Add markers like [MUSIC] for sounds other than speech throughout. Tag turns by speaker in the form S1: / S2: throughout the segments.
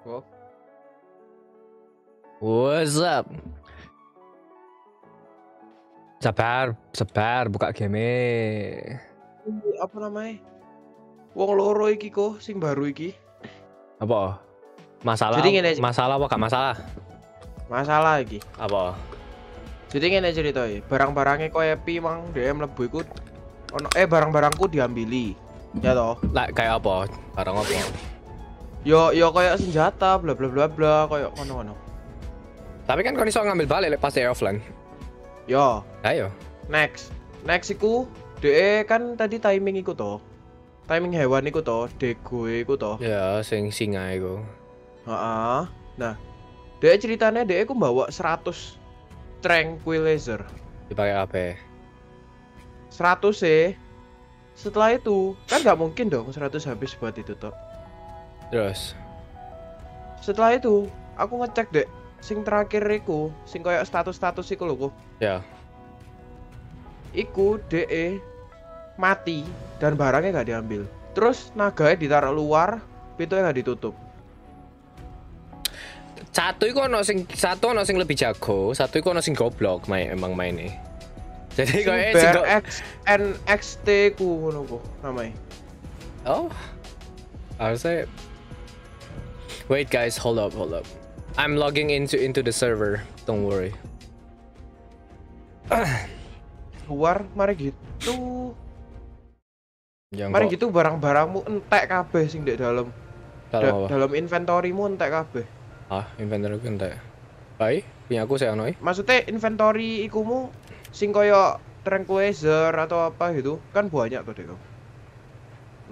S1: Wolf. What's
S2: up?
S3: Sabar, sabar buka game.
S2: Apa namanya? Wong loro iki kok sing baru iki. Apa?
S3: Masalah. Jadi ngene masalah apa gak masalah?
S2: Masalah iki. Apa? Jadi ngene ceritanya, barang-barangnya koyo happy mang DM mlebu iku ono eh barang-barangku diambili. Ya toh? Lah kayak apa? Barang apa? yo yo kayak senjata bla bla bla bla kayak kono kono tapi kan kau iso ngambil balik pasti offline yo ayo next next iku de kan tadi timing iku toh timing hewan iku toh dego iku toh ya sing singa iku heeh nah de ceritanya de aku bawa 100 tranquilizer dipakai HP Seratus eh. setelah itu kan nggak mungkin dong seratus habis buat itu toh Terus. Setelah itu, aku ngecek deh, sing terakhir iku, sing kayak status-status iku lho, Ya. Yeah. Iku DE mati dan barangnya nggak diambil. Terus naganya ditaruh luar, pintunya nggak ditutup. Satu iku ono sing satu
S3: ono sing lebih jago, satu iku ono sing goblok main emang main nih. Jadi kau eh, sing X
S2: NXT ku ngono ku namanya. Oh.
S3: Harusnya Wait guys, hold up, hold up. I'm logging into into the server. Don't worry.
S2: Keluar mari gitu. Yang mari kok... gitu barang-barangmu entek kabeh sing di dalam. Dalam, apa? dalam inventorymu entek kabeh. Ah, inventory ku entek. Baik, punya aku saya anoi. E? Maksudnya inventory ikumu sing koyo tranquilizer atau apa gitu kan banyak tuh deh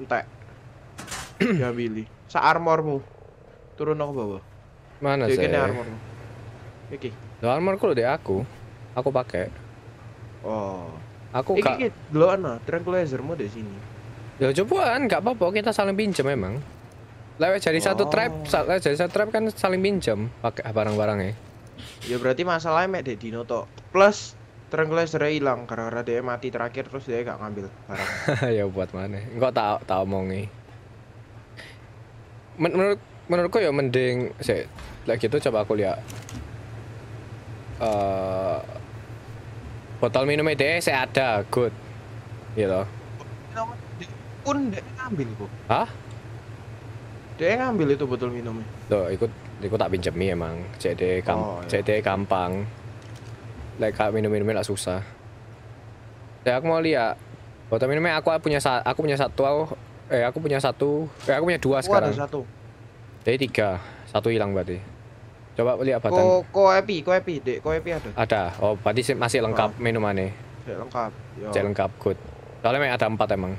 S2: entek. ya milih. Sa armormu. Turun aku bawah.
S4: Mana sih? Ini armor.
S2: Iki.
S3: Lo armor di aku. Aku pakai. Oh. Aku kak. Iki
S2: lo ana tranquilizermu di sini.
S3: Ya cobaan, gak apa-apa kita saling pinjam memang.
S2: Lewat jadi oh. satu trap, oh.
S3: lewat jadi satu trap kan saling pinjam pakai barang-barangnya.
S2: Ya berarti masalahnya mek dek Dino tok. Plus tranquilizer hilang karena dia mati terakhir terus dia gak ngambil
S3: barang. [LAUGHS] ya buat mana? Enggak tau tau mau Men menurut menurutku ya mending sih like gitu coba aku lihat uh, eh, botol minum itu eh, saya ada good gitu
S2: pun dia ngambil bu hah dia ngambil itu botol minumnya
S3: tuh ikut ikut tak pinjemi emang cd kamp oh, iya. cd gampang like minum minumnya lah susah ya aku mau lihat botol minumnya aku punya satu aku punya satu eh aku punya satu eh aku punya dua sekarang ada satu jadi tiga, satu hilang berarti. Coba lihat batang. Ko,
S2: ko epi, ko epi, dek, ko epi ada.
S3: Ada. Oh, berarti masih lengkap oh. minumannya.
S2: Cek lengkap. Yo. Cek lengkap,
S3: good. Soalnya ada empat emang.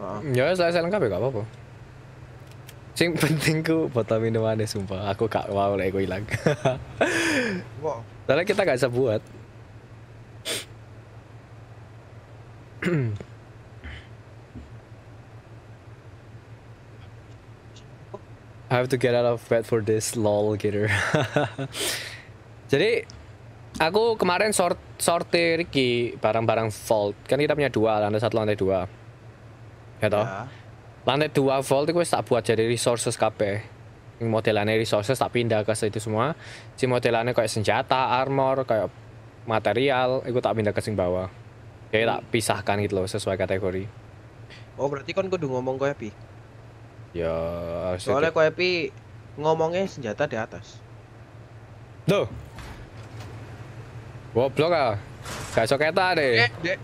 S3: Oh. Ya, saya, saya lengkap ya, gak apa-apa. Sing penting ku botol minumannya sumpah. Aku gak mau lek aku hilang.
S2: [LAUGHS]
S3: Soalnya kita gak bisa buat. [CLEARS THROAT] I have to get out of bed for this lol gitu. [LAUGHS] Jadi aku kemarin sort sortir ki barang-barang vault. Kan kita punya dua, lantai satu, lantai dua. Ya toh. Ya. Lantai dua vault itu tak buat jadi resources kabeh. Modelannya resources tak pindah ke situ semua. Si modelannya kayak senjata, armor, kayak material, itu tak pindah ke sing bawah. Jadi tak hmm. pisahkan gitu loh sesuai kategori.
S2: Oh berarti kan kudu ngomong ya pi.
S3: Ya, soalnya
S2: kok Epi ngomongnya senjata di atas.
S3: Tuh. Goblok ah. Gak sok deh. Dia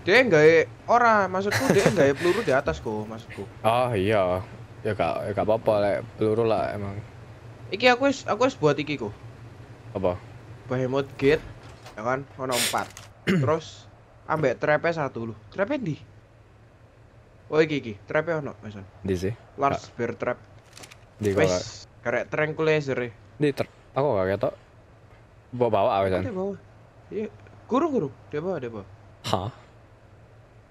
S2: dek enggak ora, maksudku dia enggak peluru di atas kok, maksudku. Oh iya. Ya gak ya gak apa-apa peluru lah emang. Iki aku wis aku wis buat iki kok. Apa? Behemoth Gate ya kan ono 4. [CLEARS THROAT] Terus ambek trepe satu lu. Trepe di? Oh iki iki, trepe ono, Mason. Di sih. Lars Bear Trap. Di kok. Wes, karek tranquilizer. Di aku gak ketok. Bawa bawa apa kan. Bawa. Iya, guru guru. Dia bawa, dia bawa.
S3: Hah?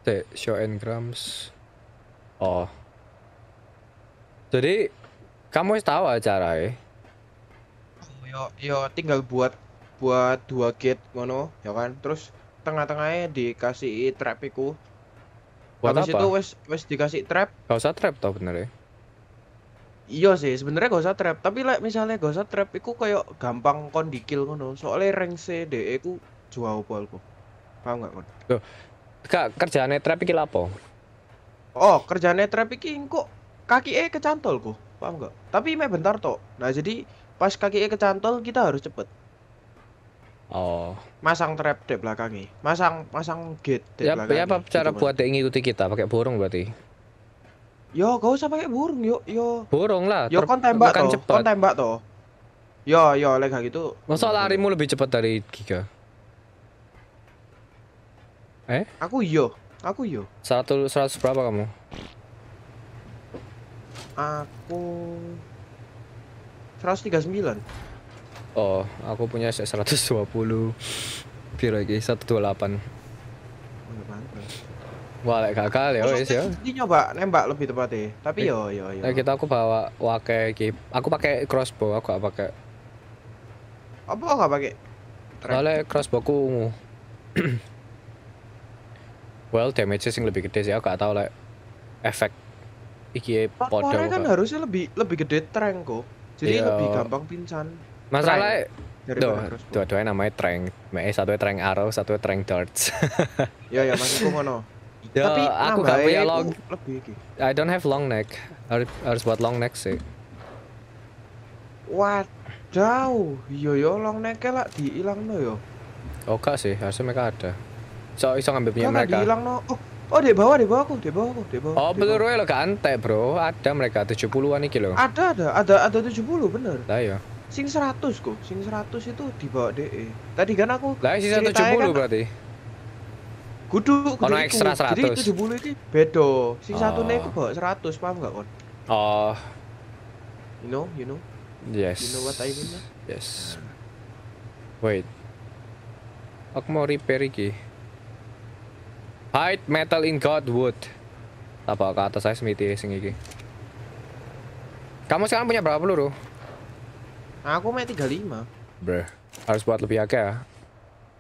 S3: Teh, show engrams Oh. Jadi kamu harus tahu acara ya.
S1: Oh, yo
S2: yo tinggal buat buat dua gate mono ya kan. Terus tengah-tengahnya dikasih trap iku. Buat Habis apa? itu wes wes dikasih trap.
S3: Gak usah trap tau bener ya
S2: iya sih sebenarnya gak usah trap tapi like, misalnya gak usah trap aku kayak gampang kon dikil ngono soalnya rank C D E ku jual apa aku paham gak kon kak kerjaannya trap iki apa oh kerjaannya trap iki kok kaki E kecantol kok. paham gak tapi me bentar toh. nah jadi pas kaki E kecantol kita harus cepet Oh. Masang trap di belakangnya. Masang masang gate di ya, belakangnya. Ya apa cara gitu, buat
S3: dia ngikuti kita pakai borong berarti?
S2: Yo, gak usah pakai burung, yo, yo. Burung lah. Yo kon tembak kan cepat. kon tembak toh.
S3: Yo, yo, lek gitu. Masa larimu lebih cepat dari Giga? Eh? Aku yo, aku yo. Satu seratus berapa kamu?
S2: Aku seratus tiga sembilan.
S3: Oh, aku punya seratus dua puluh. Kira lagi satu dua delapan. Wah, lek gagal ya wis ya.
S2: Ini nyoba nembak lebih deh. Tapi iya. yo
S3: yo yo. Nah, kita aku bawa wake iki. Aku pakai crossbow, aku gak pakai. Apa gak pakai? Soalnya crossbow ku ungu. [CLEARS THROAT] well, damage nya sing lebih gede sih. Aku gak tau lek efek iki podo. kan
S2: harusnya lebih lebih gede trank kok. Jadi yo. Iya. lebih gampang pincan. Masalah Do,
S3: dua-duanya namanya trank. Satu trank arrow, satu trank darts.
S2: Iya, ya, masih ngono. [LAUGHS] Yo, Tapi aku gak punya ya, long. Lebih okay.
S3: I don't have long neck. Harus, harus buat long neck sih.
S2: Waduh, yo yo long neck lah dihilang no yo.
S3: Oke oh, sih, harusnya mereka ada. So iso ngambil punya mereka. Diilang
S2: no. Oh, oh di bawah, di bawah aku, di bawah aku, di bawah. Oh, peluru
S3: lo kan. antek, Bro. Ada mereka tujuh puluh an iki lo.
S2: Ada, ada, ada ada puluh bener. Lah yo. Iya. Sing seratus kok, sing seratus itu di bawah DE. Tadi kan aku Lah sing kan tujuh kan, berarti. Kudu kudu ono ekstra 100. Jadi itu bulu iki beda. Sing oh. satune iku bawa 100, paham gak kon? Oh. You know, you know. Yes. You know what I mean? Ya? Yes.
S3: Wait. Aku mau repair iki. Hide metal in God wood. Apa ke atas saya smithy sing iki. Kamu sekarang punya berapa peluru? Aku main 35. Bro, harus buat lebih akeh ya.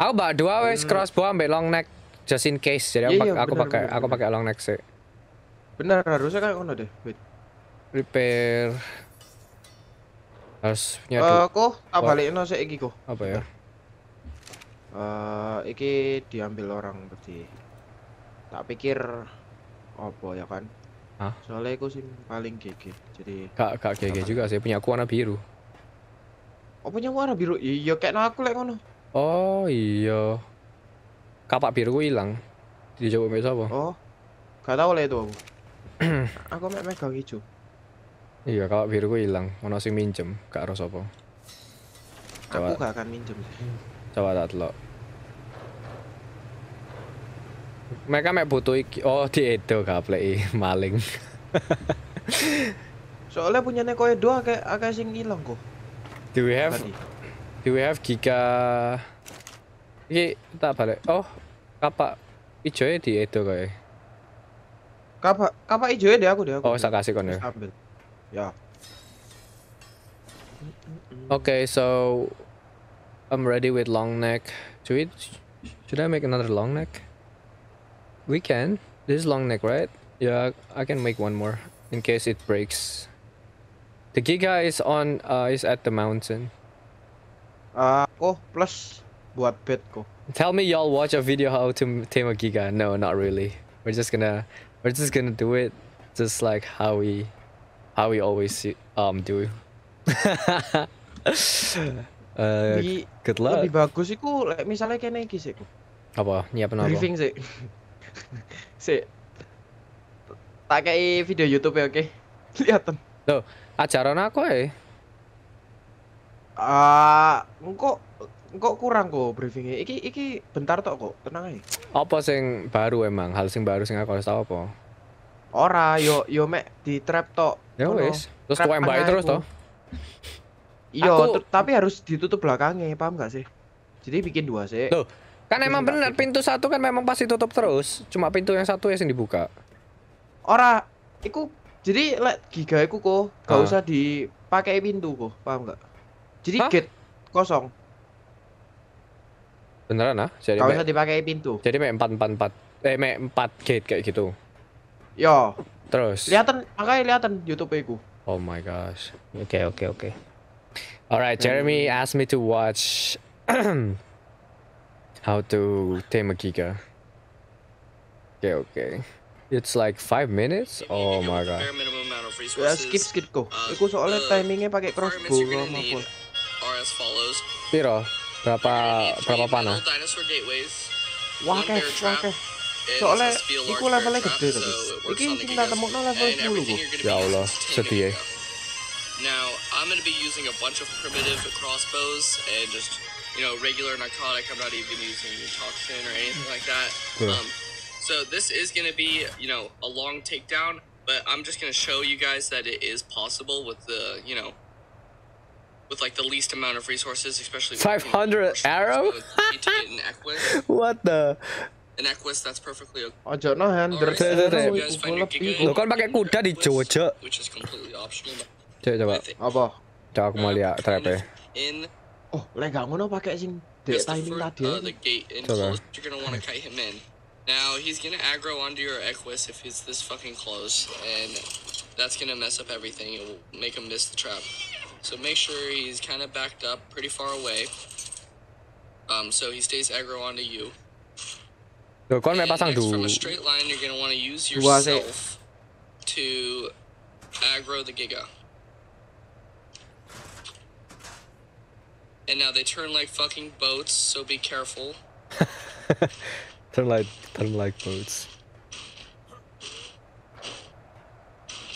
S3: Aku bawa dua wes hmm. crossbow ambil long neck just in case jadi yeah, aku, yeah, aku pakai aku pakai long neck sih benar harusnya kayak ngono deh wait
S2: repair
S3: harus
S1: punya eh, uh, kok tak balikin
S2: no sih kok apa ya uh, iki diambil orang berarti tak pikir apa ya kan Hah? soalnya aku sih paling GG jadi
S3: kak kak GG juga sih punya aku warna biru oh punya warna biru iya kayak aku lek like ngono oh iya kapak biruku hilang
S2: dijawab besok siapa oh gak tau lah itu aku [CLEARS THROAT] aku mek kau hijau
S3: iya kapak biruku hilang Mau sing minjem gak harus apa coba, aku gak akan minjem coba tak telok mereka mek butuh iki oh di edo gapleki [LAUGHS] maling [LAUGHS]
S2: soalnya punya neko itu agak agak sing hilang kok
S3: do we have do we have giga Iki tak balik. Oh, kapak ijo ijoe di itu kae. Kapak kapak ijo ijoe deh aku deh Oh, saya kasih kon ya.
S2: Ambil. Ya.
S3: Okay, so I'm ready with long neck. Should we, should I make another long neck? We can. This is long neck, right? Yeah, I can make one more in case it breaks. The Giga is on uh, is at the mountain.
S2: Uh, oh, plus
S3: buat bed kok. Tell me y'all watch a video how to tame a giga. No, not really. We're just gonna we're just gonna do it just like how we how we always um do. [LAUGHS] uh, Di, good luck. Lebih
S2: bagus sih ku, misalnya kayak iki sik.
S3: Apa? Nyiapin apa? Briefing
S2: sih. [LAUGHS] si. Tak kayak video YouTube ya, oke. Okay? [LAUGHS] Lihatin. Tuh, ajaran aku eh. Ah, uh, kok kok kurang kok briefingnya iki iki bentar toh kok tenang aja apa
S3: sing baru emang hal sing baru sing aku harus tahu apa
S2: ora yo yo mek di trap toh ya wes terus kau yang terus toh iyo aku... tapi harus ditutup belakangnya paham gak sih jadi bikin dua sih loh kan emang benar gitu. pintu satu kan memang pasti tutup terus cuma pintu yang satu ya yang dibuka ora iku jadi lek giga iku kok gak ah. usah dipakai pintu kok paham gak jadi Hah? gate kosong
S3: Beneran ah? Jadi kalau bisa dipakai pintu. Jadi me 444 eh me 4 gate kayak gitu. Yo. Terus. Lihatan
S2: makanya lihatan YouTube aku.
S3: Oh my gosh. Oke okay, oke okay, oke. Okay. Alright, hmm. Jeremy asked me to watch [CLEARS THROAT] how to tame a giga. Okay, okay. It's like 5 minutes. Oh my god.
S5: Ya, skip skip go. Uh, iku soalnya timingnya pakai crossbow apa.
S2: Piro? Berapa berapa
S3: panah?
S5: Wakai, wakai.
S2: Soalnya iku levelnya gede tapi. Iki sing tak temokno level 10 kok. Ya
S3: Allah,
S1: sedih ya. Eh.
S5: Now, I'm going to be using a bunch of primitive crossbows and just, you know, regular narcotic. I'm not even using toxin or anything like that. Um, so this is going to be, you know, a long takedown, but I'm just going to show you guys that it is possible with the, you know, with like the least amount of resources, especially 500 arrow. [LAUGHS]
S3: what the?
S5: An Equus that's perfectly okay.
S3: Ojo no handle. Lo kan pakai kuda di Jojo.
S5: Which is completely optional.
S3: but coba. Coba aku mau lihat trap ya. Eh? Oh,
S2: lek gak ngono pakai sing
S3: dek timing tadi. Uh, coba.
S5: You're gonna wanna kite him in. Now he's gonna aggro onto your Equus if he's this fucking close, and that's gonna mess up everything. It will make him miss the trap. So make sure he's kind of backed up pretty far away. Um, so he stays aggro onto you.
S3: Rồi con mẹ From a straight
S5: line, you're gonna want to use yourself to aggro the Giga. And now they turn like fucking boats, so be careful.
S3: [LAUGHS] turn like turn like boats.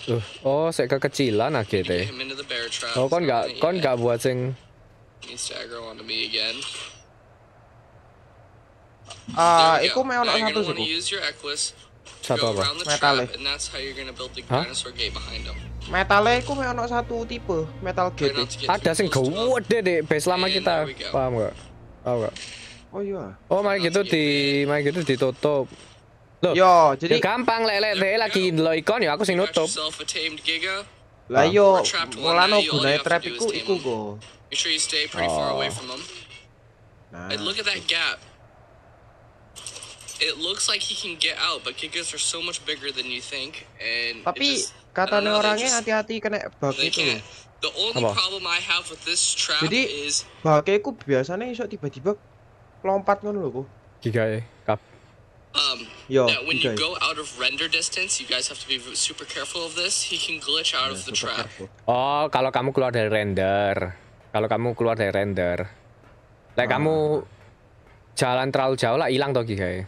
S3: Uh, oh, saya kekecilan akhirnya. Oh, kon nggak, kon nggak buat sing.
S5: Ah, uh, iku mau ono satu sih. Satu apa? Metal. Eh. Hah?
S2: Metalnya. Eh, iku mau ono satu tipe, metal gate. Eh. Ada sing gede deh base lama kita.
S3: Paham gak? Paham gak? Oh iya. Oh, main gitu di main gitu ditutup. Loh, yo, ya jadi ya gampang lele le, lagi lo ikon ya aku sing nutup.
S5: Lah nah. yo, ngolano gunae trap iku iku go. Oh. Tapi katanya orangnya
S2: hati-hati kena bug itu.
S5: Jadi, is bug
S2: biasanya iso tiba-tiba lompat ngono lho, ya.
S5: Um, Yo, that when you go out of render distance, you guys have to be super careful of this. He can glitch
S1: out yeah, of the trap. Careful.
S3: Oh, kalau kamu keluar dari render, kalau kamu keluar dari render, like ah. kamu jalan terlalu jauh lah hilang toh guys.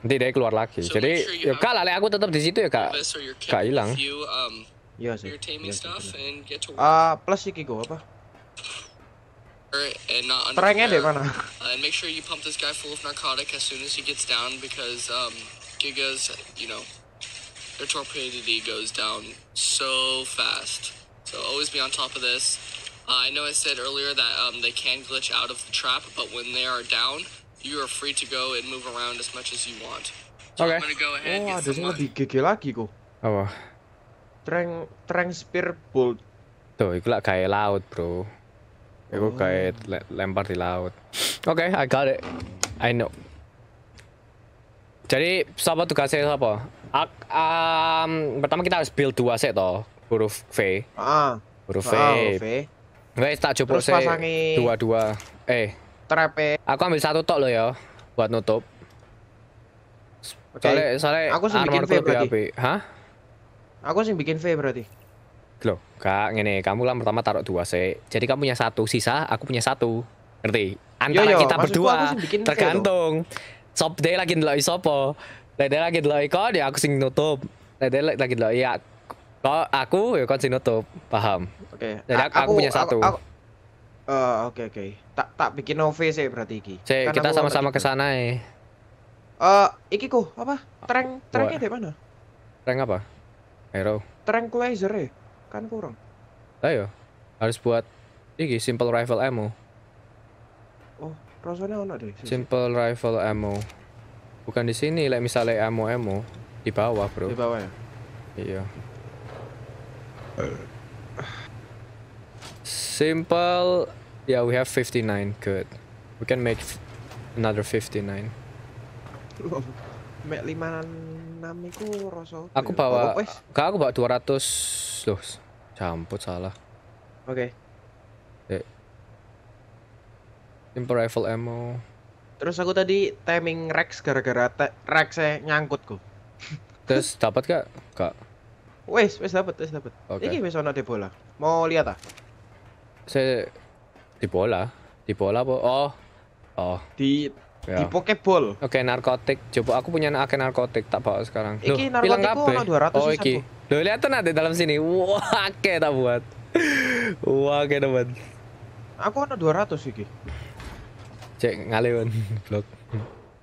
S3: Nanti dia keluar lagi. So Jadi sure ya kalah, like aku tetap di situ ya kak, kak hilang.
S5: Um, iya sih. Iya ah, plus sih go apa? and not under Perangnya deh mana? Uh, and make sure you pump this guy full of narcotic as soon as he gets down because um, Gigas, you know, their torpidity goes down so fast. So always be on top of this. Uh, I know I said earlier that um, they can glitch out of the trap, but when they are down, you are free to go and move around as much as you want. So okay. I'm gonna go ahead oh, and get some
S2: lebih gigi lagi kok. Apa? Trang, Spear
S3: Bolt. Tuh, itu lah kayak laut, bro. Aku oh. kayak le lempar di laut. Oke, okay, I got it. I know. Jadi sahabat tugasnya apa? Ak um, pertama kita harus build dua set toh huruf V. Ah. Huruf ah, V. v. tak jupuk dua-dua. Eh, trepe. Aku ambil satu tok lo ya buat nutup. Okay. Soalnya, aku sih bikin V berarti. Hah?
S2: Aku sih bikin V berarti.
S3: Loh, kak ngene, kamu lah kan pertama taruh dua sih. Jadi kamu punya satu, sisa aku punya satu. Ngerti? Antara yo, yo, kita berdua tergantung. Sop deh lagi ndelok sopo. Lek lagi ndelok kok dia aku sing nutup. Lek lagi ndelok ya kok aku ya kan sing nutup. Paham?
S2: Oke. Okay. Jadi aku, aku, punya satu. Aku, eh, oke oke. Tak tak bikin OV sih berarti iki. kan kita sama-sama
S3: ke gitu. sana ya. Eh,
S2: uh, iki ku apa? Tereng terengnya di mana?
S3: Tereng apa? Hero.
S2: Tranquilizer ya? kan kurang.
S3: Ayo, harus buat ini simple rifle ammo.
S2: Oh, rasanya enak deh.
S3: Simple rifle ammo. Bukan di sini, like misalnya ammo ammo di bawah, Bro. Di bawah ya? Iya. Simple. Yeah, we have 59. Good. We can make another 59.
S2: lima enam itu rasa. Aku bawa,
S3: kak aku bawa 200 loh campur salah. Oke. Okay. Ya. Simple rifle ammo.
S2: Terus aku tadi timing Rex gara-gara Rex saya nyangkutku. Terus dapat gak? Kak. Wes, wes dapat, wes dapat. Okay. Iki wis di bola. Mau lihat ah?
S3: Saya di bola. Di bola apa? Oh. Oh. Di ya. di Pokeball. Oke, okay, narkotik. Coba aku punya akeh narkotik tak bawa sekarang. iki narkotik ku 200 Oh, iki. Lo lihat tuh nanti dalam sini. Wah, kayak tak buat. Wah, kayak buat,
S2: Aku ada 200 ki,
S3: Cek ngalewan blok.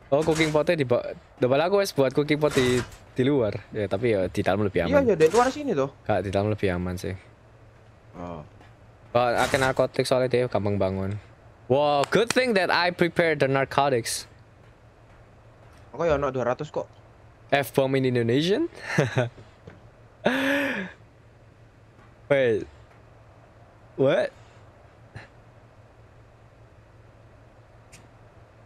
S3: Oh, cooking potnya di bawah. depan aku wes buat cooking pot di, di luar. Ya, tapi ya di dalam lebih iya, aman. Iya, ya, di luar sini tuh. Kak, di dalam lebih aman sih. Oh. Oh, akan narkotik soalnya dia gampang bangun. Wow, good thing that I prepared the narcotics.
S2: Aku ya dua ratus kok.
S3: F bomb in Indonesian. [LAUGHS] Wait. What?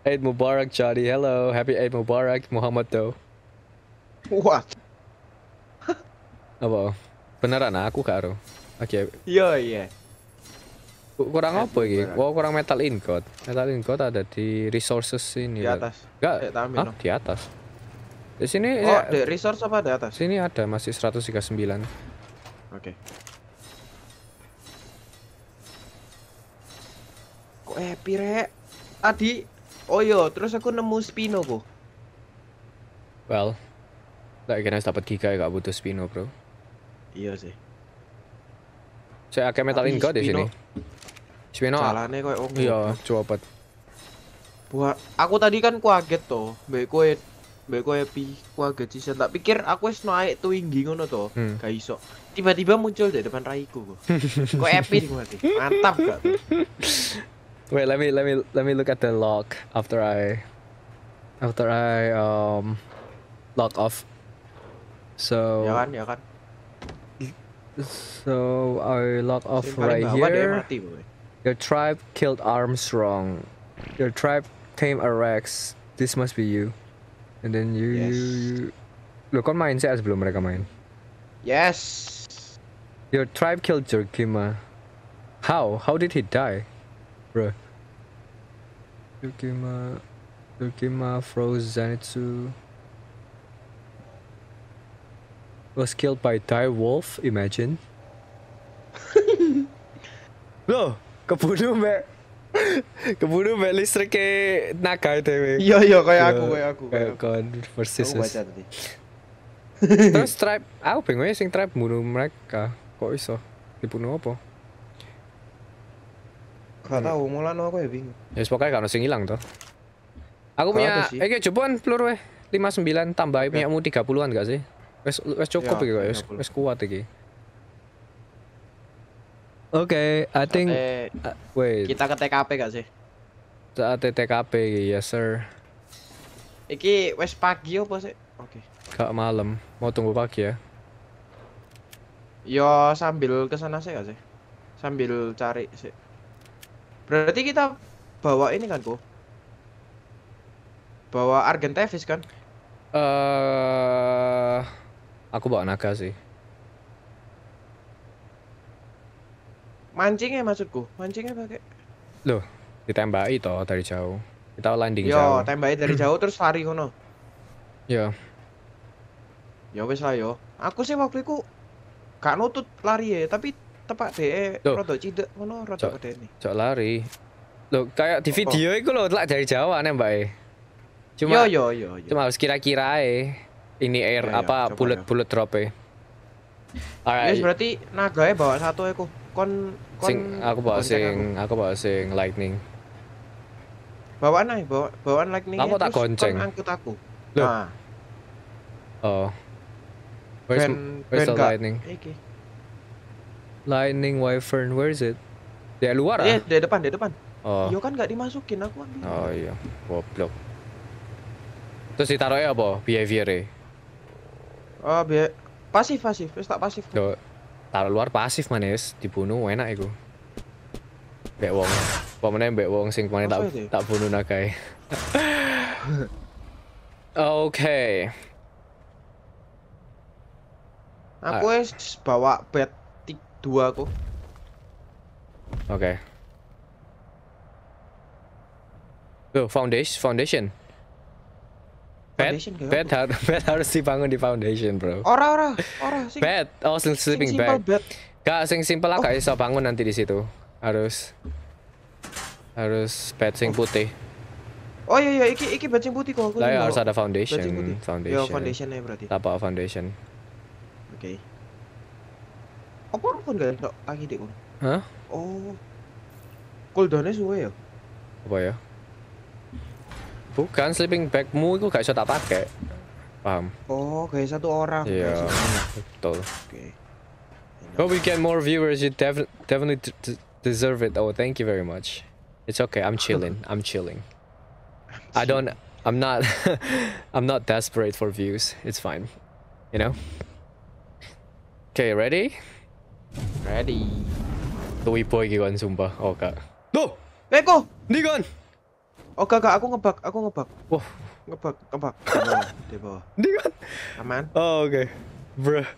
S3: Eid Mubarak, Chadi. Hello. Happy Eid Mubarak, Muhammad Doe. What? apa? Beneran nah, aku karo. Oke. Okay.
S2: Yo iya. Kurang apa iki?
S3: Wah, kurang metal ingot. Metal ingot ada di resources ini. Di atas. Enggak. Eh, di atas. Di sini oh, ya, di resource apa di atas? Sini ada masih 139. Oke. Okay.
S2: Kok happy rek? Tadi oh iya, terus aku nemu spino bro.
S3: Well, tak kira dapat giga ya gak butuh spino, Bro.
S1: Iya sih.
S2: Saya akan metal ingot di sini. Spino. Jalane oke. Iya, copot. Buat aku tadi kan kaget tuh, baik, kowe mbak kowe piku agak sisan tak pikir aku wis naik tuinggi ngono to hmm. gak iso tiba-tiba muncul di depan raiku kok [LAUGHS] kok epic mantap gak tuh wait let me
S3: let me let me look at the log after I after I um log off so ya kan ya kan so I log off right here mati, your tribe killed Armstrong your tribe tamed a Rex this must be you And then you, yes. you, you... Lo kan main CS sebelum mereka main?
S2: Yes.
S3: Your tribe killed Jorkima. How? How did he die? Bro. Jorkima... Jorkima froze Zenitsu. Was killed by Die Wolf, imagine. [LAUGHS] Loh, kebunuh, Mbak. keburu mbak listrik ke naga itu iya iya kayak aku kayak aku kayak kon versus aku baca tadi terus tribe aku bingung sing tribe bunuh mereka kok iso dibunuh apa
S2: gak tau mulai aku ya bingung
S3: ya yes, gak ada sing hilang tuh aku punya eh kayak jepuan pelur weh 59 tambah punya mu 30an gak sih wes wes cukup ya, iki wes wes kuat lagi. Oke, okay, I think uh, wait. Kita ke
S2: TKP gak sih?
S3: Saat TKP, yes sir.
S2: Iki wes pagi apa sih? Oke. Okay.
S3: Kak malam, mau tunggu pagi ya.
S2: Yo sambil ke sana sih gak sih? Sambil cari sih. Berarti kita bawa ini kan, Bu? Bawa Argentavis kan? Eh
S3: uh, aku bawa naga sih.
S2: mancingnya maksudku mancingnya pakai
S3: loh ditembaki toh dari jauh kita landing yo, jauh yo tembaki dari jauh
S2: terus lari kono yo yo wes lah yo aku sih waktu itu gak nutut lari ya tapi tepat deh rotok cidek kono rotok deh ini
S3: cok lari lo kayak di video itu lo telak dari jauh aneh mbak e. cuma yo, yo, yo, yo. cuma harus kira-kira eh ini air iya, iya, yo, apa bulat-bulat drop eh Alright. Yes,
S2: berarti bawa satu aku kon, kon sing aku bawa sing
S3: aku. aku bawa sing lightning
S2: bawaan ae bawa bawaan lightning aku tak gonceng angkut aku Loh. nah oh where's, ben, where's ben the lightning
S3: lightning wyvern where is it di luar ah iya, di depan di depan oh yo kan
S2: gak dimasukin aku ambil oh
S3: iya goblok terus ditaruhnya apa behavior eh
S2: Oh, biar pasif pasif, wis tak pasif.
S3: Yo, Taruh luar pasif manis, dibunuh enak itu Mbek wong. Apa meneh wong sing kemana tak tak
S2: bunuh nakai.
S3: Oke. okay.
S2: Aku es ah. bawa bed tik dua aku.
S3: Oke. Okay. Oh, foundation, foundation. Bed, bed, har bed [LAUGHS] harus dibangun di foundation bro ora
S2: ora ora sing, bed
S3: oh sing sleeping sing bag. bed gak sing simple lah oh. gak iso bangun nanti di situ harus harus bed sing oh. putih
S2: oh iya iya iki iki bed sing putih kok aku lah iya, harus ada iya, foundation foundation ya foundation ya berarti
S3: tapa foundation oke okay.
S2: apa pun gak ada lagi deh Hah? oh cooldownnya suwe ya
S3: apa ya Bukan sleeping itu gak bisa tak pakai. Paham?
S2: Oh, orang. Iya.
S3: Betul. Oke. Okay. we get more viewers. You def definitely deserve it. Oh, thank you very much. It's okay. I'm chilling. I'm chilling. I [LAUGHS] don't. I'm not. [LAUGHS] I'm not desperate for views. It's fine. You know. Okay, ready? Ready. Tuwi boy gigon sumpah. Oh, Kak.
S2: Loh, Eko, ndi Oh kakak, aku ngebak, aku ngebak. Wah, ngebak, ngebak. di bawah. Di kan? Aman. Oh oke, okay.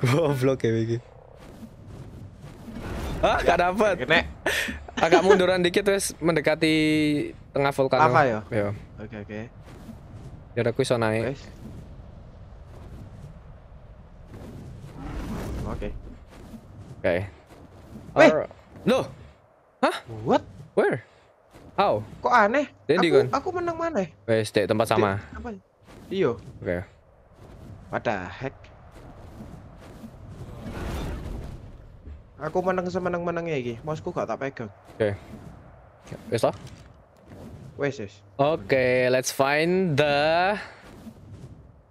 S2: bro. vlog
S3: ya begini, Ah, gak dapet. Nek. Agak munduran dikit wes mendekati tengah vulkan. Apa ya? Ya Oke oke. Okay. Ya aku iso naik.
S1: Oke. Oke. wait, Loh. Hah? What? Where?
S2: Oh. Kok aneh? Dendi aku, kan? aku menang mana?
S3: Wes, dek tempat sama. Dek, apa?
S2: Iyo. Oke. Okay. Pada hack. Aku menang semenang-menangnya iki. Mosku gak tak pegang. Oke. Okay. Wes lah. Wes,
S3: wes. Oke, okay, let's find the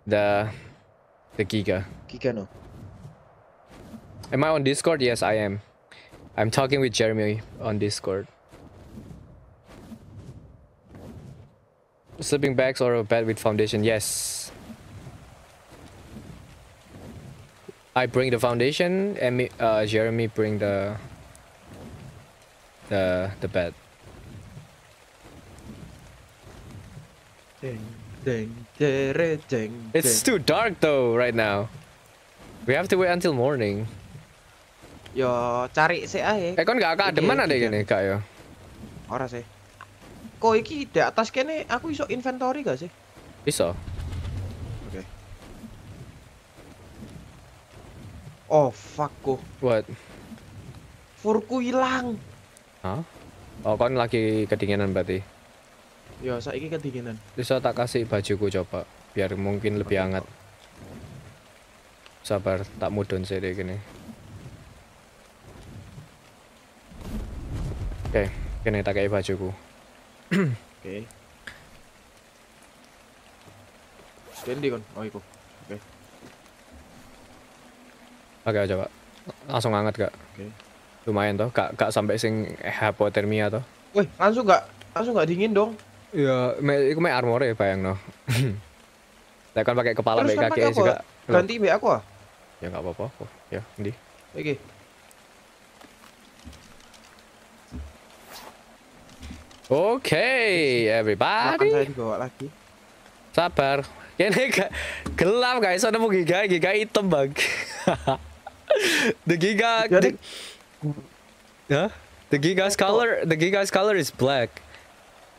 S3: the the Giga. Giga no. Am I on Discord? Yes, I am. I'm talking with Jeremy on Discord. Slipping bags or a bed with foundation. Yes. I bring the foundation and uh, Jeremy bring the the the bed. Ding, ding, ding, ding, it's too dark though right now. We have to wait until morning.
S2: Yo, cari sih ae. Eh kon gak kademan ada gini kak yo. Ora sih. Kok iki di atas kene aku iso inventory gak sih? Bisa.
S3: Oke. Okay.
S2: Oh fuck kok. Oh. What? Furku hilang.
S3: Hah? Oh kan lagi kedinginan berarti.
S2: Ya, saiki kedinginan.
S3: Bisa tak kasih bajuku coba biar mungkin lebih hangat. Sabar, tak mudun sih deh gini. Oke, okay, kini tak kayak bajuku
S1: okay. Stendi
S2: kon. Oh iku. Oke. Okay.
S3: Oke okay, coba. Langsung hangat gak? Oke. Okay. Lumayan toh, gak gak sampai sing hipotermia toh.
S2: Wih, langsung gak
S3: langsung gak dingin dong. Iya, me, iku me armor ya bayang no. Saya kan pakai kepala baik kaki juga. Ganti be aku ah? Ya nggak apa-apa aku. Oh, ya, ini, Oke. Okay. Oke, okay, everybody. Sabar. Ini gak, gelap guys, ada mau giga, giga hitam bang. [LAUGHS] the giga, the, huh? the giga's color, the giga's color is black.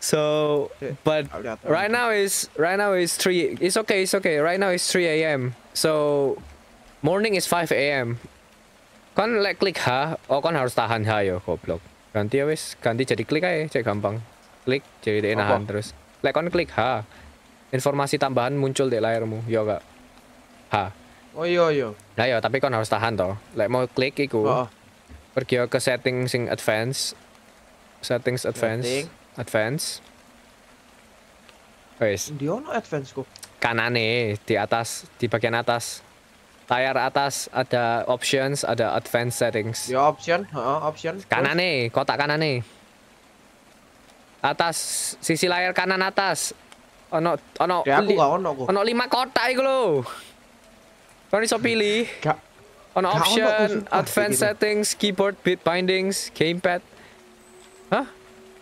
S3: So, but right now is right now is three. It's okay, it's okay. Right now is three a.m. So, morning is five a.m. Kan like klik ha. oh kan harus tahan ha yo, goblok ganti ya wis ganti jadi klik aja cek gampang klik jadi nahan terus like on klik ha informasi tambahan muncul di layarmu yo gak ha oh iya iya nah yo iya, tapi kon harus tahan toh like mau klik iku oh. pergi ke setting sing advance settings advance setting. advance wes
S2: di ono advance kok
S3: kanane di atas di bagian atas Layar atas ada options, ada advanced settings.
S2: Ya option, uh, option. Kanan
S3: nih, kotak kanan nih. Atas, sisi layar kanan atas. Ono, ono. Ya aku gak ono Ono lima kotak itu lho. Kan iso pilih. Gak. Ono gak option, ono, sumpah, advanced gini. Gitu. settings, keyboard, bit bindings, gamepad. Hah?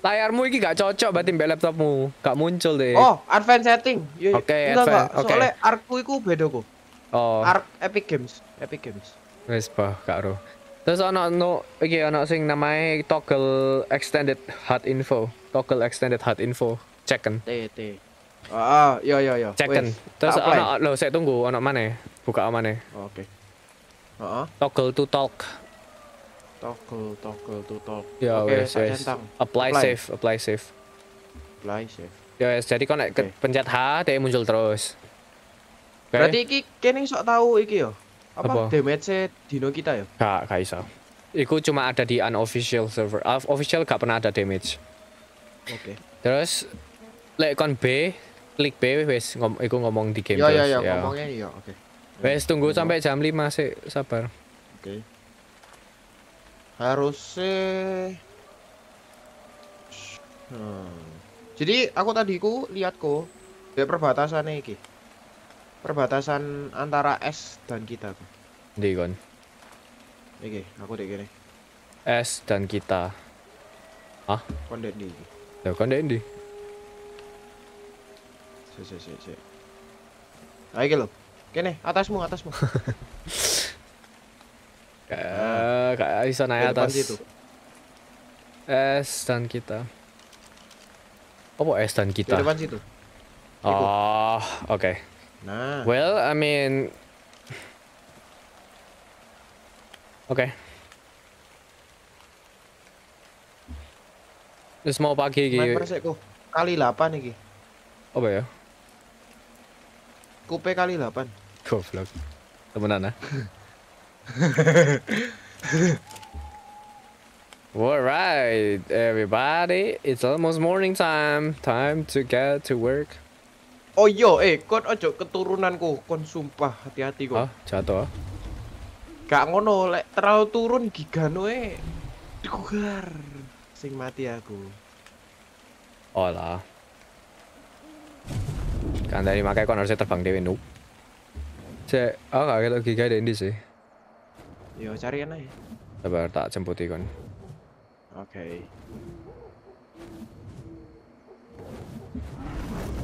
S3: layarmu ini gak cocok berarti mbak laptopmu gak muncul deh oh
S2: advanced setting iya, iya. oke okay, advanced oke okay. soalnya arku itu beda kok Oh. Arc Epic Games, Epic Games.
S3: Wes bah Kak ro. Terus ana no iki ana sing namae toggle extended hard info. Toggle extended hard info. Checken.
S2: T T. Ah, ya ya ya.
S1: Checken. Terus ana
S3: lho saya tunggu ana mana? Buka mana? Oh, oke. Okay. -huh. Toggle to talk.
S2: Toggle toggle to talk. Ya okay, wes wes. Apply, apply safe, apply safe. Apply safe.
S3: Ya wes, jadi kau okay. pencet H, dia muncul terus. Okay. Berarti
S2: iki kene sok tahu iki yo. Apa, apa?
S3: damage dino kita yo? Gak, gak iso. Iku cuma ada di unofficial server. Uh, official gak pernah ada damage. Oke. Okay. Terus lek kon B, klik B wes ngom iku ngomong di game yo, terus. Yo, yo, ya. ngomongnya yo, iya, oke. Okay. Wes tunggu sampai jam 5 sih, sabar.
S2: Oke. Okay. sih. Hmm. Jadi aku tadi ku lihat ku di perbatasan iki perbatasan antara S dan kita Di kon. oke aku di kene.
S3: S dan kita. Ah? Kon di ndi? Ya kon di ndi? si si si Ayo iki
S2: Kene, atasmu, atasmu. Eh, kayak bisa naik atas. Itu.
S3: S dan kita. Apa S dan kita? Di depan situ.
S6: Oh,
S3: oke. Okay. Nah. Well, I mean... Okay. Wis mau pagi iki. Sik
S2: Kali 8 lagi. Apa ya? Kupe kali 8.
S3: Goblok. Temenan eh? ah. [LAUGHS] Alright, everybody, it's almost morning
S2: time. Time to get to work. Oh iya, eh kon ojo keturunanku, kon sumpah hati-hati kok. Jatuh. Ah? Gak ngono, lek terlalu turun gigano e. Eh. Dikugar. Sing mati aku.
S3: Olah. Kan dari makai kon harusnya terbang dewe nu. Cek, oh gak ketok giga dendi sih.
S2: Yo cari kan aja.
S3: Sabar tak jemputi kon.
S2: Oke. Okay.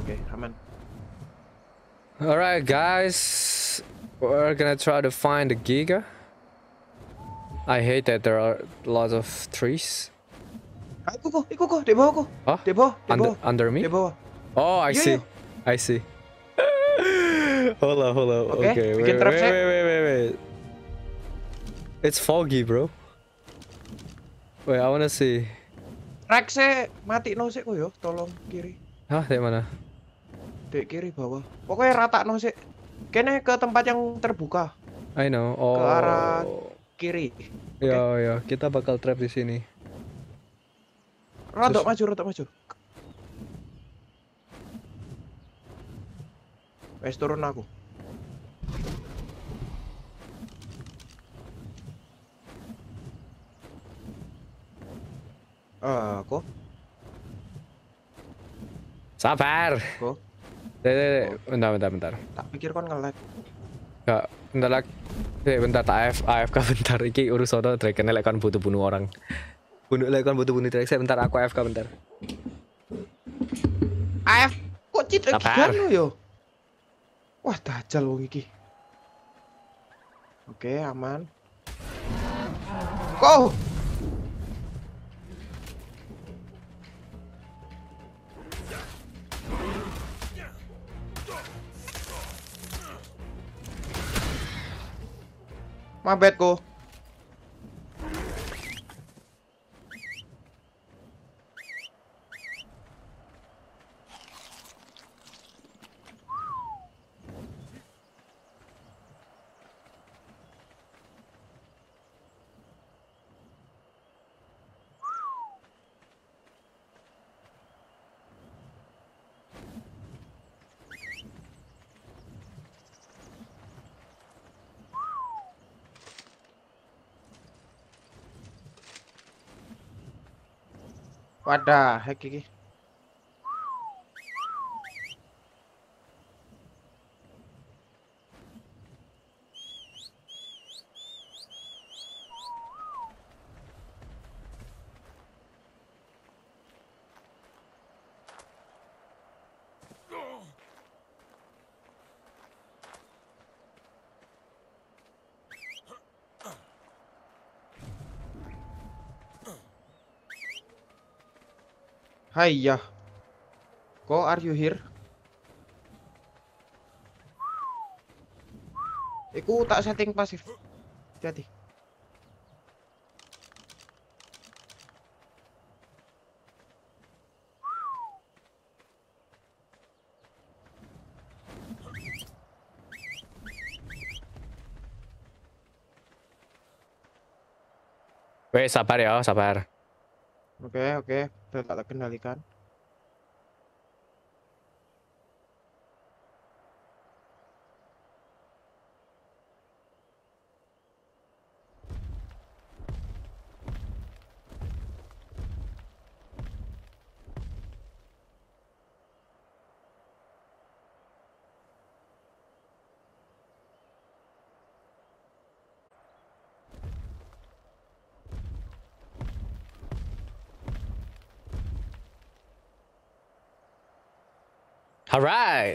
S2: Oke, okay, aman.
S3: Alright guys, we're gonna try to find the Giga. I hate that there are lots of trees.
S2: Ikut ko, ikut ko, di bawah ko.
S3: Huh? Di bawah, di bawah. Under, under me? Di bawah. Oh, I see. I see. [LAUGHS] hold on, hold on. Okay, okay wait, wait, wait, wait, wait, wait, It's foggy, bro. Wait, I wanna see.
S2: Track mati no sih, yo. Tolong kiri. Hah, Di mana? Dek kiri bawah. Pokoknya rata no sih. Kene ke tempat yang terbuka.
S3: I know. Oh. Ke arah kiri. Ya, okay. ya, kita bakal trap di sini.
S2: rotok Terus... maju, rotok maju. Wes turun aku. Aku.
S3: Sabar. Aku. Dek, eh, eh, eh, bentar, bentar, bentar. Tak pikir kon ngelag. Enggak, bentar lagi. Dek, bentar tak AF, AFK [LAUGHS] bentar. Iki urusono dragon lek kon butuh bunuh orang. Bunuh lek kon butuh bunuh dragon. bentar aku AFK bentar.
S2: AF kok citra gigan lo yo. Wah, dajal wong iki. Oke, aman. Go! mga bet ko. Wadah, hek ya. Ko, are you here? Iku tak setting pasif. jadi.
S3: hati sabar ya, sabar.
S2: Oke, okay, oke. Okay tidak terkendalikan
S3: All right.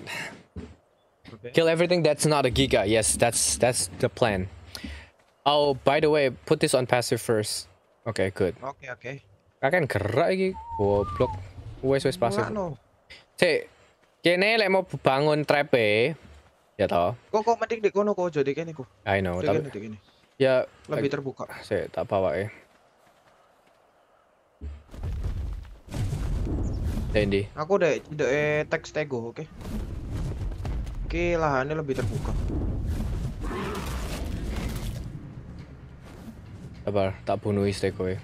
S3: Kill everything that's not a Giga. Yes, that's that's the plan. Oh, by the way, put this on passive first. Okay, good. Okay, okay. I Akan kerak lagi. block. Where's where's passive. Ano? Cek. Kene le mau bangun trap e. Ya toh.
S2: Kok kok mending di kono kok jadi kene ku. I know. Tapi,
S3: ya lebih terbuka. Cek
S2: tak bawa e. Tendi. Aku udah tidak eh teks tego, oke. Okay? Oke, okay, lahannya lebih terbuka.
S3: Sabar, tak bunuh stego ya.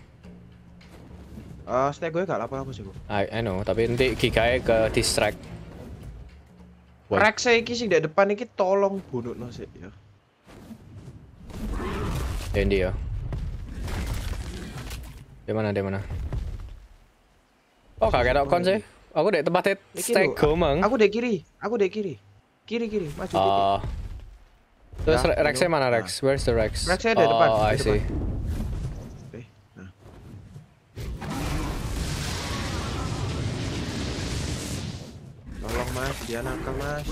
S2: Uh, stego ya gak apa-apa sih, Bu.
S3: I, I know, tapi nanti gigae ke distract.
S2: Rex saya iki sing di depan iki tolong bunuh no sih ya.
S3: Tendi ya. Di mana, di mana? Oh, kagak ada kon sih. Aku dek tempat stack gomeng. Aku dek kiri, aku dek kiri. Kiri kiri, maju oh. Uh, Terus nah, Rex-nya mana Rex? Nah. Where's the Rex? Rexnya ada oh, depan. Oh, I see.
S2: Tolong mas, dia nakal mas.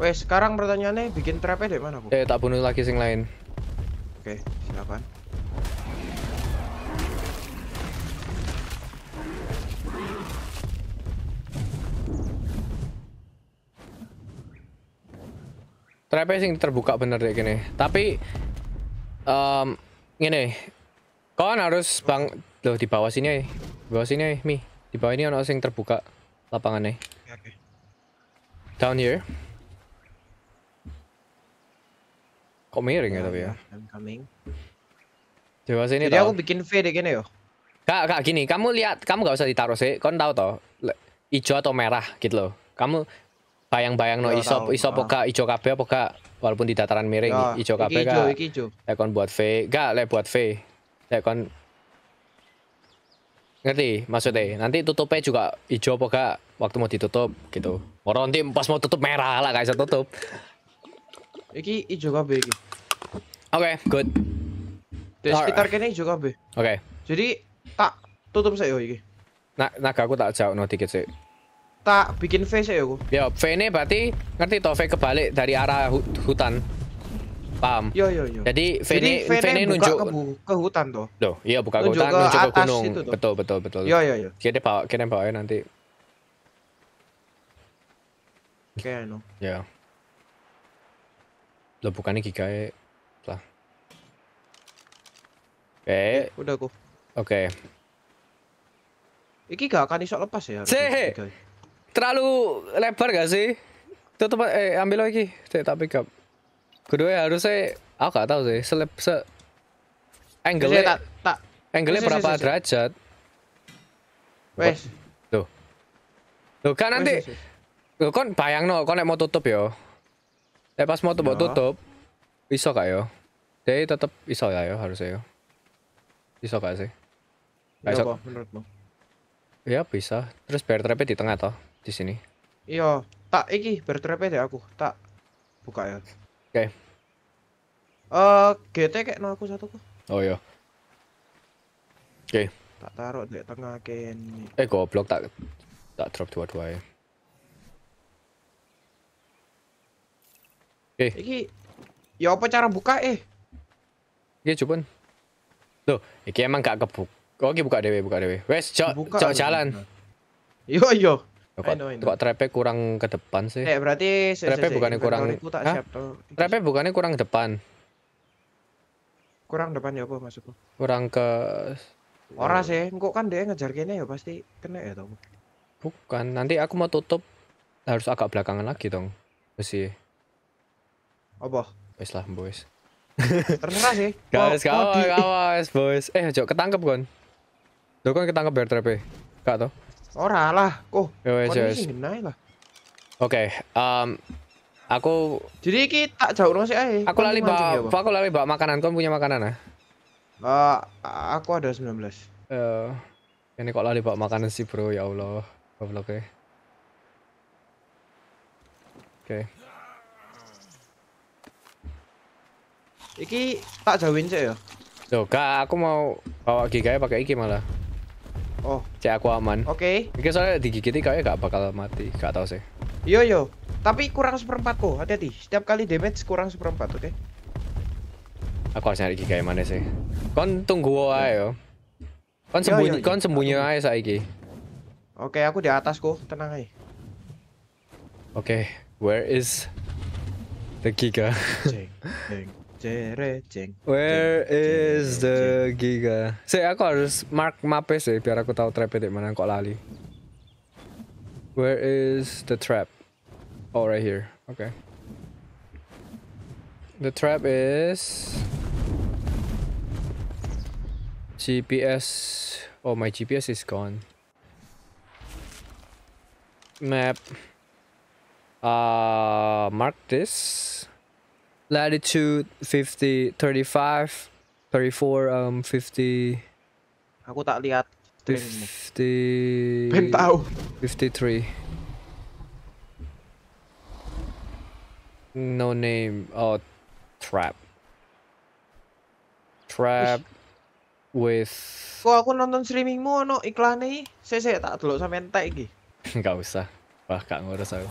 S2: Wes, sekarang pertanyaannya bikin trapnya dari mana bu? Eh, tak bunuh lagi sing lain. Oke, silakan.
S3: Trapnya sih terbuka bener deh gini. Tapi um, gini, kau harus bang loh di bawah sini, ya di bawah sini ya mi, di bawah ini ada yang terbuka lapangannya. Down here. Kok miring ya tapi ya? I'm coming. Di bawah sini Jadi tau. aku
S2: bikin V deh gini yo. Kak, kak gini, kamu
S3: lihat, kamu gak usah ditaruh sih. Kau tau toh, hijau atau merah gitu loh. Kamu bayang-bayang no iso iso apa ijo kabeh apa walaupun di dataran miring ijo kabeh ga lekon buat V gak le buat V lekon ngerti maksudnya nanti tutupnya juga ijo apa waktu mau ditutup gitu orang nanti pas mau
S2: tutup merah lah guys tutup iki ijo kabeh iki oke okay, good di sekitar kene ijo kabeh oke okay. jadi tak tutup saya
S3: oke iki nah naga aku tak jauh no dikit sih tak bikin V sih aku. Ya, V ini berarti ngerti toh V kebalik dari arah hutan. Paham? Yo yo yo. Jadi V ini V ini nunjuk ke,
S2: ke hutan toh. Loh, iya buka nunjuk hutan, ke nunjuk ke gunung. Itu, betul betul betul. Yo yo yo.
S3: Kita bawa kita bawa ya nanti.
S2: Oke, okay, no. Ya. Yeah.
S3: Lo bukannya gigae ya? lah.
S2: Oke. Okay. Eh, udah kok. Oke. Okay. Iki gak akan iso lepas
S3: ya. Sih terlalu lebar gak sih? Tutup eh ambil lagi, saya tak pick Kedua ya harusnya aku gak tahu sih, seleb se angle tak tak angle berapa derajat? Wes. Tuh. Tuh kan nanti Lo kan bayang no, kon mau tutup yo. Nek pas mau tutup, no. Ya. tutup bisa gak yo? Dia tetap bisa ya yo harusnya yo. Bisa gak sih? Gak Ya bisa. Terus bear trapnya di tengah toh di sini.
S2: Iya, tak iki bertrap ya aku. Tak buka ya. Oke. Okay. Eh, uh, GT kayak no aku satu kok
S3: Oh iya. Oke. Okay.
S2: Tak taruh di tengah kene.
S3: Eh goblok tak tak drop dua-dua ya. Oke. Okay.
S2: Iki ya apa cara buka eh?
S3: Iki cuman. Loh, iki emang gak kebuka. Oke buka dewe, buka dewe. Wes, cok, cok jalan. Yo iya, yo. Iya. Kok, I know, I trepe kurang ke depan sih? Eh berarti trepe bukannya kurang tak Trepe bukannya kurang depan.
S2: Kurang depan ya apa maksudku?
S3: Kurang ke Ora sih,
S2: kok kan dia ngejar kene ya pasti kena ya toh
S3: Bukan, nanti aku mau tutup harus agak belakangan lagi dong. Besi. Apa? Wis lah, boys. Terserah
S2: sih. [LAUGHS] Guys, kawas, kawas,
S3: boys. Eh, ojo ketangkep kon. Lo kan ketangkep biar trepe. Kak toh?
S2: Ora lah, kok. wes wes. Oke,
S3: okay, um, aku jadi kita jauh nggak sih ae. Aku lali bawa. Ya, aku lali bawa makanan. Kau punya makanan ah?
S2: Uh, aku ada 19. belas. uh, ini kok
S3: lali bawa makanan sih, Bro? Ya Allah. loh e. Oke. Iki tak jauhin sih ya. Loh, aku mau bawa gigae pakai iki malah. Oh. Cek aku aman. Oke. Okay. Mungkin soalnya digigiti kayaknya gak bakal mati. Gak tahu sih.
S2: Yo yo. Tapi kurang seperempat kok. Hati-hati. Setiap kali damage kurang seperempat, oke? Okay?
S3: Aku harus nyari kayak mana sih? Kon tunggu ayo. yo. Kon sembunyi, kon sembunyi ayo saiki.
S2: Oke, okay, aku di atas kok. Tenang aja.
S3: Oke, okay. where is the giga?
S2: Ceng, ceng. Where
S3: is the giga? Saya aku harus mark map sih eh, biar aku tahu trapnya di mana kok lali. Where is the trap? Oh right here. Okay. The trap is GPS. Oh my GPS is gone. Map. Uh mark this. latitude 50 35 34 um 50
S2: aku tak lihat 50 Ben tahu
S3: 53 no name oh trap trap Ish. with
S2: kok aku nonton streamingmu ono iklannya saya saya tak dulu sampe entek iki enggak [LAUGHS] usah wah gak ngurus aku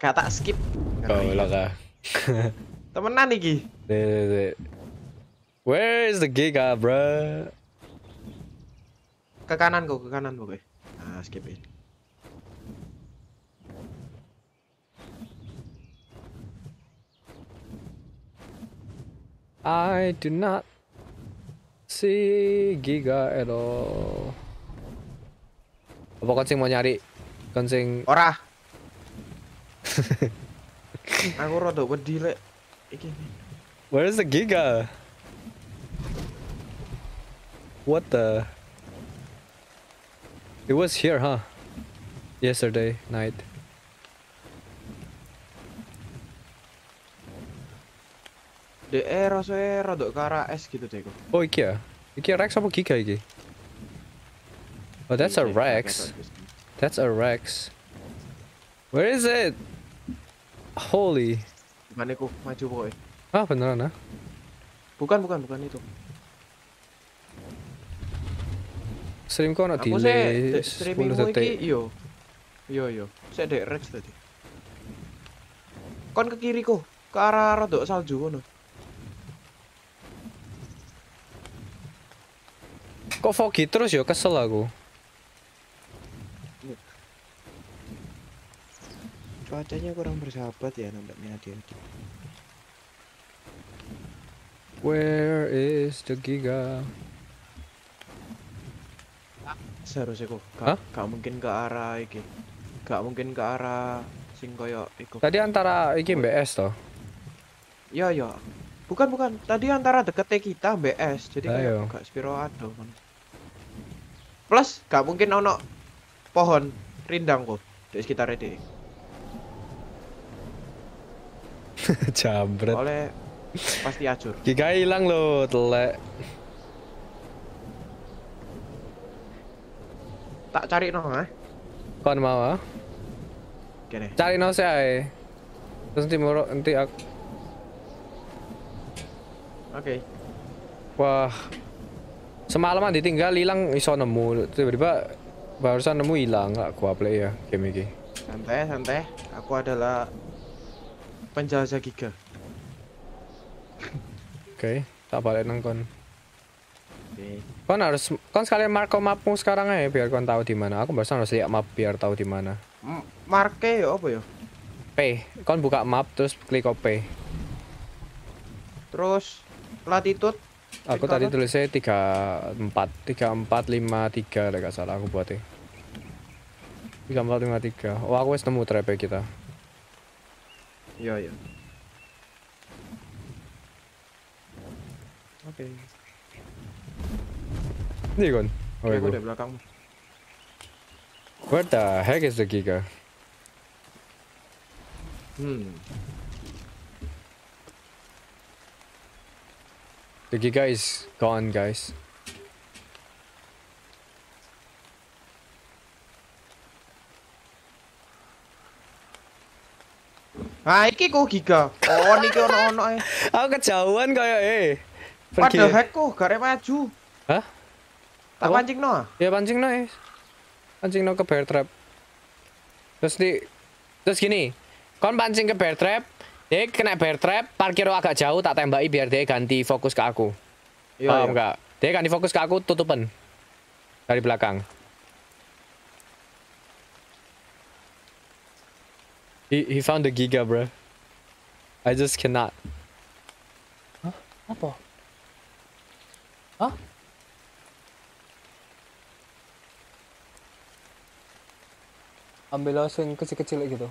S2: kata skip kau lah
S3: iya. [LAUGHS]
S2: Temenan iki. Where is the giga, bro? Ke kanan kok, ke kanan pokoknya. Nah, skip it.
S3: I do not see Giga at all. Apa kau mau nyari? Kau sing...
S2: [LAUGHS] Aku rada wedi lek
S1: iki.
S3: Where is the Giga? What the? It was here, huh? Yesterday night. The De
S2: so rada ke arah S, gitu deh
S3: Oh iki ya? Iki Rex apa Giga iki? Oh that's a Rex. That's a Rex. Where is it? Holy.
S2: Gimana aku maju boy. Ah beneran ah? Bukan bukan bukan itu.
S3: Streamku ana delay 10 detik.
S2: Yo. Yo yo. Saya dek Rex tadi. Kon ke kiri ku ke arah rodok salju kono. Kok foggy terus yo ya? kesel aku.
S3: cuacanya
S1: kurang
S2: bersahabat ya nampaknya dia Where is the giga? Seharusnya kok gak, huh? gak mungkin ke arah iki. Gak mungkin ke arah singkoyo Tadi antara
S3: iki BS
S2: toh. Iya iya. Bukan bukan, tadi antara deketnya kita BS. Jadi kayak iya. gak spiro ado Plus gak mungkin ono pohon rindang kok di sekitar ini
S3: [LAUGHS] Jambret. Oleh pasti acur. Giga hilang lo telek. Tak cari no, eh. Kon mau ah? Kene. Cari no saya. Terus nanti moro nanti aku. Oke. Okay. Wah. Semalaman ditinggal hilang iso nemu. Tiba-tiba barusan nemu hilang. Aku play ya game ini.
S2: Santai, santai. Aku adalah Penjelajah Giga.
S3: Oke, tak balik nang kon. Okay. Kon harus kon sekalian marko mapmu sekarang ya biar kon tahu di mana. Aku barusan harus lihat map biar tahu di mana.
S2: Marke ya apa ya?
S3: P. Kon buka map terus klik op
S2: Terus latitude Aku tadi
S3: tulisnya tiga empat tiga empat lima tiga, gak salah aku buat ya. Tiga empat lima tiga. Oh, aku harus nemu trap kita.
S2: Iya, iya.
S4: Oke. Okay.
S3: Nih, Gon. Oh, ya, gue udah belakang. What the heck is the Giga? Hmm. The Giga is gone, guys.
S2: Nah, iki kok giga. Oh niki ono-ono e. Aku kejauhan kaya eh. Pergi. Padahal hack kok gak maju. Hah? Tak pancing no? Ah? Ya pancing no
S3: e. Eh. Pancing no ke bear trap. Terus di terus gini. Kon pancing ke bear trap, dia kena bear trap, parkir agak jauh tak tembaki biar dia ganti fokus ke aku. Iya, oh, enggak. Iya. Dia ganti fokus ke aku tutupan dari belakang. He, he found the Giga, bro. I just cannot.
S1: Huh? Apple. Huh?
S3: Ambil langsung kecil-kecil gitu.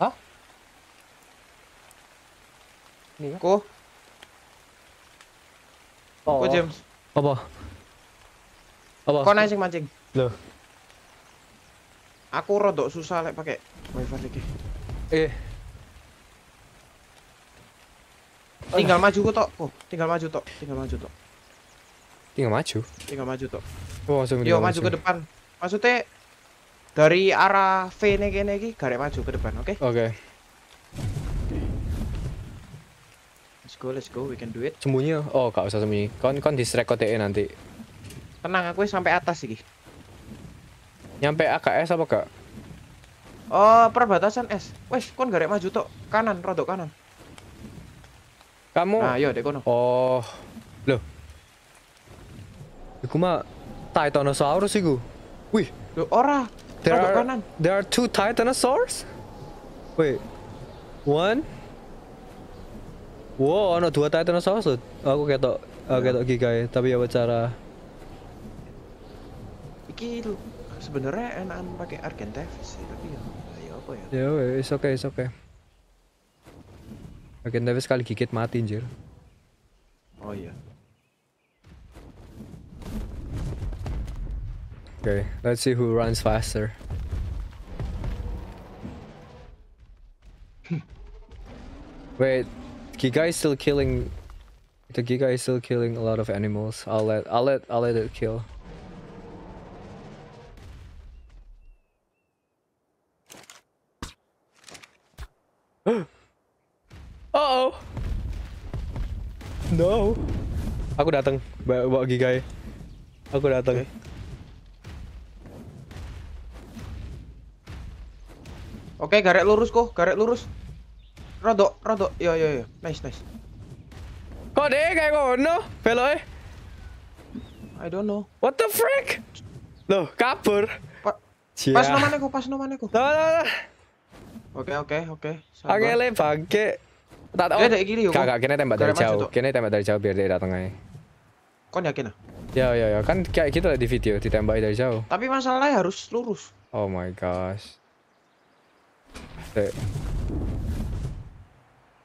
S2: Hah? Ini Ko.
S1: Oh. Ko James. Apa?
S3: Apa?
S2: Kau naik mancing. Loh. Aku rodo susah lek pakai wifi lagi. Eh. Tinggal maju kok tok. Oh, tinggal maju tok. Tinggal maju tok. Tinggal maju. Tinggal maju tok. Oh, langsung Yo, maju ke depan. Maksudnya dari arah V ini kene iki garek maju ke depan, oke? Okay? Oke. Okay. Let's go, let's go, we can do it.
S3: Sembunyi. Ya? Oh, gak usah sembunyi. Kon kon distract kok nanti.
S2: Tenang, aku sampai atas iki.
S3: Nyampe AKS apa kak?
S2: Oh, perbatasan S. Wes, kon garek maju tok. Kanan, rada kanan. Kamu. Nah, yo iya,
S3: dek Oh. Loh. Iku mah Titanosaurus iku. Wih, lo ora. There are, kanan. There are two Titanosaurs? Wait. One. Wow, ono dua Titanosaurus loh. Aku ketok, aku kayak to gigai, ya, tapi ya cara
S2: Iki lho. sebenarnya enak pakai Argen Davis sih tapi ya ya apa ya
S1: ya
S3: yeah, it's okay it's okay Argen Davis kali gigit mati anjir oh iya yeah. Okay, let's see who runs faster. [LAUGHS] Wait, Giga is still killing. The Giga is still killing a lot of animals. I'll let I'll let I'll let it kill.
S6: Uh oh.
S3: No. Aku datang bawa, gigai. Ya. Aku datang.
S1: Oke,
S2: okay, garet lurus kok, garet lurus. Rodok, rodok. Yo yo yo. Nice, nice. Kok deh kayak ngono, beloke? Eh. I don't know. What the freak? Loh, kabur. Pa pas nomane kok, pas nomane kok. Oke oke oke. le bangke. Tak tahu. Ada gini yuk. Kakak kena tembak dari jauh.
S3: Kena tembak dari jauh biar dia datang aja. Kau yakin ah? Ya ya ya kan kayak gitu lah di video ditembak dari jauh.
S2: Tapi masalahnya harus lurus.
S3: Oh my gosh.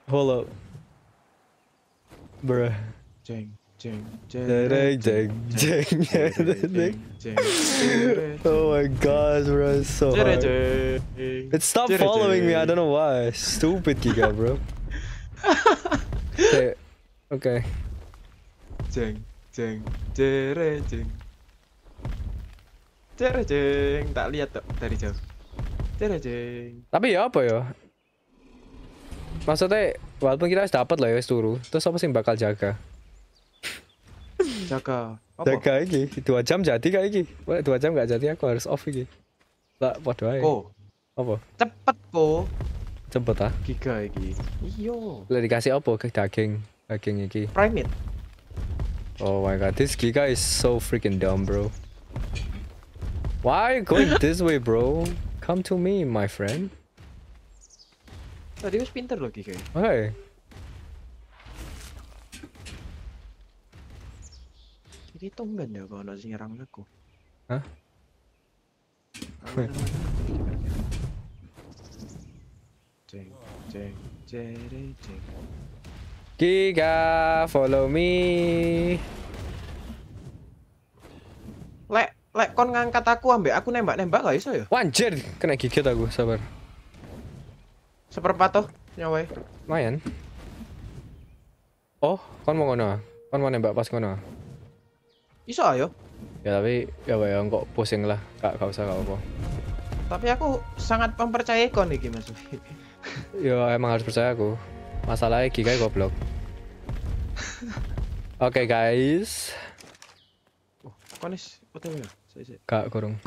S3: Hold up. Bruh.
S6: Jeng. Oh
S3: my gosh, bro, it's so hard.
S6: It stopped
S3: following me. I don't know why. Stupid Giga, bro. okay. okay. Jeng,
S2: jeng, jere, jeng. Jere, jeng. Tak lihat tuh dari jauh. Jere, jeng.
S3: Tapi ya apa ya? Maksudnya, walaupun kita harus dapat lah ya, turu. Terus apa sih yang bakal jaga? jaga apa? jaga ini dua jam jadi kak ini Wah, dua jam gak jadi aku harus off ini lah podo aja kok apa cepet ko cepet ah giga ini iyo lah dikasih apa ke daging daging iki primate oh my god this giga is so freaking dumb bro why going this way bro come to me my friend
S2: tadi harus pinter loh giga oke okay. Jadi tumben ya kalau nasi nyerang aku.
S1: Hah? Ceng, ceng, ceri, ceng.
S3: Giga,
S2: follow me. Lek, lek kon ngangkat aku ambek aku nembak-nembak gak iso ya? Wanjir, kena gigit aku, sabar. Seperempat toh main
S3: Oh, kon mau ngono. Kon mau nembak pas ngono. Iso ayo. Ya tapi ya wae kok ya, pusing lah, Kak, gak usah gak apa.
S2: Tapi aku sangat mempercayai kau nih Mas.
S3: [LAUGHS] Yo emang harus percaya aku. Masalahnya Giga goblok. [LAUGHS] Oke okay, guys.
S2: Oh, konis, otw.
S1: Ya.
S3: Kak kurung.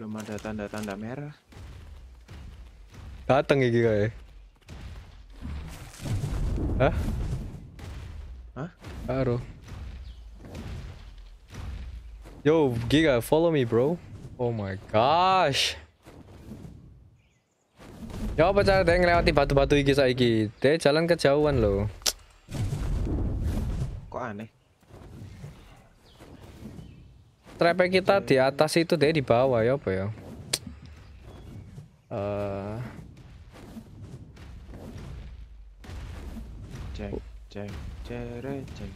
S2: Belum ada tanda-tanda merah.
S3: Datang ya Giga ya? Hah? Hah? Baru. Yo, Giga, follow me, bro. Oh my gosh. Ya apa cara dia ngelewati batu-batu iki saiki? Dia jalan kejauhan loh. Kok aneh? Trape kita di atas itu deh di bawah ya apa ya? Uh... Eh. Cek cek
S2: cere cek.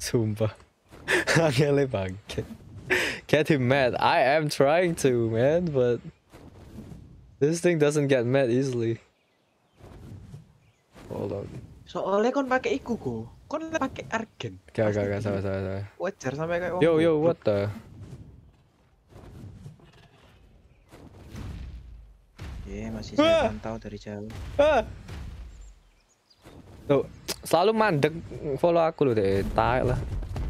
S3: Sumpah. [LAUGHS] Angele bangke. Get him mad. I am trying to, man, but this thing doesn't get mad easily. Hold on.
S2: Soalnya kan pakai iku kok kon pakai
S3: argen gak gak gak sama, sama.
S2: wajar sampai kayak yo yo what the Eh, masih saya ah! pantau dari jauh. Ah! Tuh
S5: selalu
S3: mandek follow aku lu deh, tak lah.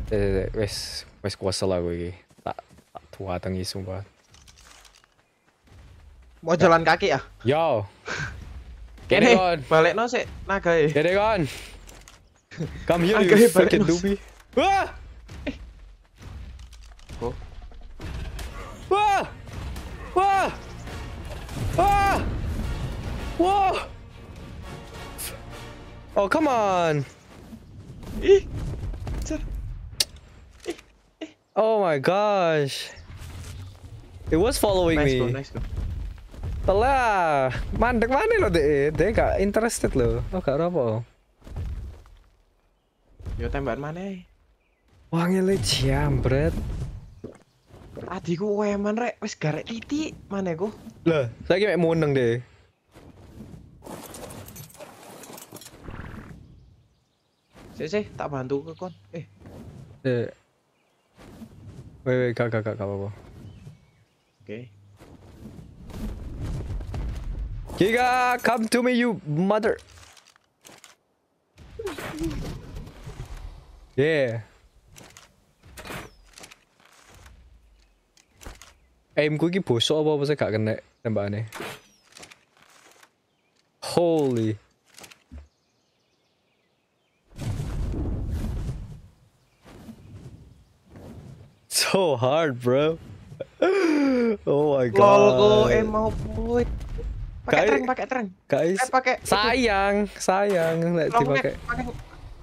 S3: Eh, wes wes kuasa lah gue Tak tak tua tengi sumpah.
S2: Mau jalan kaki ya? Yo. Kene [LAUGHS] Balik no sik naga e. Kene kon. Come here, Anche you fucking doobie. Ah! Oh. Ah! Ah! Ah! Whoa!
S3: Oh, come on! Oh my gosh! It was following nice me. Go, nice go. Alah, mandek mana lo deh? Deh gak interested lo. Oh, gak apa.
S2: Yo tembak mana? Eh? Wangi Wangile jambret. Adiku weman rek wis garek titik mana ku? Lah, kira mau neng deh. Si sih tak bantu ke kon. Eh.
S1: Eh. Wei
S3: wei kak kak kak apa-apa. Oke. Okay. Giga, come to me you mother. Yeah. Aim ku ki bosok apa apa sih gak kena tembakannya. Holy. So hard, bro. [LAUGHS] oh my god. Lol, kalau aim
S1: mau
S2: Pakai terang, pakai terang,
S3: Guys, eh, pakai sayang, sayang
S2: lek dipakai.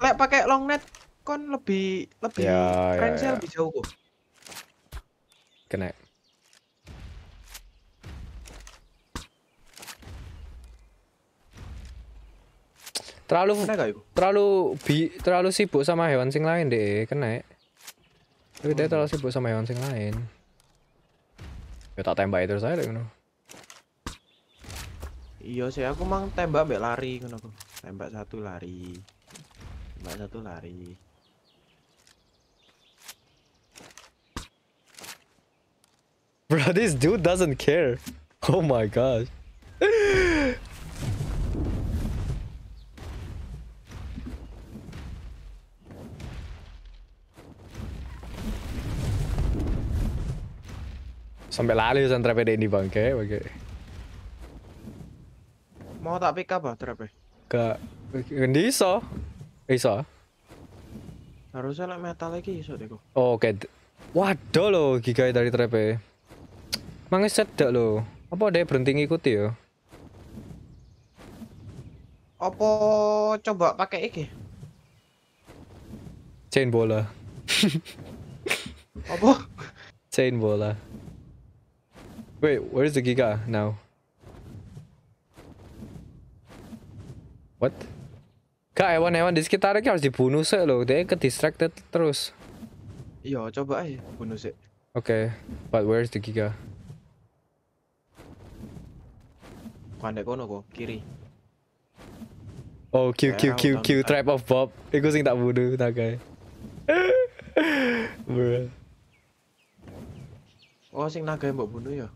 S2: Lek pakai long net kon lebih lebih ya, ya, ya. lebih jauh kok.
S3: Kena. Terlalu kena gak, terlalu bi, terlalu sibuk sama hewan sing lain deh, kena. Tapi hmm. dia terlalu sibuk sama hewan sing lain. Ya tak tembak itu saya deh
S2: Iya sih, aku mang tembak mbak lari aku Tembak satu lari. Tembak satu lari.
S3: Bro, this dude doesn't care. Oh my gosh. Sampai lali sentra PD ini bangke, oke.
S2: Mau tak pick apa ah trape?
S3: Gak. Endi iso? Iso.
S2: Harusnya lah metal lagi iso deh kok.
S3: Oh, Oke. Okay. Waduh lo gigai dari trape. Mangi sedek lo, Apa deh berhenti ngikuti yo? Ya?
S2: Apa coba pakai iki?
S3: Chain bola.
S1: [LAUGHS] Apa?
S3: Chain bola. Wait, where is the Giga now? What? Kak, hewan-hewan di sekitarnya harus dibunuh sih loh. Dia ke distracted terus. Iya, coba
S2: aja bunuh sih.
S3: Oke, okay. but is the Giga?
S2: pandai kono kok kiri
S3: oh Q Q Q Q trap of Bob iku sing tak bunuh tak gay.
S1: [LAUGHS]
S3: bro
S2: oh sing naga yang mbok bunuh ya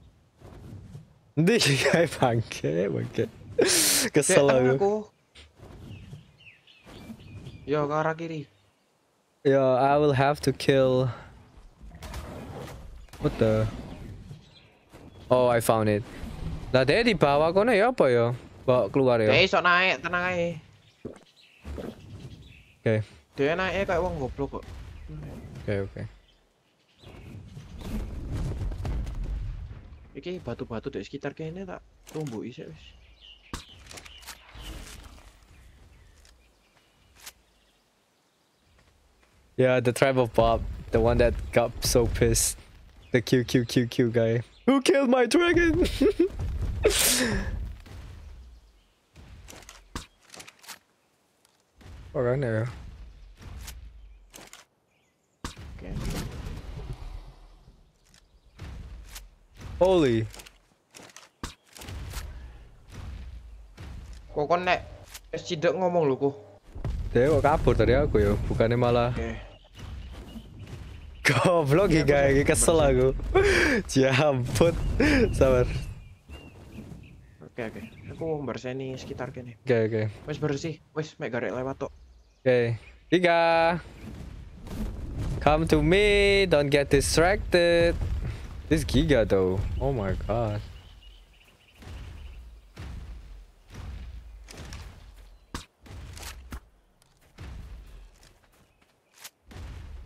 S3: Ndi [LAUGHS] kae bangke bangke [LAUGHS] kesel aku
S2: yo ya, ke arah kiri
S3: yo ya, I will have to kill what the Oh, I found it. Lah dia di bawah kono ya apa ya? Bawa keluar ya. Oke, iso
S2: naik, tenang ae. Oke. Okay. Dia naik kayak wong goblok kok. Oke, okay, oke. Okay. Iki batu-batu di sekitar kene tak tumbuh isek
S1: wis.
S3: Yeah, the tribe of Bob, the one that got so pissed. The QQQQ guy. Who killed my dragon? [LAUGHS] Oh Orang ya. Okay.
S2: Holy. Kok kon nek cidek ngomong lho kok.
S3: Dewe kabur tadi aku ya, bukannya malah. Okay. Goblok ya, guys, kesel aku. Jambut. Sabar,
S2: Oke okay, oke. Okay. Aku nih sekitar kene. Oke okay, oke. Okay. Wes bersih. Wes mek garek lewat tok. Oke. Okay. Tiga.
S3: Come to me, don't get distracted. This Giga though. Oh my god.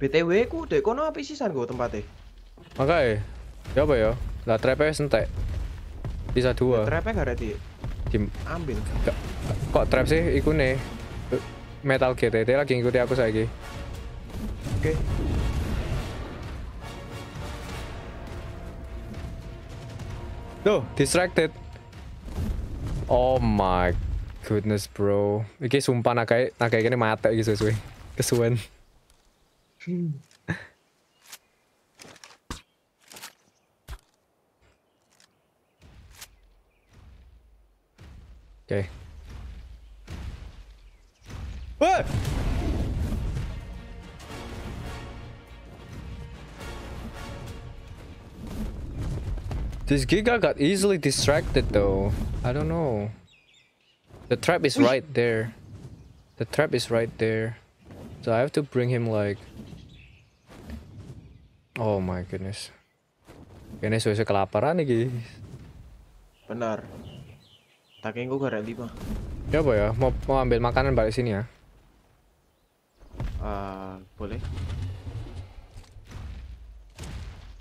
S2: BTW ku dek kono apa sih san tempatnya? Makai, Ya apa ya? Lah trapnya sentek. Bisa dua. Trapnya gak ada di. Dim. Ambil. Gak.
S3: Kok trap sih? ikut nih. Metal GTT lagi ngikuti aku lagi. Oke. Okay. Tuh, distracted. Oh my goodness, bro. ini sumpah nakai nakai ini mata gitu suwe. Kesuwen.
S1: Hmm. [LAUGHS]
S4: Okay. What?
S3: This Giga got easily distracted though. I don't know. The trap is right there. The trap is right there. So I have to bring him like... Oh my goodness. Ini susu kelaparan nih guys. Benar.
S2: Takeng gue gak ready, Bang.
S3: Ya, apa ya? Mau, mau ambil makanan balik sini ya?
S2: Uh, boleh.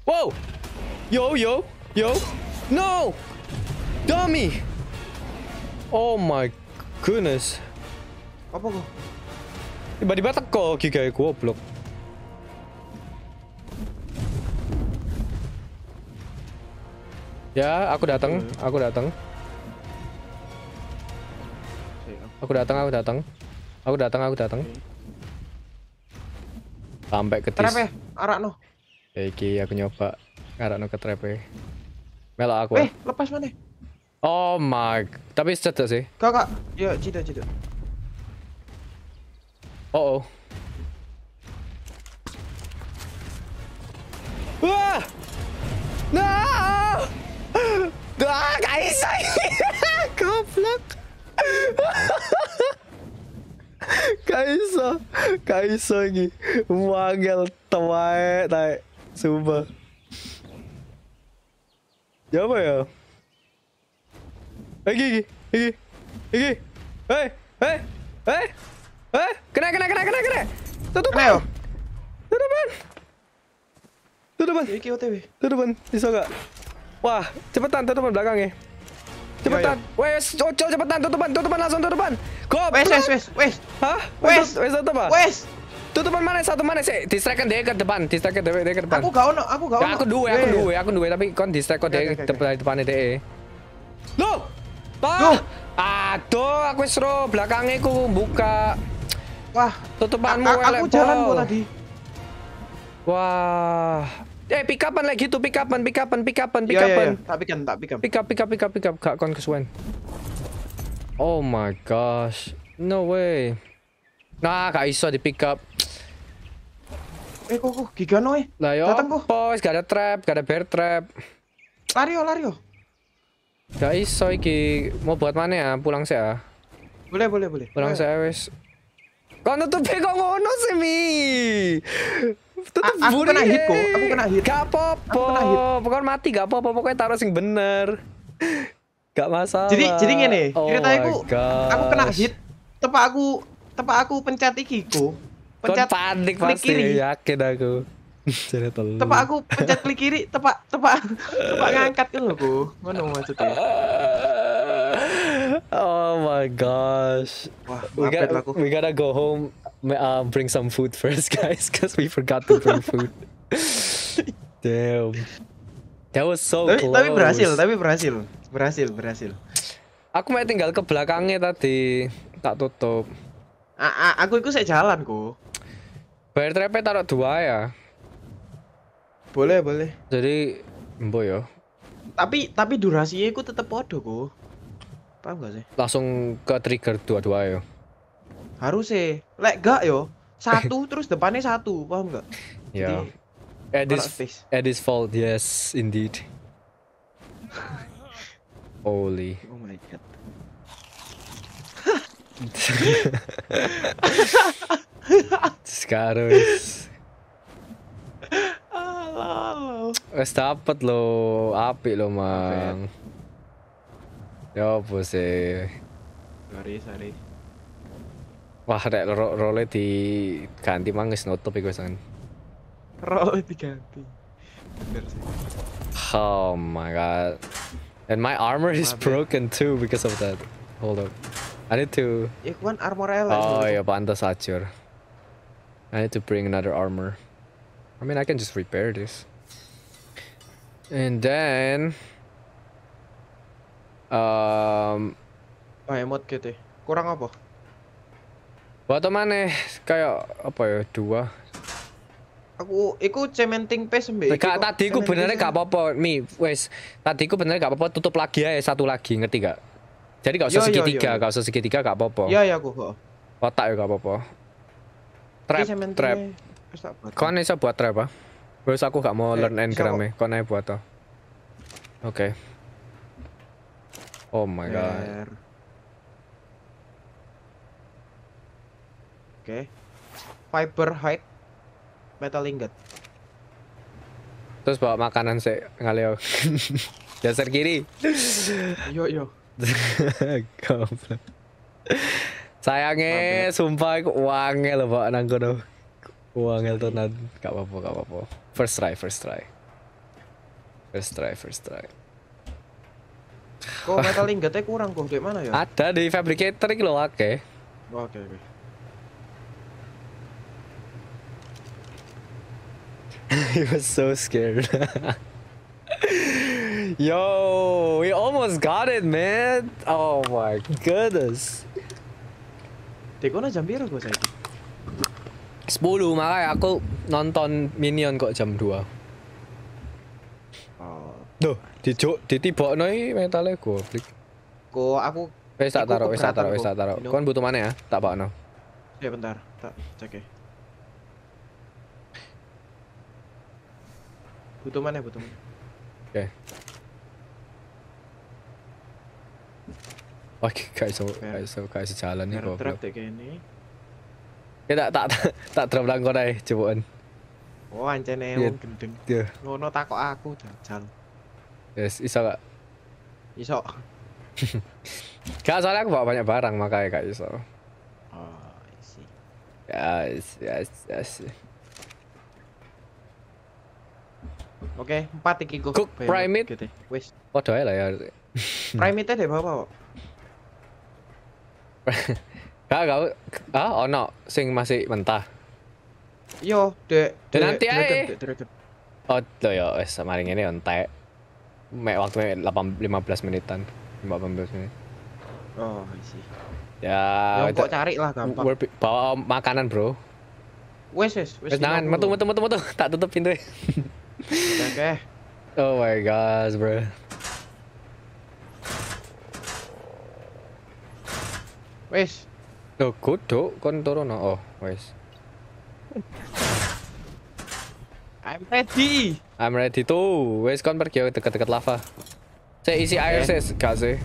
S2: Wow! Yo, yo, yo! No! Dummy!
S3: Oh my goodness. Apa kok? Tiba-tiba teko giga blok Ya, aku datang, aku datang. Aku datang, aku datang. Aku datang, aku datang. Sampai ke trap ya, arah no Oke, eh, aku nyoba no ke trap ya. aku. Eh, eh, lepas mana? Oh my, tapi cedak sih.
S2: Kakak, ya jidat jidat. Oh oh.
S1: Wah! No! dah nah, guys!
S3: [LAUGHS] Goblok! Kaiso, Kaiso lagi, wangel tuae tae, sumpah. Siapa ya? Lagi,
S2: lagi, lagi, lagi. Hei, hei, hei, hei, kena, kena, kena, kena, kena. Tutupan, ya? tutupan, tutupan. Ya, iki OTW. Tutupan, bisa gak? Wah, cepetan tutupan belakangnya. Cepetan. Iya, iya. Wes, ojo cepetan tutupan, tutupan langsung tutupan. Go. Wes, wes, wes, wes. Hah? Wes, wes
S3: tutupan, Wes. Tutupan mana satu mana sih? distrakan dia ke depan, distrakan dia, dia ke depan. Aku gak ono, aku gak ono. Aku dua, iya, aku dua, aku dua tapi kon distrakan dia ke depan depan dia.
S2: Loh. pak Aduh, aku seru belakangnya aku buka. Wah, tutupanmu aku, aku jalan gua tadi.
S4: Wah,
S2: Eh, pick
S3: up lagi itu pick up pick up pick up ya, ya, pick ya. up
S2: Tak pick up, tak pick up. Pick up, pick up, pick up, pick up. Kak kon kesuwen.
S3: Oh my gosh. No way. Nah, gak iso di pick up. Eh kok kok gigano eh. Lah yo. Datang kok. Bos, gak ada trap, gak ada bear trap. Lari yo, oh, lari yo. Oh. Gak iso iki. Mau buat mana ya? Pulang sih ah. Boleh, boleh, boleh. Pulang sih ah, wis.
S2: Kok nutupi kok ngono sih mi? tetep aku kena hit kok aku kena hit gak apa-apa pokoknya mati gak apa-apa pokoknya taruh sing bener gak masalah jadi jadi gini oh aku gosh. aku kena hit Tepak aku tepat aku pencet iki ku pencet Kon panik klik pasti kiri.
S4: yakin aku [LAUGHS] tepat aku pencet
S2: klik kiri tepat tepat tepat ngangkat kan lho ku ngono maksudnya
S3: Oh my gosh. Wah, we, got, aku. we gotta go home uh, bring some food [LAUGHS] first, guys, because we forgot to bring food. [LAUGHS] Damn.
S2: That was so tapi, close. Tapi berhasil, tapi berhasil. Berhasil, berhasil.
S3: Aku mau tinggal ke belakangnya tadi. Tak tutup. A -a aku itu saya jalan,
S2: ku. Bayar trepe taruh dua ya? Boleh, boleh. Jadi, embo yo. Ya. Tapi tapi durasinya aku tetap podo, ku. Paham gak sih?
S3: Langsung ke trigger dua-dua ya?
S2: harus sih lek gak yo satu [LAUGHS] terus depannya satu paham gak ya yeah.
S3: at this fault yes indeed [LAUGHS] holy oh my god [LAUGHS] Sekarang Wes dapet lo, api lo mang. Ya apa sih? Sorry, sorry. Wah, rek ro role diganti manggis nutup iku sangen.
S2: Role diganti. Bener sih.
S3: Oh my god. And my armor is ya. broken too because of that. Hold up. I need to
S2: Ya kan armor L. Oh ya
S3: pantas acur. I need to bring another armor. I mean, I can just repair this. And then um Oh, emot gitu. Ya. Kurang apa? Waktu mana kayak apa ya dua
S2: aku aku cementing pes mbak. gak nah, tadi aku benernya
S3: gak apa-apa mi wes tadi aku benernya gak apa-apa tutup lagi ya satu lagi ngerti gak jadi gak usah segitiga gak usah segitiga gak apa-apa Iya ya aku kok kotak ya gak apa-apa trap trap kau nih buat trap apa? Ah? wes aku gak mau eh, learn engram ya kau nih buat apa? Ah. oke oh my god
S1: Oke. Okay.
S2: Fiber hide metal ingot.
S3: Terus bawa makanan sih ngaleo. Dasar [LAUGHS] kiri.
S2: Yo yo. [LAUGHS]
S3: Sayangnya sumpah uangnya loh bawa nang kono. Uangnya tuh nanti. gak apa-apa gak apa-apa. First try, first try. First try, first try. Kok metal
S2: ingotnya kurang kok? gimana mana ya?
S3: Ada di fabricator iki lho ya. oke. Oke, oke. [LAUGHS] he was so scared. [LAUGHS] Yo, we almost got it, man. Oh my goodness. na jam biru gue saya. 10 makanya aku nonton Minion kok jam 2. Oh. Duh, dijuk ditibokno iki metale goblik.
S2: Ko aku wis tak taruh, wis tak taruh, wis tak taruh. Kon
S3: butuh mana ya? Tak bakno.
S2: Ya eh, bentar, tak cek ya. Butuh mana, butuh mana. Oke. Okay.
S3: Wah, gak iso, gak iso, gak iso jalan nih kok. Trap
S2: deh kayak ini. Ya
S3: tak tak tak trap lang kono ae jebokan.
S2: Oh, ancene iya. wong gendeng. Iya. Ngono takok aku jajal.
S3: Yes, iso gak? Iso. [LAUGHS] gak soalnya aku bawa banyak barang makanya gak iso.
S2: Oh, isi.
S3: Yes, yes, yes. Oke,
S2: okay, empat iki go. Cook
S3: primate. Gitu. Wis. Padha ae lah ya. primate deh bawa kok. [LAUGHS] Gak gak ah ono sing masih mentah.
S2: Yo, dek. de, nanti ae.
S3: Oh, lo ya wis maring ngene entek. Mek waktu 8 e 15 menitan, 15 menit. Oh, isi. Ya, kok ya, cari lah gampang. Bawa makanan, Bro. Wes wes wes. Wes metu metu metu metu, [LAUGHS] tak tutup pintu. Okay. Oh my gosh, bro. Wes. Loh, kudu kon turun oh, wes.
S2: I'm ready.
S3: I'm ready tuh. Wes kon pergi dekat-dekat lava.
S2: Saya isi okay. air sih,
S3: gak sih.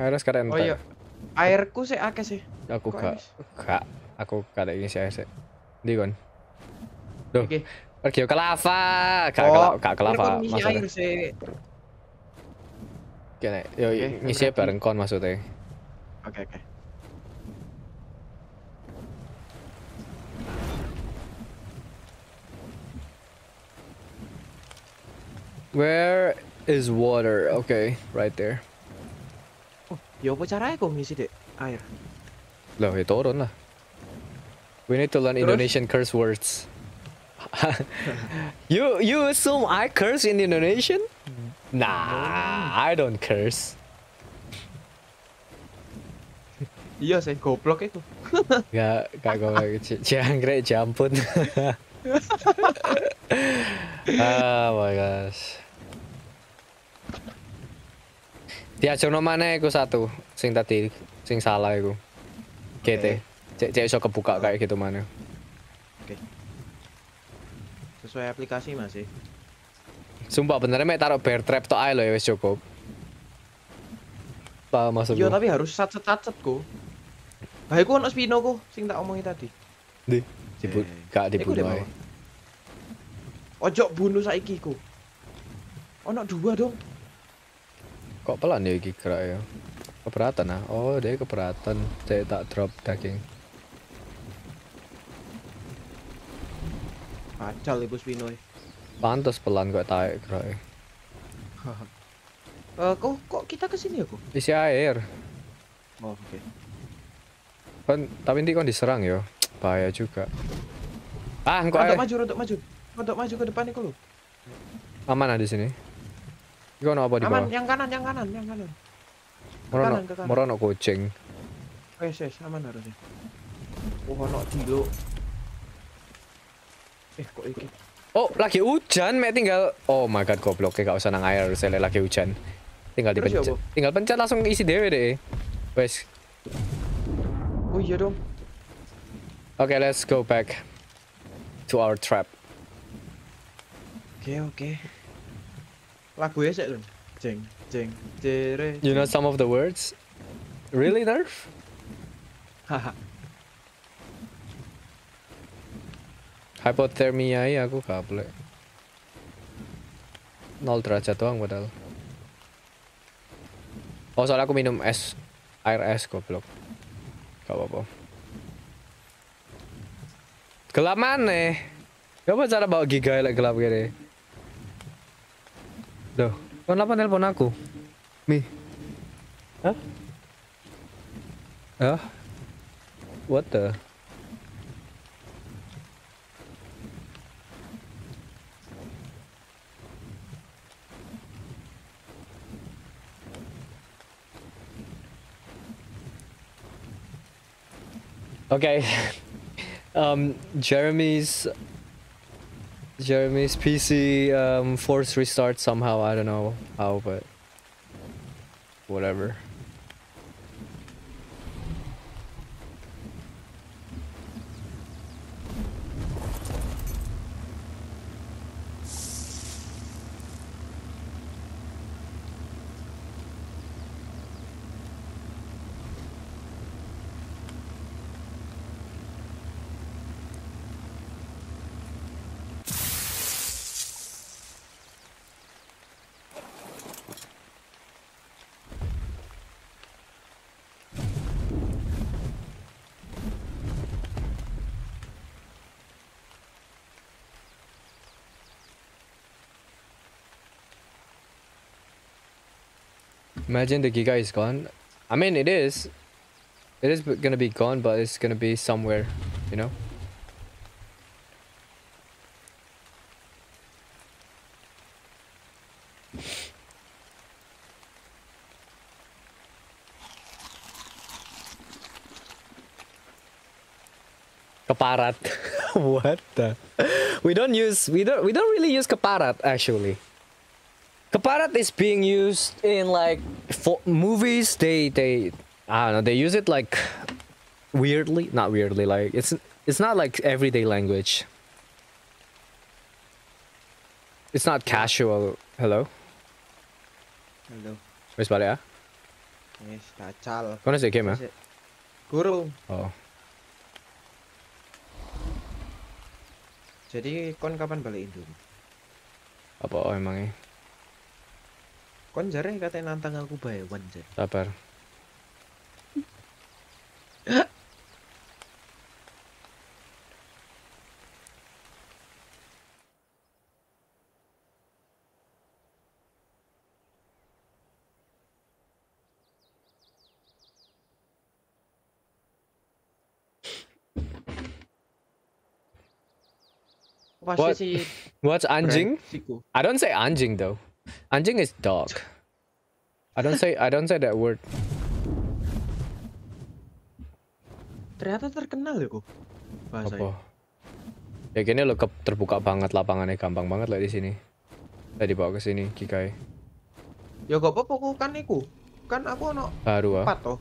S3: Air sekarang. Oh iya.
S2: Airku sih akeh sih. Aku gak.
S3: Gak. Aku gak ada isi air sih. Di kon. Oke. Okay. Pergi ke lava. Gak oh, ke, gak ke lava. Ngisi air sih. yo okay, ngisi okay. bareng kon maksudnya. Oke, okay, oke. Okay. Where is water? Okay, right there. Oh, ya apa
S2: caranya kok ngisi deh air?
S3: Loh, ya turun lah. We need to learn Terus? Indonesian curse words. [LAUGHS] you
S2: you assume I curse in
S3: Indonesian? Nah, I don't curse. Iya sih, goblok itu. [LAUGHS] gak, gak goblok. Jangkrik, jampun. oh [LAUGHS] ah, my gosh. jono mana aku satu sing tadi sing salah aku. GT. Eh. Cek cek so kebuka kayak gitu mana.
S2: Oke. Okay sesuai aplikasi masih.
S3: Sumpah bener mek taruh bear trap to ae lo ya wis cukup. Pa masuk. Yo
S2: tapi harus sat sat sat ku. Bae ku ono spino ku sing tak omongi tadi.
S3: Ndi? Dibut eh,
S2: gak dibunuh ae. Ojo bunuh saiki ku. Ono dua dong.
S3: Kok pelan ya iki gerak ya? Keberatan ah. Oh, dia keberatan. Saya tak drop daging.
S2: Acal ibu Spinoy.
S3: Pantas pelan kok taek gerak.
S2: [LAUGHS] uh, kok kok kita ke sini ya kok?
S3: Isi air. Oh, oke. Okay. Kan tapi nanti kau diserang yo. Bahaya juga.
S4: Ah, engko ada maju,
S2: untuk maju. untuk maju ke depan iku lho.
S3: Aman ada di sini. Kau nak apa di bawah? Aman,
S2: yang kanan, yang kanan, yang kanan. Morono,
S3: morono kucing.
S2: Yes yes, aman harusnya. Oh, ono dilo. Eh,
S3: oh, lagi hujan, Mek tinggal Oh my god, goblok. Gak usah nang air, saya lagi hujan. Tinggal ya dipencet. Tinggal pencet langsung isi dewe deh. Wes. Oh iya dong. Oke, okay, let's go back to our trap.
S2: Oke, okay, oke. Okay. Lagu ya sih, Jeng, jeng, jere. You know some of
S3: the words? Really, Nerf? Haha. Hypothermia ya aku kaplek. 0 derajat doang padahal. Oh, soalnya aku minum es air es goblok. Gak apa-apa. Gelap mana? Gak apa cara bawa giga elek gelap gini. loh kenapa nelpon aku? Mi. Hah? Hah? What the? Okay. [LAUGHS] um, Jeremy's... Jeremy's PC um, forced restart somehow. I don't know how, but... Whatever. Imagine the Giga is gone. I mean, it is. It is gonna be gone, but it's gonna be somewhere, you know? Kaparat. [LAUGHS] what the? We don't use we don't we don't really use kaparat actually. Kaparat is being used in like for movies. They they I don't know. They use it like weirdly, not weirdly. Like it's it's not like everyday language. It's not casual. Hello. Hello. Where's Balea?
S1: Yes, kacal.
S2: Kau nasi game ya? Guru. Oh. Jadi kon kapan balik Indo?
S3: Apa oh, emangnya? Eh?
S2: Kon jare katanya nantang aku bayar wan jare.
S3: Sabar.
S1: What? What's anjing?
S3: I don't say anjing though. Anjing is dog. I don't say I don't say that word.
S2: Ternyata terkenal ya kok
S3: bahasa Apa? Ya gini ya, lo terbuka banget lapangannya gampang banget lah di sini. Tadi bawa ke sini Kikai.
S2: Ya gak apa-apa kan iku. Kan aku ono baru ah. empat toh.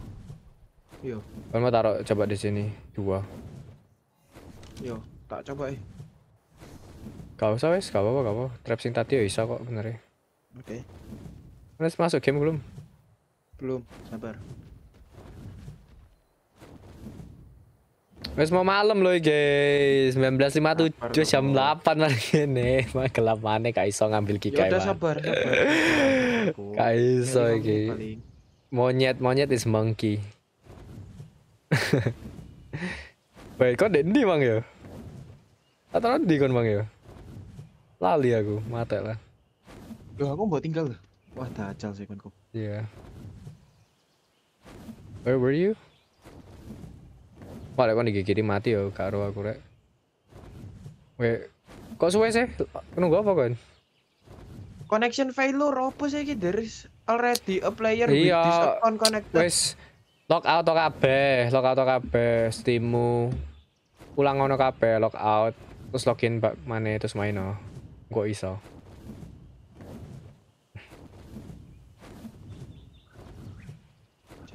S1: Yo.
S3: Iya. Kan mau taruh coba di sini dua.
S1: Yo,
S2: iya, tak coba eh.
S3: Kau usah wes, Kau apa-apa, apa-apa. Trap sing tadi ya bisa kok bener ya. Oke. Okay. Mas masuk game belum?
S2: Belum, sabar.
S3: Mas mau malam loh guys. 19.57 jam 8 lagi nih. Mah gelap mana kaiso iso ngambil kikai. Ya udah sabar. Gak iso iki. Monyet monyet is monkey. [LAUGHS] Baik, kok dendi mang ya? Atau nanti kon mang ya? Lali aku, mati lah.
S2: Loh, aku mau tinggal loh. Wah, ajal sih kan
S3: iya. Yeah. Where were you? Wah, lek kon digigiti mati ya, gak ro aku rek.
S2: We kok suwe sih? Nunggu apa kon? Connection failure opo sih iki there already a player with iya. this account connected. Wes
S3: lock out to kabeh, lock out to kabeh Steammu. Ulang ngono kabeh lock out, terus login mana terus main no. Oh. Gua iso.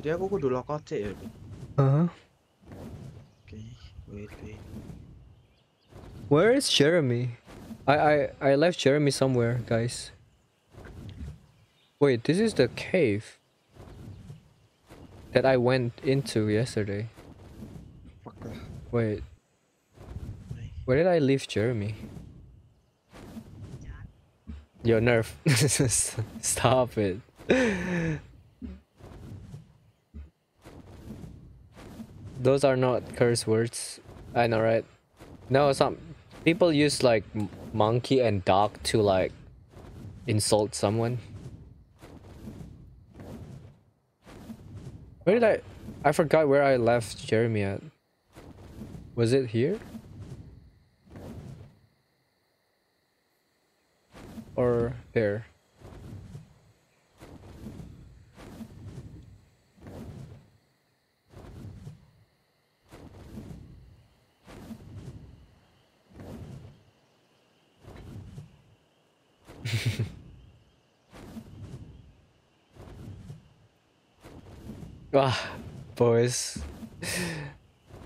S2: Jadi aku kudu lokot sih ya. Uh -huh. Oke, okay. wait wait.
S3: Where is Jeremy? I I I left Jeremy somewhere, guys. Wait, this is the cave that I went into yesterday. Wait. Where did I leave Jeremy? Your Nerf. [LAUGHS] Stop it. those are not curse words. I know, right? No, some people use like monkey and dog to like insult someone. Where did I? I forgot where I left Jeremy at. Was it here? Or there?
S1: [LAUGHS] Wah,
S3: boys.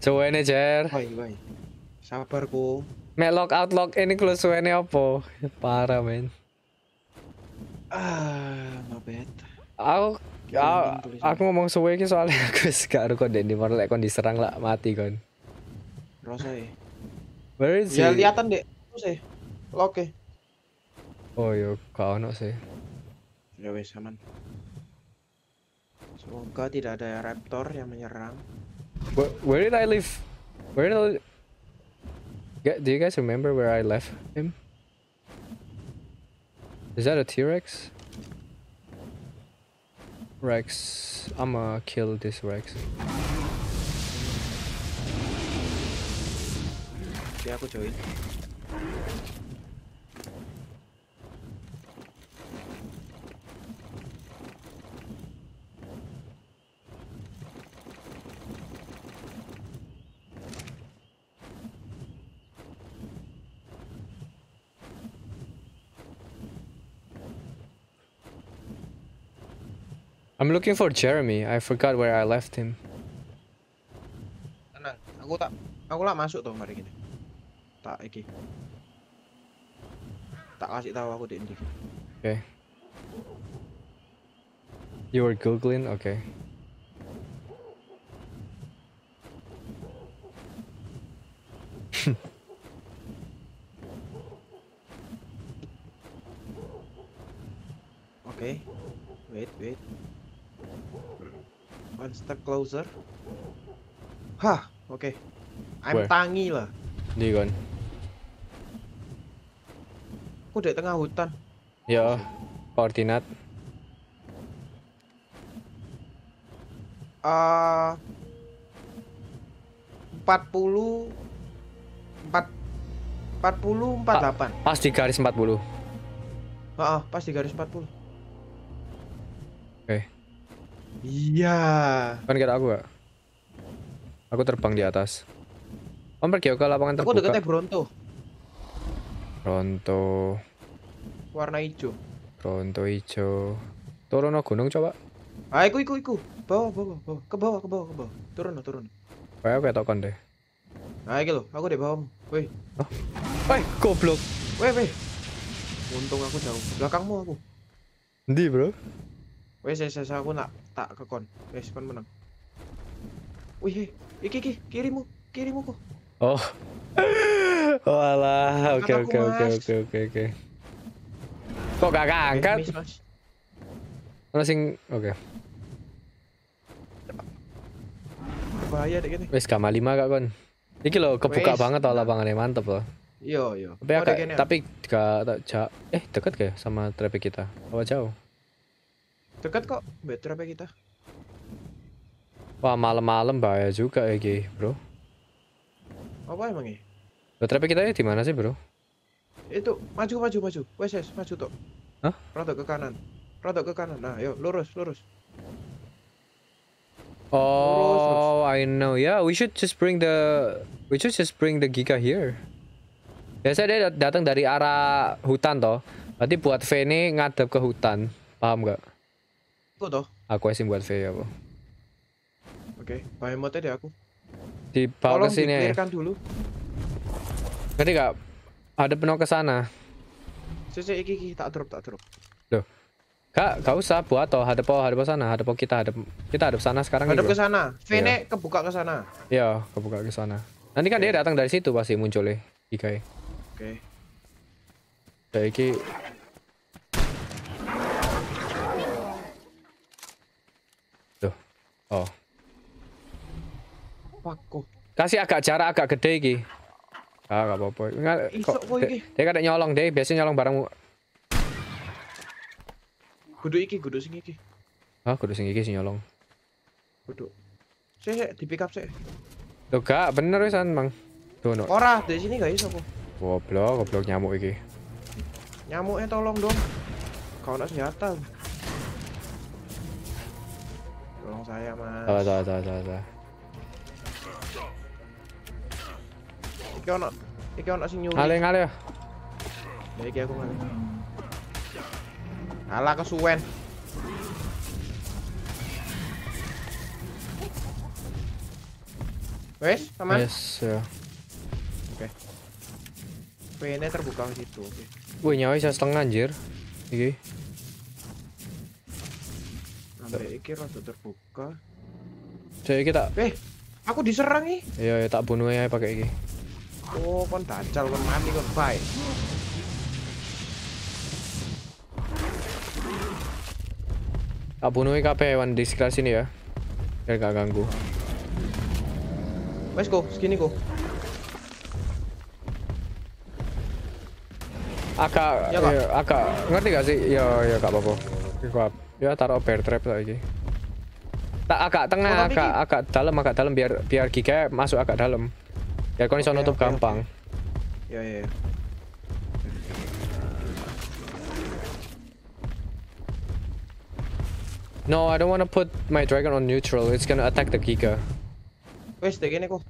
S3: Cowoknya Jer. Woi, woi. Sabarku. Mek out lock ini close suene opo? Parah, men.
S2: Ah, bet. Aku ya,
S3: aku ngomong suwe iki soalnya aku wis gak kok dek dimor lek kon diserang lah mati kon. Rose. Where is Ya kelihatan,
S2: Dek. Rose. Loke.
S3: Oh, you're Kaunos, eh?
S2: Ya wes aman. Semoga tidak ada raptor yang menyerang.
S3: Where, where did I leave? Where did I... Get, do you guys remember where I left him? Is that a T-Rex? Rex. I'ma kill this
S2: Rex. Ya, aku join.
S3: I'm looking for Jeremy. I forgot where I left him.
S2: Tenang, aku tak aku lah masuk tuh mari gini. Tak iki. Tak kasih tahu aku di Oke. Okay.
S3: You were googling? Okay.
S2: [LAUGHS] okay. Wait, wait. One step closer. Hah, oke. Okay. I'm Where? tangi lah. Di kan. Aku di tengah hutan.
S3: Ya, koordinat.
S2: Uh, 40 4 40 48.
S3: Pas di garis 40. Heeh,
S2: uh, uh, pas di garis 40.
S3: Iya. Kan kira aku gak? Aku terbang di atas. Om pergi ke lapangan terbuka. Aku deketnya Bronto. Bronto. Warna hijau. Bronto hijau. Turun no gunung coba.
S2: Ah, iku iku iku. Bawa bawa bawa. Ke bawah ke bawah ke bawah. Turun no turun.
S3: Kayak kayak tokon deh.
S2: Nah, iki lho, aku di bawahmu. Woi. Oh. Woi, goblok. Woi, woi. Untung aku jauh. Belakangmu aku. Ndi, Bro? Woi, saya saya aku nak tak kekon wes eh, kon menang wih iki iki kirimu kirimu kok
S1: oh
S3: Walah, [LAUGHS] oh, oke oke oke oke oke oke. Kok gak eh, angkat? Ono sing oke. Bahaya deh gini. wes kamar 5 gak kon. Iki lo kebuka Wis. banget tau lapangannya mantep loh.
S2: Yo yo. Tapi agak, ya? tapi
S3: gak tak jauh eh dekat gak ya sama traffic kita. Apa jauh?
S2: Dekat kok, better apa kita?
S3: Wah malam-malam bahaya juga ya, G, bro. Apa emang ini? Better apa kita ya di mana sih, bro?
S2: Itu maju maju maju, wes wes maju tuh. Hah? Rodok ke kanan, rodok ke kanan. Nah, yuk lurus lurus.
S3: Oh, lurus, lurus. Oh, I know. Yeah, we should just bring the we should just bring the Giga here. Biasanya dia datang dari arah hutan toh. Berarti buat V ini ngadep ke hutan. Paham gak? Aku toh. Aku sing buat V ya, Bu.
S2: Oke, okay, mode deh aku.
S3: bawah ke sini ya. dulu. Ngerti gak? Ada penuh ke sana.
S2: Cece iki iki tak drop tak drop. Loh.
S3: Kak, gak usah buat toh hadap hadap sana, hadap kita hadap kita hadap sana sekarang Hadap ke sana. Vene
S2: iya. kebuka ke sana.
S3: Iya, kebuka ke sana. Nanti kan okay. dia datang dari situ pasti muncul ya, Oke. Okay. Ya iki Oh. Paku. Kasih agak jarak agak gede iki. Ah, gak apa-apa. Enggak dia kadang nyolong deh, biasanya nyolong barangmu.
S2: Kudu iki, kudu sing iki.
S3: ah, kudu sing iki sing nyolong.
S2: Kudu. Sik, di pick up sik.
S3: Loh gak, bener an, Mang. Tuh, no.
S2: Ora, dari sini gak iso kok.
S3: Goblok, goblok nyamuk iki.
S2: Nyamuknya tolong dong. Kau nak senjata. saya mas salah
S3: salah salah salah, salah.
S2: iki ono iki ono sing nyuri ngaling ngaling ya iki aku ngaling alah kesuwen Wes, sama Yes, ya. Oke. Okay. p ini terbuka di situ, oke. Okay.
S3: Wih, nyawa bisa setengah anjir. Iki. Okay
S2: sampai iki rada terbuka
S3: jadi kita eh
S2: aku diserang nih
S3: iya ya tak bunuh ya pakai ini,
S2: oh kon dacal kon mati kon baik,
S3: tak bunuh kabeh wan di sekitar sini ya biar gak ganggu
S2: wes kok segini kok
S3: agak ya, iya, agak ngerti gak sih ya ya kak apa-apa Ya taruh bear trap lagi. Tak agak oh, tengah, oh, agak ini... agak dalam, agak dalam biar biar Giga masuk agak dalam. Ya kau okay, nutup okay, gampang. Ya ya. No, I don't want to put my dragon on neutral. It's gonna attack the Giga.
S2: Wes, deh gini kok.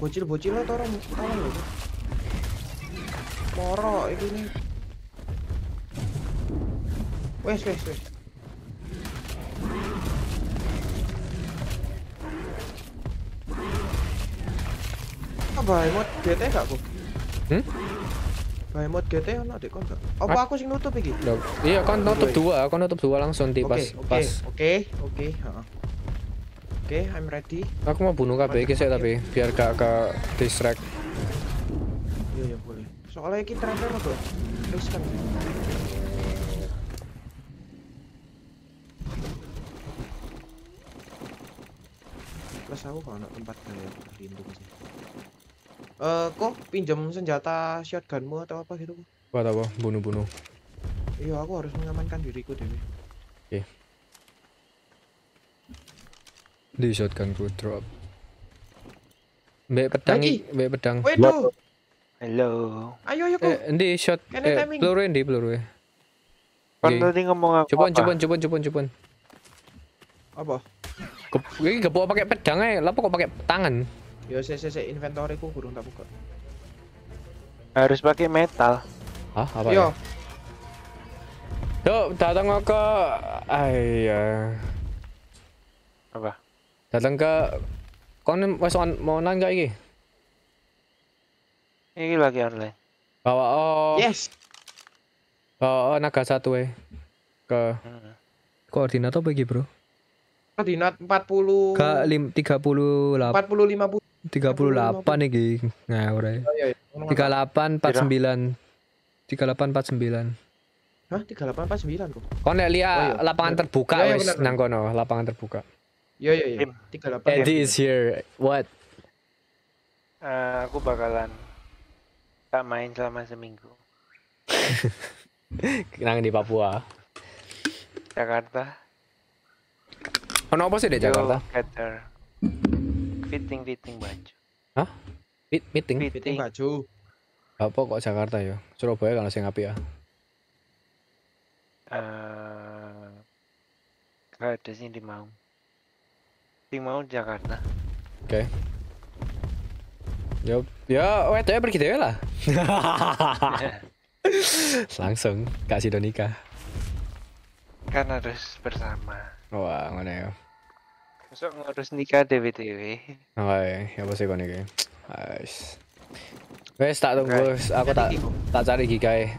S2: Bocil-bocil lah orang, orang Poro ini. Wes wes wes. Apa mod GT gak bu? Hmm? Bae mod GT ono dek kon gak? Apa aku sing nutup iki? Loh, iya kon nutup
S3: dua, kon nutup dua langsung di pas pas.
S2: Oke, oke, heeh. Oke, I'm ready.
S3: Aku mau bunuh KB iki sik tapi biar gak ke distract soalnya kita rame tuh riskan
S2: plus aku kalau nak tempat gaya berlindung sih eh uh, kok pinjam senjata shotgunmu atau apa gitu
S3: buat apa bunuh-bunuh
S2: iya aku harus mengamankan diriku demi
S3: oke okay. di shotgunku drop Mbak pedang, mbak pedang. Waduh. Hello. Ayo ayo. Eh, endi shot? Eh, peluru endi peluru. Kan tadi ngomong aku. Coba coba coba coba coba. Apa? Ini gak bawa pakai pedang ae, eh. lapo kok pakai tangan? Yo, saya saya inventory ku burung tak buka.
S4: Harus pakai metal. Hah,
S3: apa Yo. ya? Yo, datang ke ayah. Apa? Datang ke nih wes mau nang gak iki?
S4: Ini lagi online.
S3: Bawa oh. Yes. Bawa oh, naga satu eh. Ke hmm. koordinat apa lagi Bro?
S2: Koordinat 40 ke lim,
S3: 38 Empat puluh 38 iki. Nah, ora. Oh, iya, iya. 38 49. 38 49.
S2: Hah, sembilan kok.
S3: Kau nek lihat oh, iya. lapangan kok? terbuka iya, iya, wis nang kono, lapangan terbuka.
S4: Yo yo yo. 38. Eddie is
S3: here. What?
S4: Uh, aku bakalan Tak main selama seminggu.
S3: [LAUGHS] Kenang di Papua.
S4: Jakarta. Ono apa sih di Jakarta? Cater. Fitting fitting baju. Hah? Fit Fitting. fitting baju.
S3: Apa kok Jakarta ya? Surabaya kalau sing apik ya.
S4: Eh. Uh, ada sih di mau. Di mau Jakarta.
S3: Oke. Okay. Yo, yo, wedo pergi dewe lah. [LAUGHS] Langsung Kak Sidonika.
S4: Kan harus bersama.
S3: Wah, mana ya?
S4: Besok harus nikah dewe-dewe.
S3: Oh, ya ya sih kau nih? Guys. Wes tak tunggu, aku tak tak cari gigai.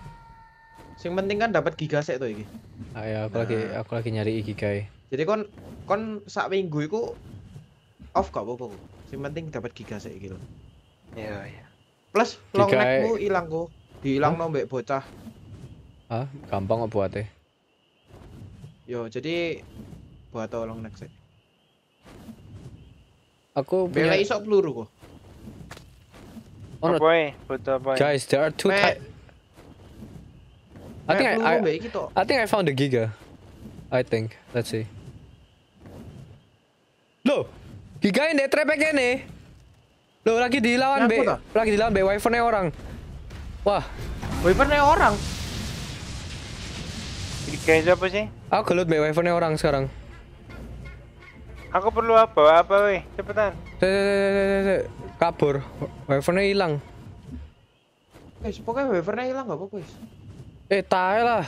S2: Sing penting kan dapat giga er sek tuh iki.
S3: Ah, aku lagi aku lagi nyari gigai.
S2: Jadi kon kon sak minggu iku off gak apa-apa. Sing penting dapat giga sek iki Iya, iya, iya, Plus long neckmu hilang kok. Dihilang huh? nombek bocah. Hah? Gampang buat deh Yo, jadi buat long neck sih. Aku
S3: punya... Bela isok
S4: peluru kok. Oh, no. boy, boy. Guys,
S3: there are two type.
S4: I think I, I, I think
S3: I found the Giga. I think. Let's see. Lo, Giga yang dia ini. Loh lagi dilawan B, ah? lagi dilawan B Wyvernnya orang. Wah, Wyvernnya orang.
S4: Jadi kayak siapa sih?
S3: Aku gelut B Wyvernnya orang sekarang.
S4: Aku perlu apa? Apa weh? Cepetan.
S3: Kabur. Wyvernnya hilang.
S2: Eh, pokoknya Wyvernnya hilang gak apa-apa, Eh, tai lah.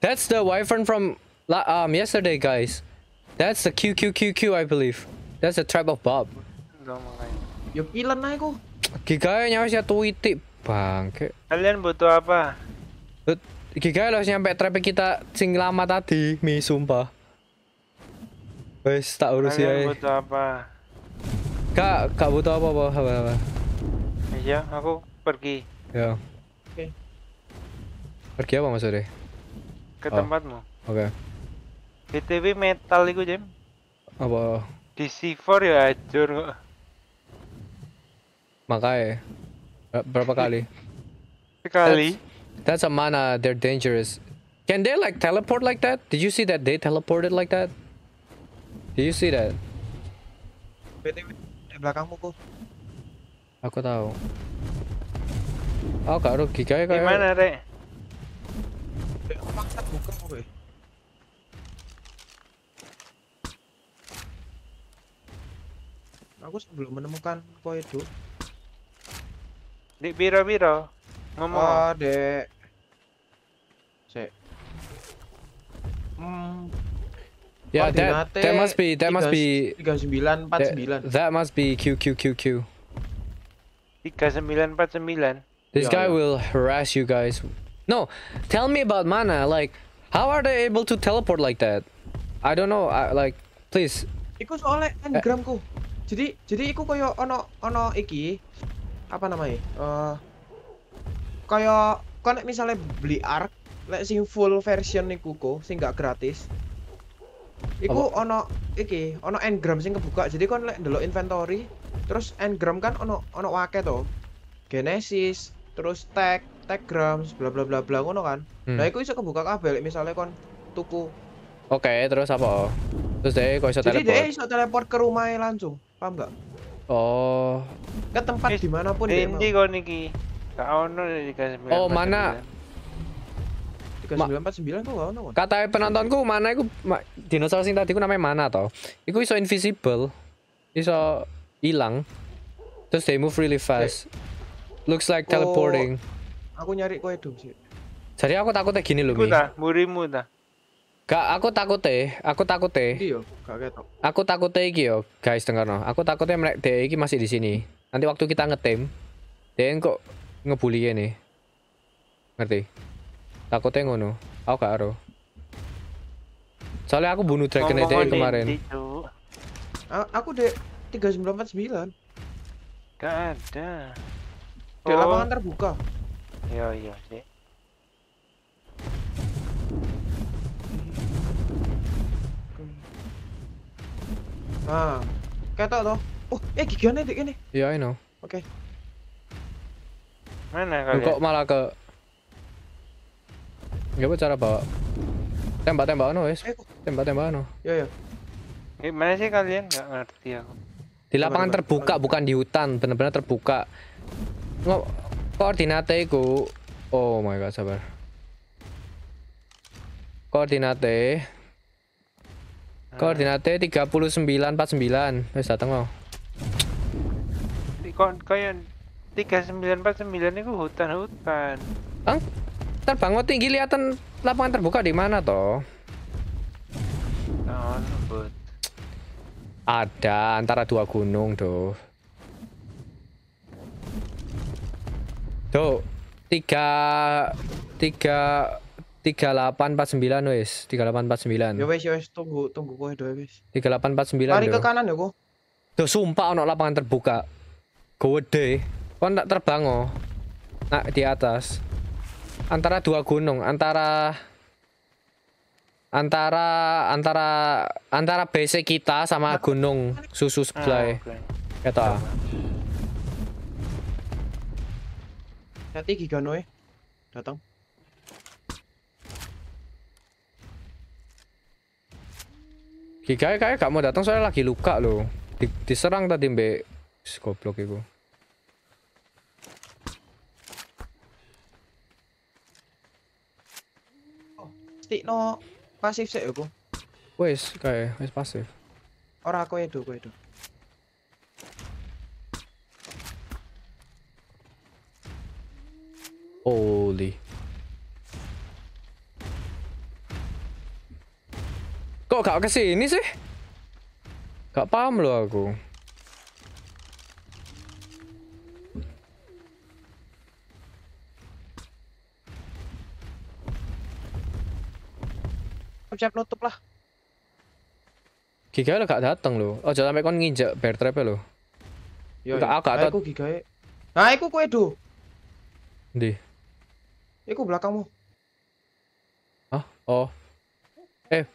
S2: That's
S3: the Wyvern from um yesterday, guys. That's the QQQQ, I believe. That's the tribe of Bob.
S4: Don't mind. Yuk ilan aku
S3: Giga nya nyawa satu itik,
S4: bangke. Kalian butuh apa?
S3: Giga harus nyampe trap kita sing lama tadi, mi sumpah.
S4: Wes tak urus ya. Kalian eh. butuh apa?
S3: Kak, kak butuh apa apa apa apa?
S4: Iya, aku pergi. Ya. Oke.
S3: Pergi apa maksudnya? Ke oh. tempatmu. Oke.
S4: Okay. BTW metal itu, jam? Apa? Di C4 ya hancur
S3: Makai eh, Berapa kali? Sekali. That's, that's a mana. They're dangerous. Can they like teleport like that? Did you see that they teleported like that? Did you see that?
S2: Di belakangmu kok.
S3: Aku tahu. Oh, gak rugi kayak
S2: kayak.
S4: Gimana, re? buka eh.
S2: Aku sebelum menemukan itu.
S4: Di biro-biro. Ngomong. Ah, Dek. Sik. Hmm. Yeah, ya, that that must be that 3, must be 3949.
S3: That, that must be QQQQ.
S4: 3949.
S3: This yeah, guy yeah. will harass you guys. No, tell me about mana. Like, how are they able to teleport like that? I don't know. I, like, please.
S2: Iku soalnya kan engramku. Eh. Jadi jadi iku koyo ono ono iki apa namanya? Uh, kayak kan misalnya beli art like sing full version nih kuku, sing gak gratis. Iku apa? ono iki, ono engram sing kebuka. Jadi kon lek ndelok inventory, terus engram kan ono ono wake to. Genesis, terus tag, tag grams, bla bla bla bla ngono kan. Hmm. Nah, iku iso kebuka kabeh misalnya kon tuku.
S3: Oke, okay, terus apa? Terus deh kok iso Jadi teleport. Jadi deh
S2: iso teleport ke rumahnya e langsung. Paham gak?
S4: Oh. Ke tempat Is, dimanapun dia mau. Ini kau niki. Kau no dikasih. Oh mana?
S2: sembilan
S4: kau kau ono.
S3: Kata penontonku mana iku ma dinosaurus yang tadi ku namanya mana toh Iku iso invisible. Iso hilang. Terus they move really fast. Okay. Looks like oh. teleporting.
S4: Oh, aku nyari kau dong sih. Jadi aku takutnya gini loh, Mi. Murimu dah.
S3: Gak, aku takut deh. aku takut Iya, gak ketok. Aku takut iki yo, guys no Aku takutnya mereka dia iki masih di sini. Nanti waktu kita ngetem dia kok ngebully nih. Ngerti? Takutnya ngono. Aku gak aro. Soalnya aku bunuh Dragon Age kemarin.
S2: Aku dek sembilan Gak ada. Di lapangan oh. terbuka.
S4: Iya, iya, sih. Ah.
S2: Ketok tuh, Oh, eh gigiannya dik ini. Iya, yeah, I know. Oke. Okay.
S4: Mana kali? Kok
S2: malah ke
S3: Gak ya, cara bawa. Tembak anu, eh, oh. tembak no anu. wes. Ya, tembak tembak no.
S4: Iya, iya. Gimana sih kalian? Gak ngerti aku.
S3: Di lapangan terbuka bukan di hutan, benar-benar terbuka. Ngo koordinate iku. Oh my god, sabar. Koordinate Koordinatnya 3949. Wis dateng mau.
S4: Kon koyon 3949 itu hutan-hutan.
S3: Bang, terbang tinggi lihatan lapangan terbuka di mana toh?
S4: Nah, oh, but. Ada
S3: antara dua gunung tuh. Tuh, tiga tiga tiga delapan empat sembilan 3849 wis, 3849. Ya wis
S2: ya wis tunggu tunggu kowe dhewe wis.
S3: 3849. Lari ke kanan ya kok. Duh sumpah ono lapangan terbuka. Gede. Kon tak terbang oh. Nah, di atas. Antara dua gunung, antara antara antara antara base kita sama gunung susu sebelah. Ah, Eta. Ya. Okay.
S2: Nanti giganoe
S3: datang. Gigai kayak gak mau datang soalnya lagi luka loh. Di diserang tadi mbak
S4: goblok itu.
S2: Tikno pasif sih aku.
S3: Wes kayak wes pasif.
S2: Orang aku itu aku itu.
S3: Holy. Kok gak kesini sih? Gak paham loh aku. Siap nutup lah. Giga lo gak dateng lo. Oh jangan sampai kau nginjak bear trap e lo. Yo. Gak Aku
S2: giga. Nah, aku kue do. di. aku belakangmu.
S3: Hah? Oh. Eh,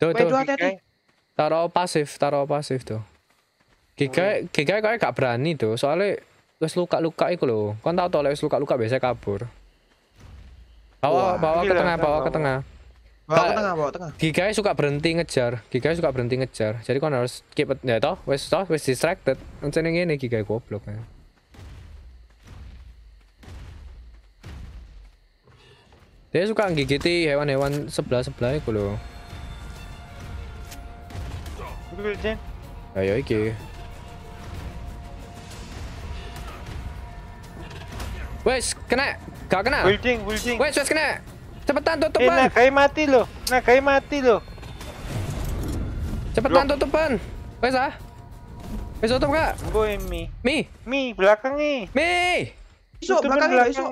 S3: Tuh, tuh. Taruh pasif, taruh pasif tuh. Giga, giga kayak gak berani tuh, soalnya wes luka-luka iku lho. Kon tau to luka-luka biasa kabur. Bawa, Wah, bawa ke tengah, bawa ke tengah.
S6: Bawa ke
S2: tengah, bawa tengah.
S3: Giga suka berhenti ngejar, giga suka berhenti ngejar. Jadi kon harus keep it, ya toh, wes toh, wes distracted. nengin ngene giga goblok. Ya. Dia suka gigiti hewan-hewan sebelah-sebelah itu loh. Jane. Ayo iki. Wes, kena. Gak kena. Building, building. Wes, wes kena.
S4: Cepetan tutupan. Eh, nah, kayak mati lo Nah, kayak mati lo Cepetan tutupan. Wes ah. Wes tutup gak? Gue mi.
S3: Mi. Mi belakangnya. Mi. Isu belakangnya, Iso.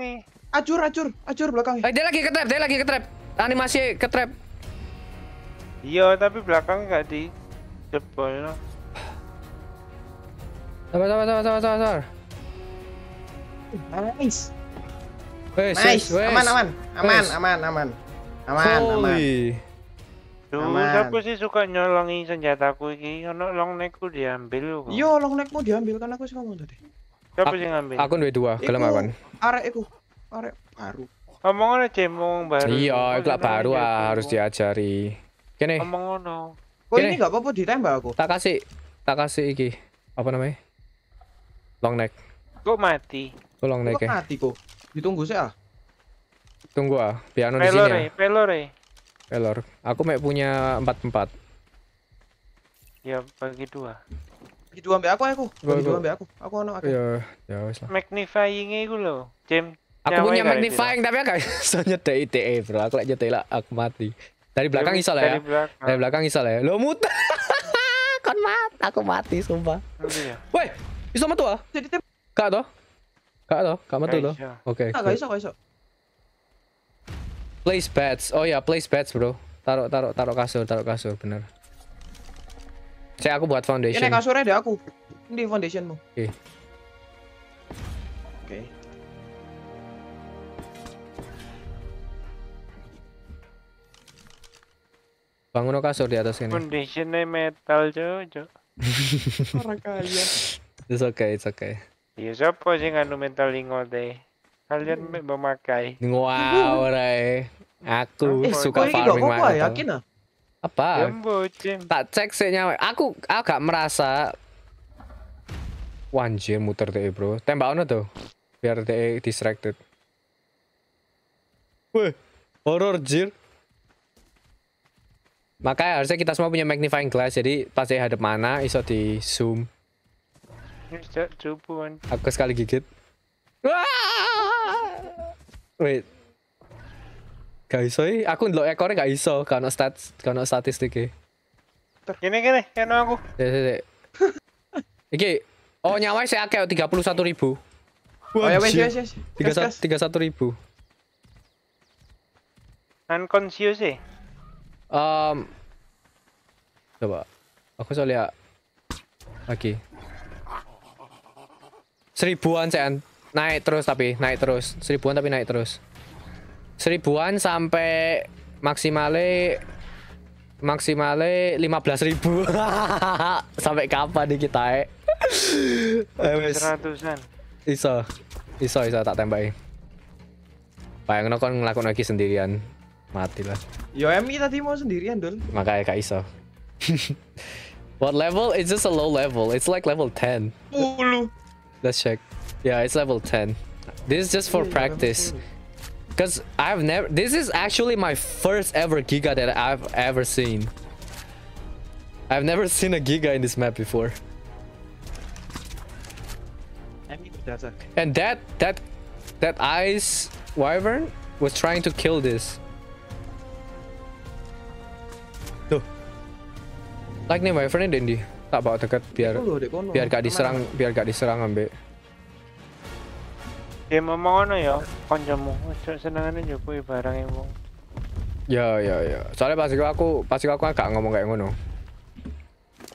S2: Acur, acur, acur belakangnya. Eh, dia lagi ke trap, dia lagi ke trap. Animasi ke trap.
S4: Iya, tapi belakang gak di Cepat ya.
S2: Sabar, sabar, sabar, sabar, sabar, Nice. nice. Aman, aman. Aman, aman, aman.
S1: Aman, aman.
S4: Duh, aman. aku sih suka nyolongi senjataku ini. Ono long neckku diambil kok. Yo,
S2: iya, long neckmu diambil kan aku sih ngomong tadi.
S4: Siapa sih ngambil? Aku dua dua, gelem awan. Arek aku Arek baru. Ngomong ngono, cemong baru. Iya, iku baru ah, harus
S3: diajari. Kene.
S4: Omong ngono. Kok ini nggak apa-apa ditembak aku? Tak kasih, tak kasih
S3: iki. Apa namanya? Long neck.
S2: Kok mati? Kok long neck? Kok mati kok? Ditunggu sih ah.
S3: Tunggu ah, piano di sini. Pelor, ah. pelor, Aku mek punya empat empat.
S4: Ya bagi dua. Bagi dua mbak aku aku. Bagi dua mbak aku. Aku ono aku. iya ya wis lah. Magnifying iku lho, Jim.
S3: Aku punya magnifying tapi aku gak bisa [LAUGHS] nyedeki e, Bro. Aku lek nyedeki aku mati. Dari belakang bisa lah ya. Dari belakang. Dari belakang bisa lah ya. Lo muter. [LAUGHS] kan mat, aku mati sumpah.
S2: Ya. Woi, iso matu ah? Jadi Kak toh? Kak toh? Kak matu toh Oke. Kak iso, kak iso.
S3: Place bets Oh ya, yeah, place bets Bro. Taruh taruh taruh kasur, taruh kasur, bener. Saya aku buat foundation. Ini kasurnya ada
S2: aku. Ini foundationmu.
S1: Oke. Okay.
S3: Bangun no kasur di atas ini.
S4: Conditionnya metal jojo. [LAUGHS] Orang kaya.
S3: It's okay, it's okay.
S4: iya siapa sih nganu metal lingo deh? Kalian memakai.
S3: Wow, rai. Aku eh, suka farming ya? metal. Ya, yakin ah? Apa? Ya, tak cek sih nyawa. Aku agak merasa. Wanjir muter deh bro. Tembak ono tuh. Biar deh distracted. Wih, horror jir. Maka harusnya kita semua punya magnifying glass, jadi pas saya hadap mana, iso di zoom. Aku sekali gigit. Wait. Gak iso aku ndelok ekornya gak iso, karena stats, karena statistik ya.
S4: Gini gini, kene aku.
S3: Sik sik. [LAUGHS] Iki oh nyawa saya akeh oh, ribu.
S4: Oh ya wis wis wis. 31 ribu. Unconscious sih. E. Um,
S3: coba. Aku soal lihat lagi. Seribuan cian Naik terus tapi, naik terus. Seribuan tapi naik terus. Seribuan sampai maksimale maksimale ribu [LAUGHS] sampai kapan nih kita,
S2: eh?
S4: [LAUGHS] eh Seratusan.
S3: Iso. Iso iso tak tembaki. bayangin kon ngelakuin lagi sendirian. Matilah.
S2: Yo Emi tadi mau sendirian dul.
S3: Makanya kak iso. [LAUGHS] What level? It's just a low level. It's like level 10. Ulu. Let's check. Yeah, it's level 10. This is just for practice. Because I've never... This is actually my first ever Giga that I've ever seen. I've never seen a Giga in this map before. And that... That... That Ice Wyvern was trying to kill this. Like nih wifi nih Dendi. Tak bawa dekat biar biar gak diserang, biar gak diserang ambek.
S4: Dia ya, mau ngono ya, kancamu. Cok senengane nyukui ya, barang ibu.
S3: Ya ya ya. Soalnya pas aku pas aku agak ngomong kayak ngono.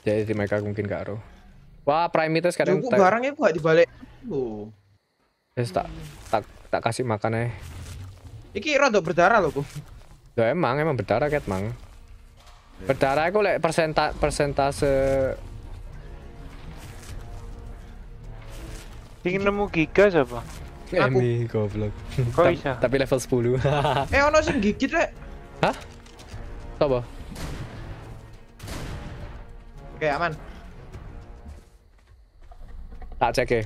S3: Jadi di mereka mungkin gak ero.
S2: Wah, prime itu sekarang. Cukup barangnya gak dibalik. Loh.
S3: Yes, tak, tak tak kasih makan aja.
S2: Iki rada berdarah loh, Bu.
S3: Ya emang emang berdarah ket, Mang. Iya. Berdarah aku lek like persenta persentase
S4: Ingin nemu giga siapa? Emi goblok. Kok bisa? Tapi level 10. [LAUGHS]
S2: eh ono sing gigit lek. Hah? Coba. Oke, aman. Tak cek ya.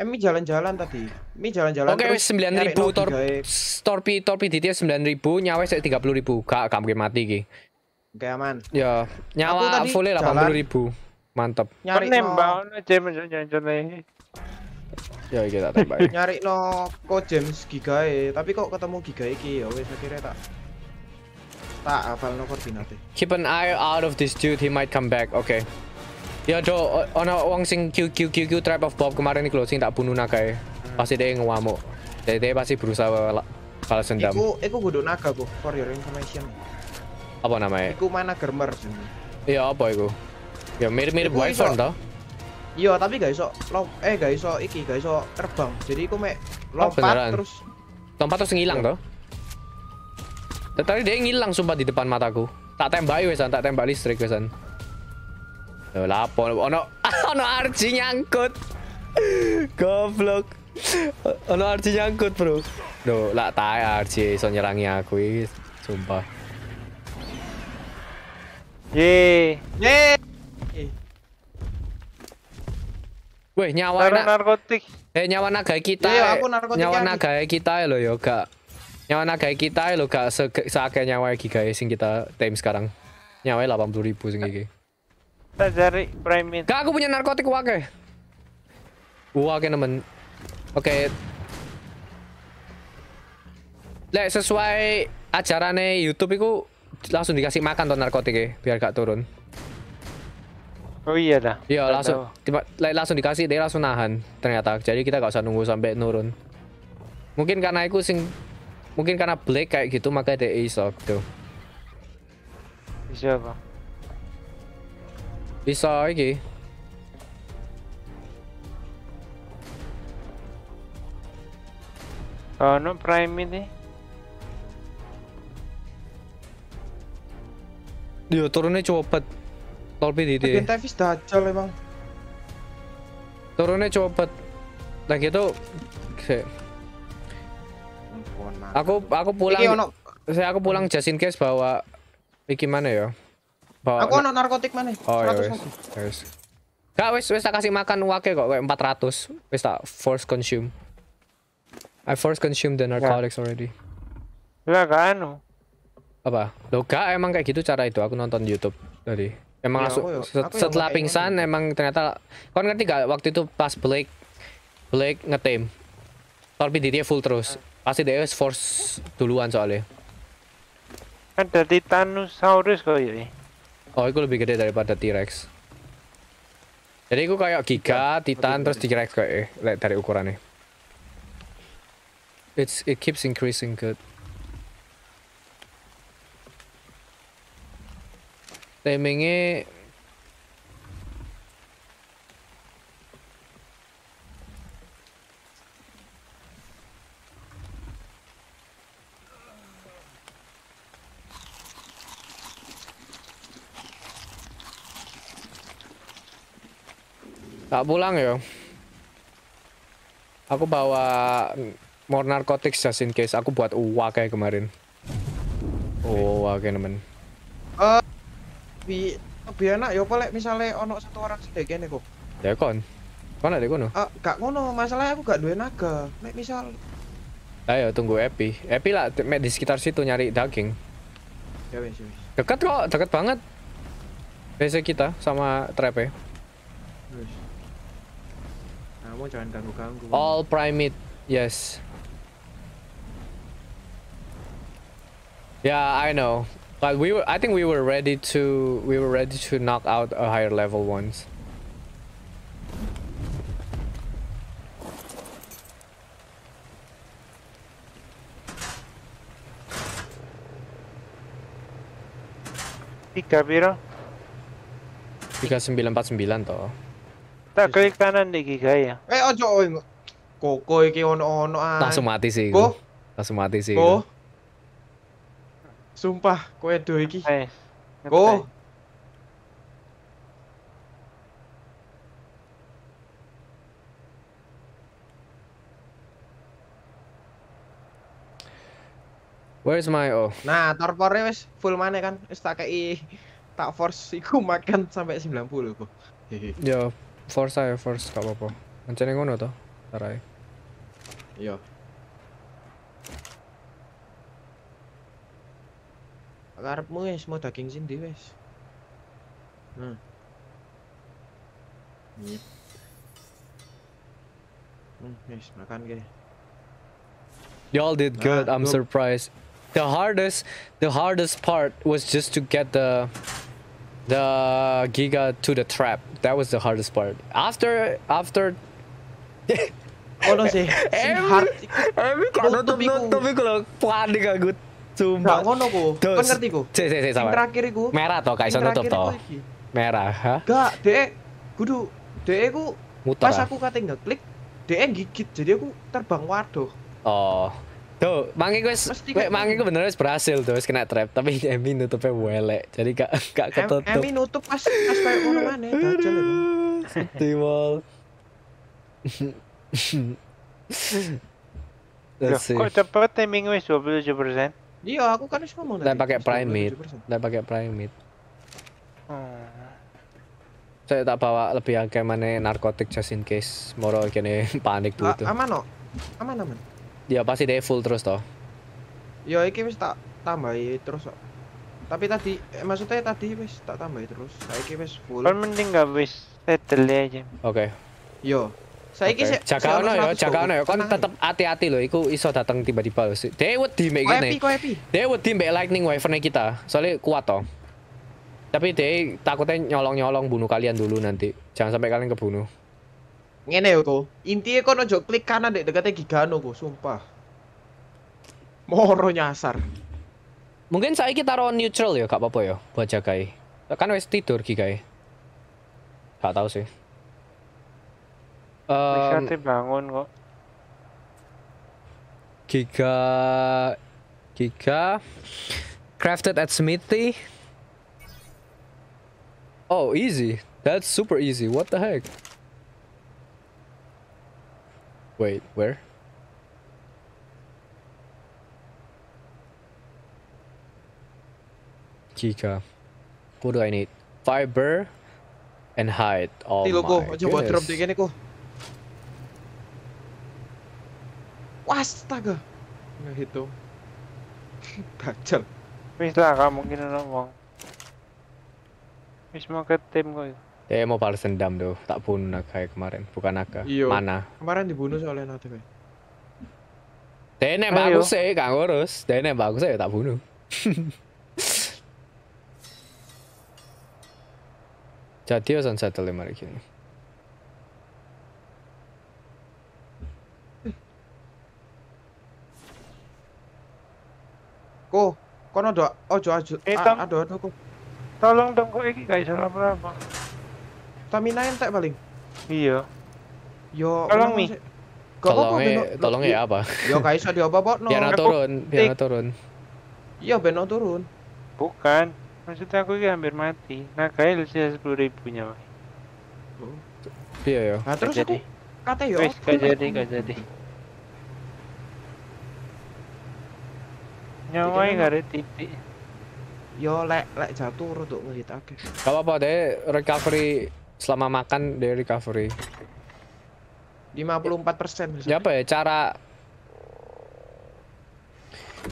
S2: Emi eh, jalan-jalan tadi. Emi jalan-jalan. Oke, okay, 9000 tor
S3: torpi torpi DTS 9000 nyawa sik 30000. Gak gak mungkin mati iki. Oke aman. Ya, nyawa full 80 ya, ribu. Mantap. Nyari nembal
S4: no jam jenjene.
S5: Ya tak tembak. [LAUGHS]
S4: Nyari no kok
S2: James gigae, tapi kok ketemu gigae iki ya wis akhirnya tak tak hafal no koordinate.
S3: Keep an eye out of this dude, he might come back. Oke. Okay. Ya do ono wong sing Q Q Q Q trap of Bob kemarin iki lho sing tak bunuh nakae. Hmm. Pasti dia ngewamuk. Dia, dia pasti berusaha balas dendam. Iku
S2: iku kudu naga kok for your information
S3: apa namanya iku mana germer iya apa iku ya mirip-mirip Wyvern toh
S2: iya tapi gak iso lo eh gak iso iki gak iso terbang jadi iku mek lo oh, beneran. terus
S3: lompat terus ngilang iya. toh tetapi dia ngilang sumpah di depan mataku tak tembak wesan tak tembak listrik wesan Loh, lapo ono [LAUGHS] ono arci nyangkut [LAUGHS] goblok ono arci nyangkut bro Do, lah tai arci ya, iso nyerangi aku iki ya, sumpah Yee, yee. Weh nyawa na narkotik. Eh nyawa naga kita. Iya, eh. aku narkotik. Nyawa naga kita loh eh yo gak. Nyawa naga kita loh kak se nyawa iki guys sing kita time sekarang. Nyawa 80.000 eh sing iki.
S4: Kita cari prime Gak aku punya narkotik
S3: wake. Wake ya, nemen. Oke. Okay. Lek sesuai acarane YouTube iku langsung dikasih makan tuh ya biar gak turun. Oh iya dah. Iya langsung tiba, langsung dikasih dia langsung nahan ternyata. Jadi kita gak usah nunggu sampai nurun. Mungkin karena aku sing mungkin karena black kayak gitu makanya dia iso tuh. Gitu. Bisa apa? Bisa lagi.
S4: Oh, no prime ini. Yo turunnya cepet, Tolpi di dia. Agen
S2: dah ya. dajal emang.
S3: Turunnya cepet, Nah gitu. Oke. Aku aku pulang. Iki ono. Saya aku pulang jasin case bawa iki mana ya? Bawa aku ono
S2: narkotik mana? Oh, iya. wis.
S1: Wis.
S3: Gak wes tak kasih makan wake kok kayak 400. wes tak force consume. I force consume the ya. narcotics yeah. already. Lah kan apa loga emang kayak gitu cara itu aku nonton YouTube tadi emang ya, langsung aku, ya, set, aku setelah pingsan emang ternyata kau ngerti gak waktu itu pas Blake Blake ngetim tapi dia full terus pasti dia force duluan soalnya kan ada Titanosaurus kok ini iya. oh itu lebih gede daripada T-Rex jadi aku kayak Giga, ya, Titan, terus T-Rex kayak eh, dari ukurannya it's it keeps increasing good timingnya Tak pulang ya. Aku bawa more narcotics just in case. Aku buat uwa kayak kemarin. Oh, oke okay, ya, temen
S2: lebih lebih enak ya apa misalnya ono satu orang sithik kene kok.
S3: Ya kon. Kon ada kono? Ah,
S2: gak ngono, masalahnya aku gak duwe naga. Nek misal
S3: Ayo ya, tunggu Epi. Epi lah mek di sekitar situ nyari daging. Ya wis, ya wis. Dekat kok, dekat banget. BC kita sama Trepe.
S2: Ya wis. Kamu
S4: nah, jangan ganggu-ganggu. All
S3: primate. Yes. Yeah, I know. But we were, I think we were ready to, we were ready to knock out a higher level ones. Tiga sembilan empat sembilan toh.
S4: Tak, klik kanan di ni ya. Eh, ojo, ojo. Koko kaya ono-ono ay. Langsung
S3: mati sih. Ko? Langsung mati sih. Ko?
S2: Sumpah, kowe do iki. Go. Where is my oh? Nah, torpornya wis full mana kan? Wis tak kei tak force iku makan sampai 90 kok. Yo, force
S3: aja force gak apa-apa. Mencene ngono to, tarai.
S2: Yo. Pag-arap mo guys, mga taking Hmm. Yep. Hmm, guys, makan guys.
S3: Y'all did good, I'm go. surprised. The hardest, the hardest part was just to get the the Giga to the trap. That was the hardest part. After, after... oh no, si, si Heart. Every corner, tapi kalau planning good. Sumpah. ngono ku. Kan ngerti ku. Cek cek cek sama.
S2: Terakhir iku. Merah toh kaiso iso nutup toh. Merah, ha? Gak, Dek. Kudu Dek ku Muter, pas ah. aku kate ngeklik, Dek gigit. Jadi aku terbang waduh. Oh.
S3: Tuh, mangi gue, wek mangi ku bener wis berhasil tuh wis kena trap, tapi Emi nutupnya welek. Jadi gak gak ketutup. Emi
S2: nutup pas pas kayak ngono maneh dajal ya, itu.
S3: Tiwol. Kok
S4: cepet timing wis 27%? Iya, aku kan harus ngomong. Dan pakai
S3: primate. Dan pakai primate.
S4: Hmm. Ah.
S3: Saya tak bawa lebih yang kayak mana narkotik just in case moro kene [LAUGHS] panik ah, gitu. Aman
S2: no. Oh. Aman aman. Ya pasti deh
S4: full terus toh.
S2: Yo ya, iki wis tak tambahi terus kok. Oh. Tapi tadi eh, maksudnya tadi wis tak tambahi terus. Saiki wis
S4: full. Kan mending gak wis settle aja. Oke. Okay. Yo, Saiki okay. Jakano ya, Jakano ya, kon
S2: tetep hati-hati loh, iku iso
S3: datang tiba-tiba lho. Dhewe wedi mek ngene. Dhewe wedi mek lightning wave-ne kita, soalnya kuat toh. Tapi deh takutnya nyolong-nyolong bunuh kalian dulu nanti. Jangan sampai kalian kebunuh.
S2: Ngene yo kok. Intinya kon ojo klik kanan dek dekatnya Gigano kok, sumpah. Moro nyasar. Mungkin saya kita taruh neutral ya, gak apa-apa
S3: ya buat jagai. Kan wes tidur Gigai. Gak tahu sih.
S4: Um, May kok.
S3: Giga... Giga... Crafted at smithy. Oh, easy. That's super easy. What the heck? Wait, where? Kika. What do I need? Fiber and hide. Oh Tilo
S2: my
S4: ko, astaga nggak hitung [LAUGHS] bacot wis lah kamu mungkin ngomong wis mau ke tim kok
S3: Eh mau balas dendam tuh tak bunuh naga ya kemarin bukan naga iya. mana
S4: kemarin dibunuh oleh naga
S3: dia bagus aku sih kang ngurus dia nembak aku sih tak bunuh [LAUGHS] jadi ya sunset lima ini.
S2: oh kono do ojo ojo Eh, aduh Tolong dong kok ini guys iso lama-lama. Stamina entek paling. Iya. Yo, tolong mi. tolong Tolong ya apa? Yo ada apa
S4: diapa no Biar turun, biar turun. Iya beno turun. Bukan. Maksudnya aku ini hampir mati. Nah, kayak lu sisa sepuluh ribunya, mah
S1: Iya ya. Nah, terus jadi kata ya yo. Wis, gak jadi, gak jadi.
S4: nyawai gak ada titik yo lek
S2: lek jatuh untuk ngehit akeh gak
S3: apa-apa deh recovery selama makan deh recovery
S2: 54 persen ya apa ya cara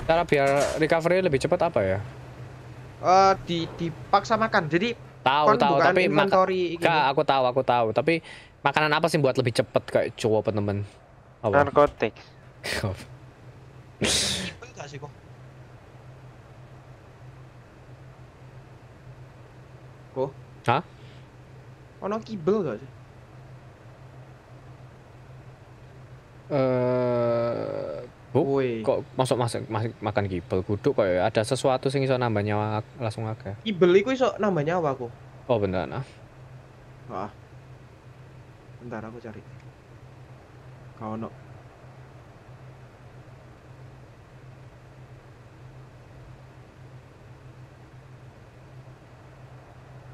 S2: cara biar
S3: recovery lebih cepat apa ya
S2: uh, di dipaksa makan jadi tahu kan tahu tapi inventory gak, aku tahu aku tahu tapi
S3: makanan apa sih buat lebih cepet kayak cowok temen narkotik [LAUGHS]
S2: Oh. Hah? Ono kibel gak sih? Eh,
S3: uh, kok masuk masuk masuk makan kibel guduk kok ya? ada sesuatu sing iso nambah nyawa langsung aja
S2: Kibel iku iso nambah nyawa aku.
S3: Oh beneran ah.
S1: Wah.
S2: Bentar aku cari. Kau no.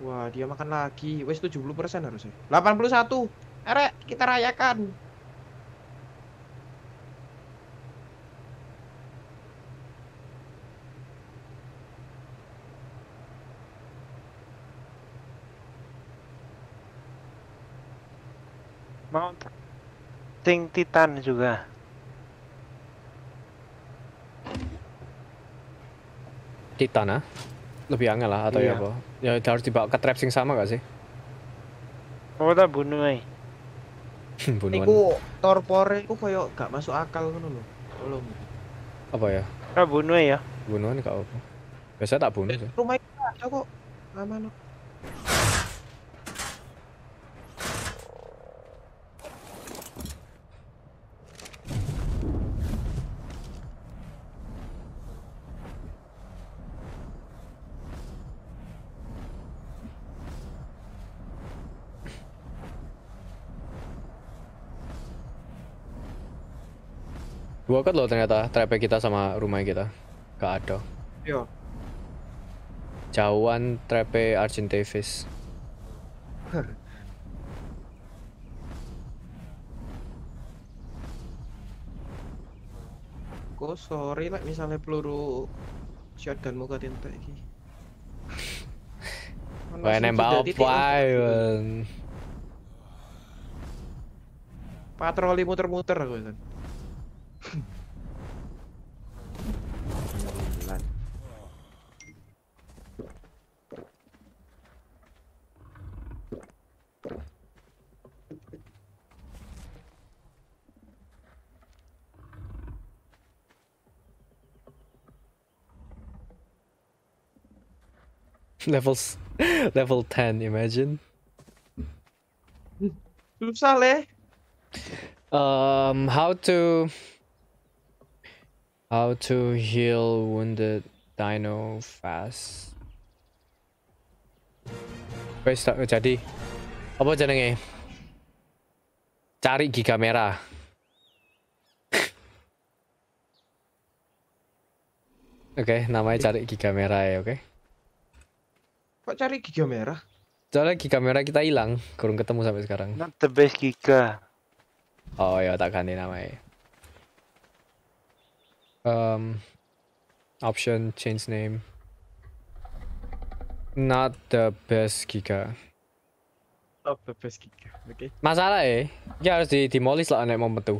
S2: Wah, dia makan lagi. Wes 70% harusnya. 81. Erek, kita rayakan.
S4: Mount Ting Titan juga. Titan ah? lebih angel
S3: lah atau ya iya. ya apa ya harus dibawa ke trap sing sama gak sih
S4: oh tak bunuh eh
S3: [LAUGHS] bunuhan iku
S2: torpore iku koyo gak masuk akal ngono lho belum
S3: apa ya tak bunuh eh, ya bunuhan gak apa biasa tak bunuh eh, sih
S2: rumah itu ada kok aman
S3: Dua kat loh ternyata trap kita sama rumah kita. Gak ada. Iya. Jauhan trap Arjen Davis.
S4: [LAUGHS]
S2: Kok sorry lah misalnya peluru shotgun muka tinta iki. Wah [LAUGHS] nembak apa ya, Patroli muter-muter aku kan.
S3: [LAUGHS] Levels level 10, imagine. Um how to how to heal wounded dino fast. Wait, start jadi. Apa jenenge? Cari giga merah. [LAUGHS] Oke, okay, namanya cari giga merah eh, ya, oke. Okay?
S2: Kok cari giga merah?
S3: Soalnya giga merah kita hilang, kurang ketemu sampai sekarang. Not the best giga. Oh ya, tak ganti namanya. Um, option change name. Not the best giga. Not the best giga, oke. Okay. Masalah eh, ya harus di demolis lah anak mau metu.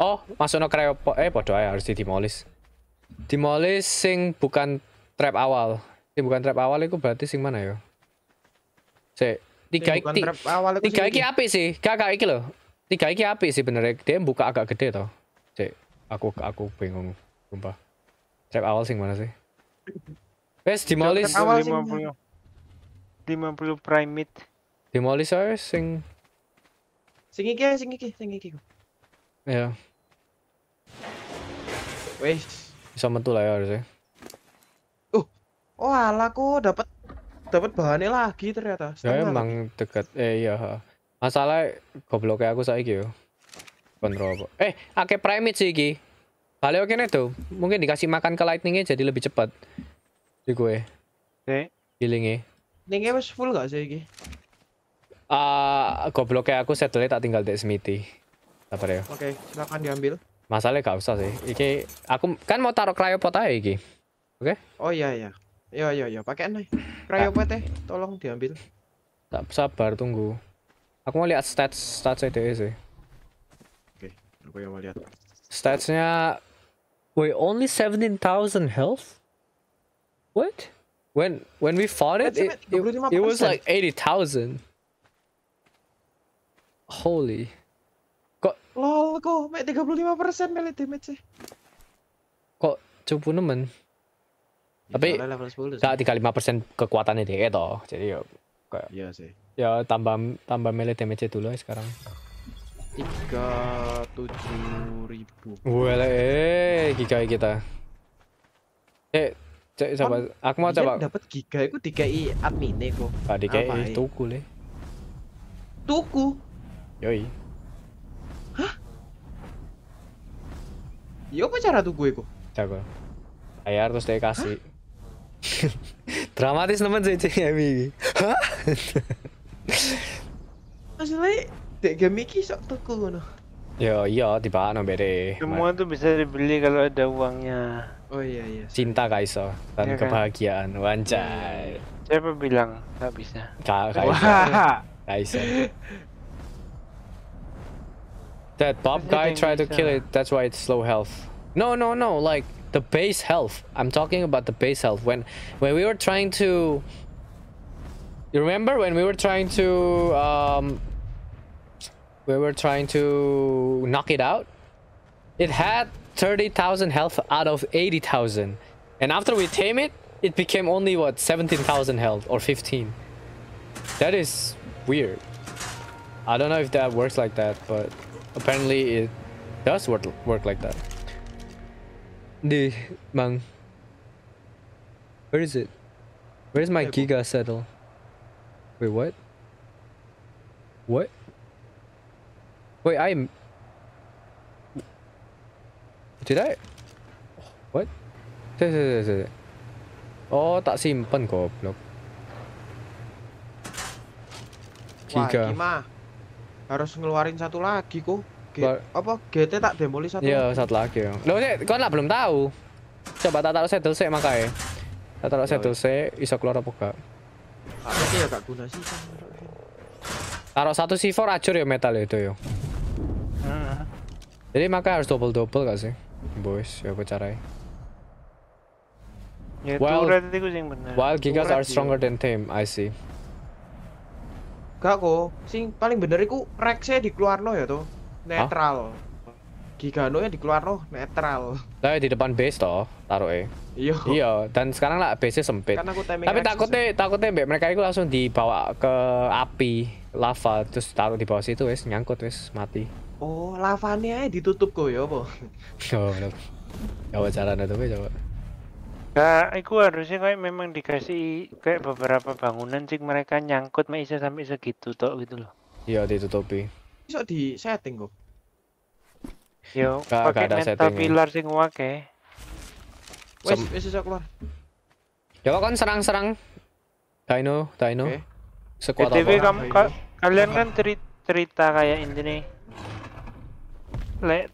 S3: Oh, masuk no kreopo. eh bodoh ya harus di demolis. Demolis sing bukan trap awal, ini bukan trap awal itu berarti sing mana ya? C, tiga iki. Awal
S1: itu tiga iki api
S3: sih. Kakak iki loh, Tiga iki api sih bener dia buka agak gede toh. C, aku aku bingung sumpah. Trap awal sing mana sih?
S6: Wes dimolis. Trap awal
S3: 50.
S4: 50 mid.
S3: Demolis ae sing
S2: sing iki sing iki sing iki.
S3: Ya. Wes sama tuh lah ya harusnya
S2: oh ala kok dapat dapat bahannya lagi ternyata ya, emang
S3: dekat. eh iya masalah gobloknya aku saiki yo kontrol apa eh ake primit sih iki Balik oke tuh mungkin dikasih makan ke lightningnya jadi lebih cepat di gue Nih healingnya
S2: healingnya wis full gak sih iki
S3: Ah, uh, gobloknya aku setelah tak tinggal di Smithy. Sabar ya.
S2: Oke, okay, silakan diambil.
S3: Masalahnya gak usah sih. Iki aku kan mau taruh cryopod aja iki.
S2: Oke? Okay? Oh iya iya. Yo yo yo, pakai nih. Krayo [CLEARS THROAT] teh, tolong diambil. Tak sabar tunggu. Aku mau lihat
S3: stats stats CDE sih. Oke, aku yang mau lihat. Statsnya Wait, only seventeen thousand health? What? When when we fought it, it, it, was like eighty thousand. Holy. Kok
S2: lol kok mek 35% melee damage sih.
S3: Kok cupu nemen? Ya, tapi gak tiga lima persen kekuatannya dia toh jadi ya kayak iya sih ya tambah tambah melee damage dulu ya sekarang tiga tujuh ribu wele eh giga ya kita
S2: eh cek coba kan aku mau coba dapat giga itu tiga i admin kok ah tiga i tuku le tuku
S3: yoi hah yo ya apa cara tuku itu jago bayar terus dia kasih [LAUGHS] Dramatis temen sih cek game ini. Hah?
S2: dek game ini sok tuku no.
S3: Yo iya tiba no bere. Semua
S2: tuh bisa
S4: dibeli kalau ada uangnya. Ah, oh iya iya.
S3: Cinta kaiso dan ya, kan? kebahagiaan wancai. Siapa bilang
S4: gak bisa? Kak kaiso. kaiso.
S3: That Bob guy tried to kill it. That's why it's low health. No no no like the base health i'm talking about the base health when when we were trying to you remember when we were trying to um we were trying to knock it out it had 30,000 health out of 80,000 and after we tame it it became only what 17,000 health or 15 that is weird I don't know if that works like that but apparently it does work, work like that Di, bang. Where is it? Where is my Giga saddle? Wait, what? What? Wait, I'm... Did I? What? Oh, tak simpan goblok.
S2: Giga. Wah, Harus ngeluarin satu lagi kok apa GT tak demoli satu iya satu lagi ya lo sih kau lah belum tahu coba tak taruh settle sih makai.
S3: tak taruh ya, settle sih bisa keluar apa enggak?
S2: apa sih ya guna sih
S3: taruh satu C4 acur ya metal ya, itu yo ya. jadi maka harus double double gak sih boys ya aku caranya
S1: Ya, wild, gigas
S3: are stronger than tame, I see.
S2: Gak kok, sih paling bener iku Rexe dikeluarno ya tuh netral huh? Gigano yang dikeluar loh netral
S3: tapi di depan base toh taruh eh iya iya dan sekarang lah base sempit tapi takutnya takutnya mbak mereka itu langsung dibawa ke api lava terus taruh di bawah situ wes nyangkut wes mati
S4: oh lavanya ditutup kok ya boh. coba coba cara tuh coba Nah, aku harusnya kayak memang dikasih kayak beberapa bangunan sih mereka nyangkut mek sampai segitu tok gitu loh.
S3: Iya ditutupi
S2: bisa di setting
S4: kok. Yo, pakai mental pilar sing wake. Wes, wes iso keluar.
S3: Coba ya, kan serang-serang. Dino, Dino. Sekuat apa?
S4: kalian kan cerita, cerita kayak ini. Lek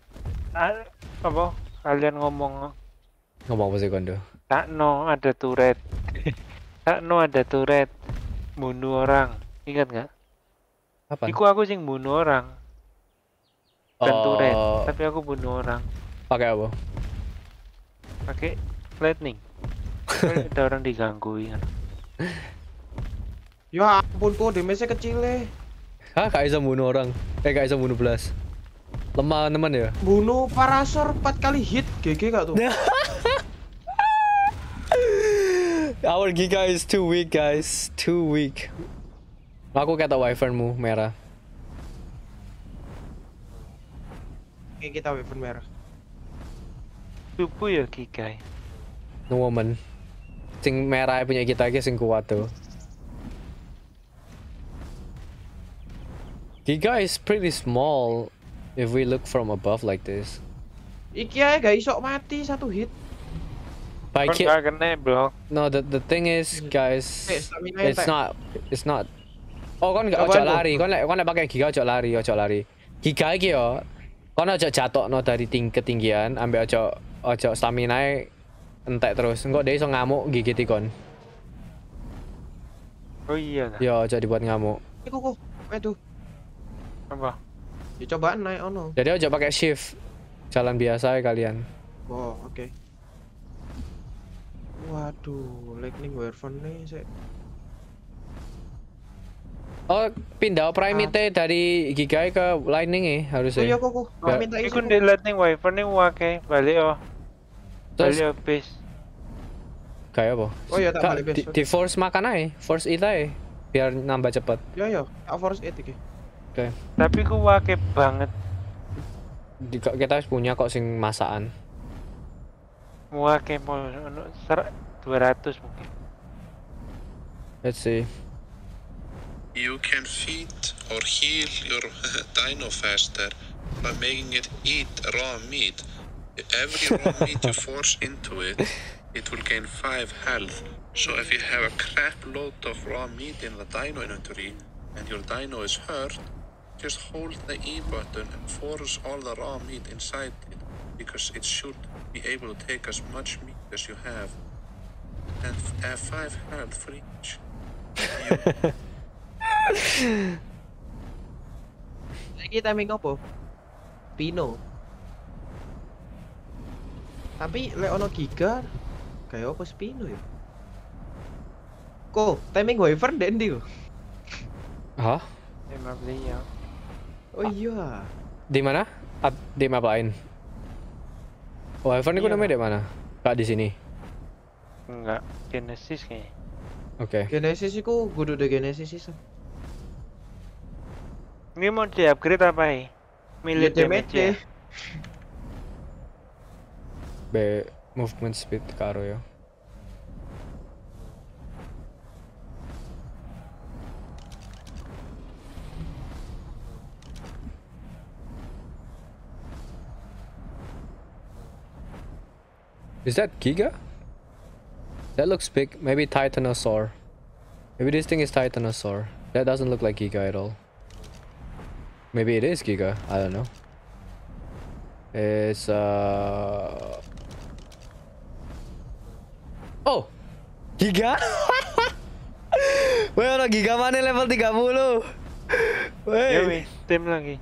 S4: apa? Kalian ngomong
S3: ngomong apa sih Kondo?
S4: Tak no ada turret. [LAUGHS] tak no ada turret. Bunuh orang. Ingat nggak? Apa? Iku aku sing bunuh orang.
S1: Venture, oh.
S4: tapi aku bunuh orang. Pakai apa? Pakai lightning. Kan ada orang diganggu ya.
S2: Ya ampun kok damage-nya kecil eh.
S4: Hah, kayak bisa bunuh orang.
S3: Eh, kayak bisa bunuh belas. Lemah teman ya? Bunuh parasor 4 kali hit. GG gak tuh? [LAUGHS] Our Giga is too weak, guys. Too weak. Laku kata wyvernmu merah.
S4: Oke, kita wyvern merah. Supu ya Kikai.
S3: No woman. Sing merah punya kita aja sing kuat tuh. Giga is pretty small if we look from above like this.
S2: Iki aja guys sok mati satu hit.
S3: By kill. No, the the thing is, hmm. guys, it's not it's not
S2: Oh, kon gak ojo lari.
S3: Kon lek kon lek pakai giga ojo lari, ojo lari. Giga iki yo kon ojo jatokno dari ting ketinggian ambek ojo ojo stamina e entek terus. Engko dhewe iso ngamuk gigit ikon. Oh iya. Nah. Yo ojo dibuat ngamuk.
S2: Iku ku. Aduh. Apa? Ya coba naik ono.
S3: Jadi ojo pakai shift. Jalan biasa ya kalian.
S2: Oh, oke. Okay. Waduh, lightning weapon nih sih.
S3: Oh, pindah primite ah. dari Gigai ke Lightning eh harusnya. Oh iya kok kok. minta iku
S4: di Lightning Wyvern nih wake balik oh. Terus balik base.
S3: Kayak apa? Oh iya tak balik base. Di, di force makan aja, force it aja biar nambah cepet.
S2: Iya iya, aku force it iki.
S3: Oke. Okay. Tapi ku wake banget. Di, kita punya kok sing masakan.
S4: Wake mau 200 mungkin. Let's see.
S1: You can feed or heal your
S4: [LAUGHS] dino faster by making it eat raw meat. Every raw [LAUGHS] meat you force into it, it will gain 5 health. So if you have a crap load of raw meat in the dino inventory and your dino is hurt, just hold the E button and force all the raw meat inside it because it should be able to take as much meat as you have and have uh, 5 health for each.
S1: [LAUGHS]
S2: Lagi timing apa? Pino. Tapi lek ono Giga kayak apa Spino ya? Ko, timing wafer ndek ndi
S4: Hah? Emang ya. Oh ah. iya.
S3: Di mana? Up, di apain? Wafer niku iya. namanya di mana? Kak di sini.
S4: Enggak, Genesis kayaknya.
S2: Oke. Okay. Genesis
S4: itu kudu de Genesis sih. Μην μου τι upgrade θα πάει. Μιλείτε με τι.
S3: बे movement speed car Is that Giga? That looks big. Maybe Titanosaur. Maybe this thing is Titanosaur. That doesn't look like Giga at all. Maybe it is Giga. I don't know. It's uh. Oh, Giga.
S4: [LAUGHS] Wait, orang Giga mana level 30? Wait. Yeah, wait, tim lagi.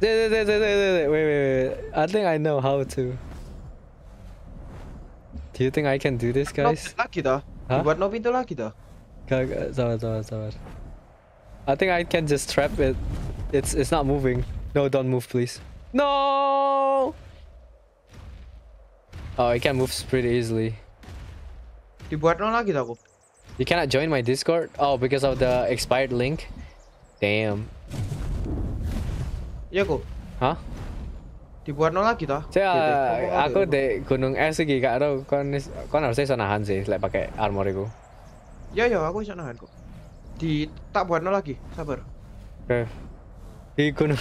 S3: Wait, wait, wait, wait, wait, wait, wait. I think I know how to. Do you think I can do this, guys?
S2: Lucky, lagi Huh? What no pintu lagi
S3: I think I can just trap it. It's it's not moving. No, don't move, please. No! Oh, I can move pretty easily. Dibuat no lagi aku. You cannot join my Discord? Oh, because of the expired link? Damn. Iya Huh? Hah? Dibuat no lagi toh? Saya aku di Gunung Es iki gak tau kon kon harusnya bisa nahan sih lek pakai armor
S2: Ya ya aku bisa nahan kok. Di tak buat no lagi, sabar. Oke. Eh. Okay. di gunung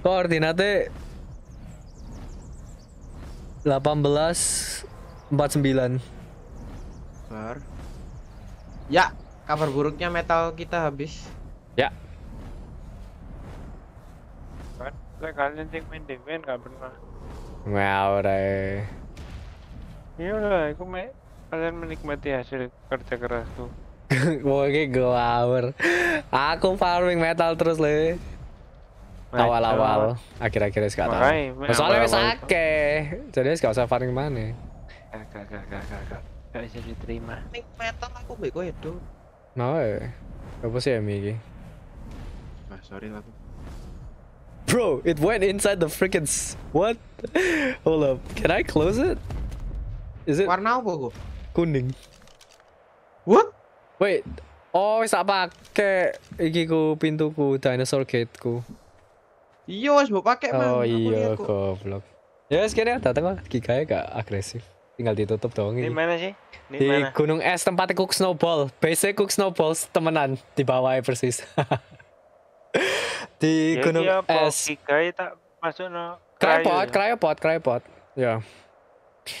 S3: koordinatnya 18 49
S2: Bar. Ya, kabar buruknya metal kita habis.
S4: Ya. Kan, kalian cek main demen gak pernah. Wow, Iya lah, aku main kalian menikmati hasil kerja kerasku.
S3: [LAUGHS] Pokoknya gue hour. Aku farming metal terus le. Awal-awal, akhir akhir sekarang. Makanya, Soalnya wes ake, jadi gak usah farming mana.
S4: Gak, gak, gak, gak, gak. Gak bisa diterima. Mik metal aku
S2: bego ya dong.
S3: Nah, apa sih ya Miki? Nah, sorry lah. Bro, it went inside the freaking s what? Hold up, can I close it? Is it? Warna apa kok? Kuning. What? Wait. Oh, bisa pakai pake iki ku pintuku dinosaur gate ku. Iya, wis mbok
S2: pake, Man. Oh iya,
S3: goblok. Ya wis kene dateng lah, gigae gak agresif. Tinggal ditutup dong ini. Di mana sih? Di, di mana? Gunung Es tempat cook snowball. Base cook snowball temenan di bawah persis. [LAUGHS] di ya, Gunung iya,
S4: Es. Gigae tak masuk no. Cryopod,
S3: cryopod, cryopod. Ya. Yeah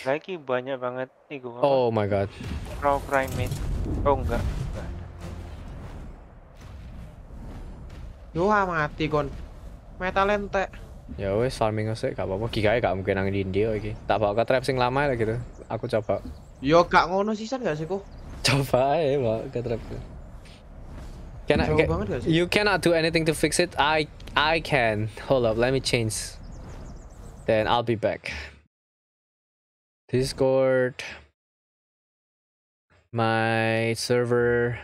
S4: lagi banyak banget nih gua oh my god raw primate oh enggak
S2: Wah mati kon. Meta lentek.
S3: Ya wes farming aja gak apa-apa. Gigae gak mungkin nang di dia lagi. Tak bawa ke trap sing lama lah gitu. Aku coba.
S2: Yo gak ngono sisan
S3: gak sih kok? Coba aja bawa ke trap. Can I, can, you cannot do anything to fix it. I I can. Hold up, let me change. Then I'll be back.
S6: Discord, my server.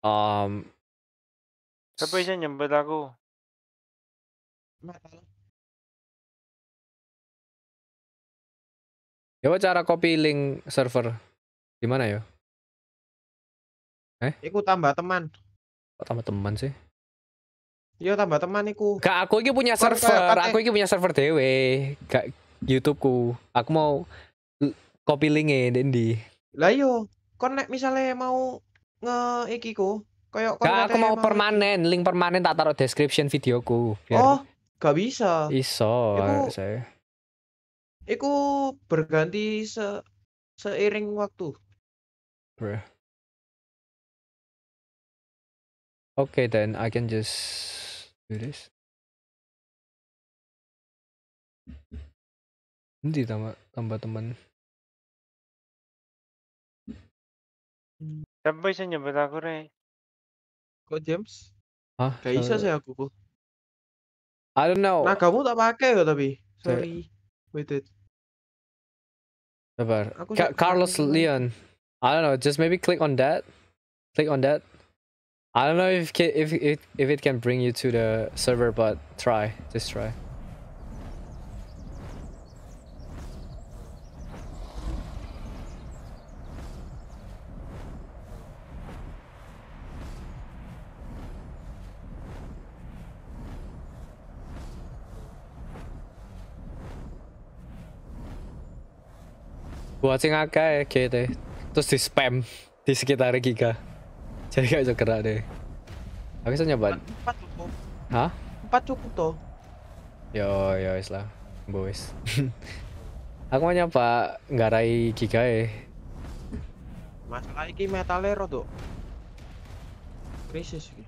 S6: Um. Siapa yang niyan, aku? Coba cara copy link server. Gimana ya? Eh? Iku tambah teman. Kok tambah teman sih?
S2: Iya tambah teman iku. Gak aku iki punya server, aku
S6: iki punya server dewe. Gak
S3: YouTube ku. Aku mau copy linknya Dendi. Lah yo, iya,
S2: kon nek misale mau nge iki ku, koyo kon aku mau permanen, link permanen
S3: tak taruh description videoku. Biar... Oh, gak bisa. Iso, Iku... saya.
S6: Iku berganti se seiring waktu. Oke, Okay, then I can just do this. Nanti tambah tambah teman. Siapa bisa nyebut aku, Rey? Kok James? Hah? Gak bisa sih aku, kok. I don't know. Nah, kamu tak pakai kok tapi. Sorry. Wait it. Sabar. Ka Carlos Leon. I don't
S3: know. Just maybe click on that. Click on that. I don't know if if if if it can bring you to the server, but try. Just try. buat sing akeh gitu terus di spam di sekitar giga jadi gak bisa gerak deh tapi saya nyoba empat cukup hah
S2: empat cukup tuh
S3: yo yo is lah boys [LAUGHS] aku mau nyoba nggarai giga ya
S2: masalah ini metalero tuh krisis gitu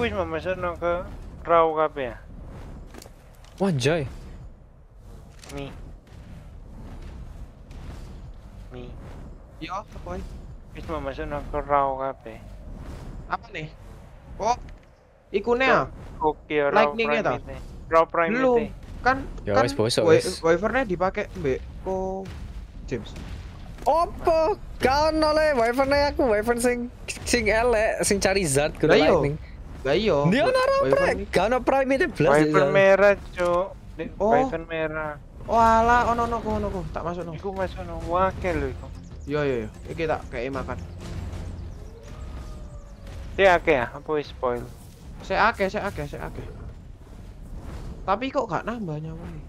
S4: kuis mamasak nang ke raw kabeh ya. Wanjay. Mi. Mi. Yo, ini? Wis mamasak nang ke raw kabeh. Apa nih? Oh. Ikune ya? Oke, raw Lightning-nya ta? Prime Belum.
S2: Kan ya, kan wis bosok wis. Wafernya dipakai Mbak ko James.
S3: Opo? kau oleh wafernya aku wafer sing sing
S2: elek,
S4: sing cari zat kudu Lightning. Gak iya. Dia kan ono prime. Gak ono prime itu blas. Wiper ya. merah, Cuk. Oh. Wiper merah.
S2: Wala, oh, ono ono kono kono. Tak masuk no. Iku
S4: masuk no wakil lho iku. Yo yo yo. Iki tak kei makan. Si akeh ya, apa wis spoil? Si akeh, si akeh, si akeh.
S2: Tapi kok gak nambah nyawa nih?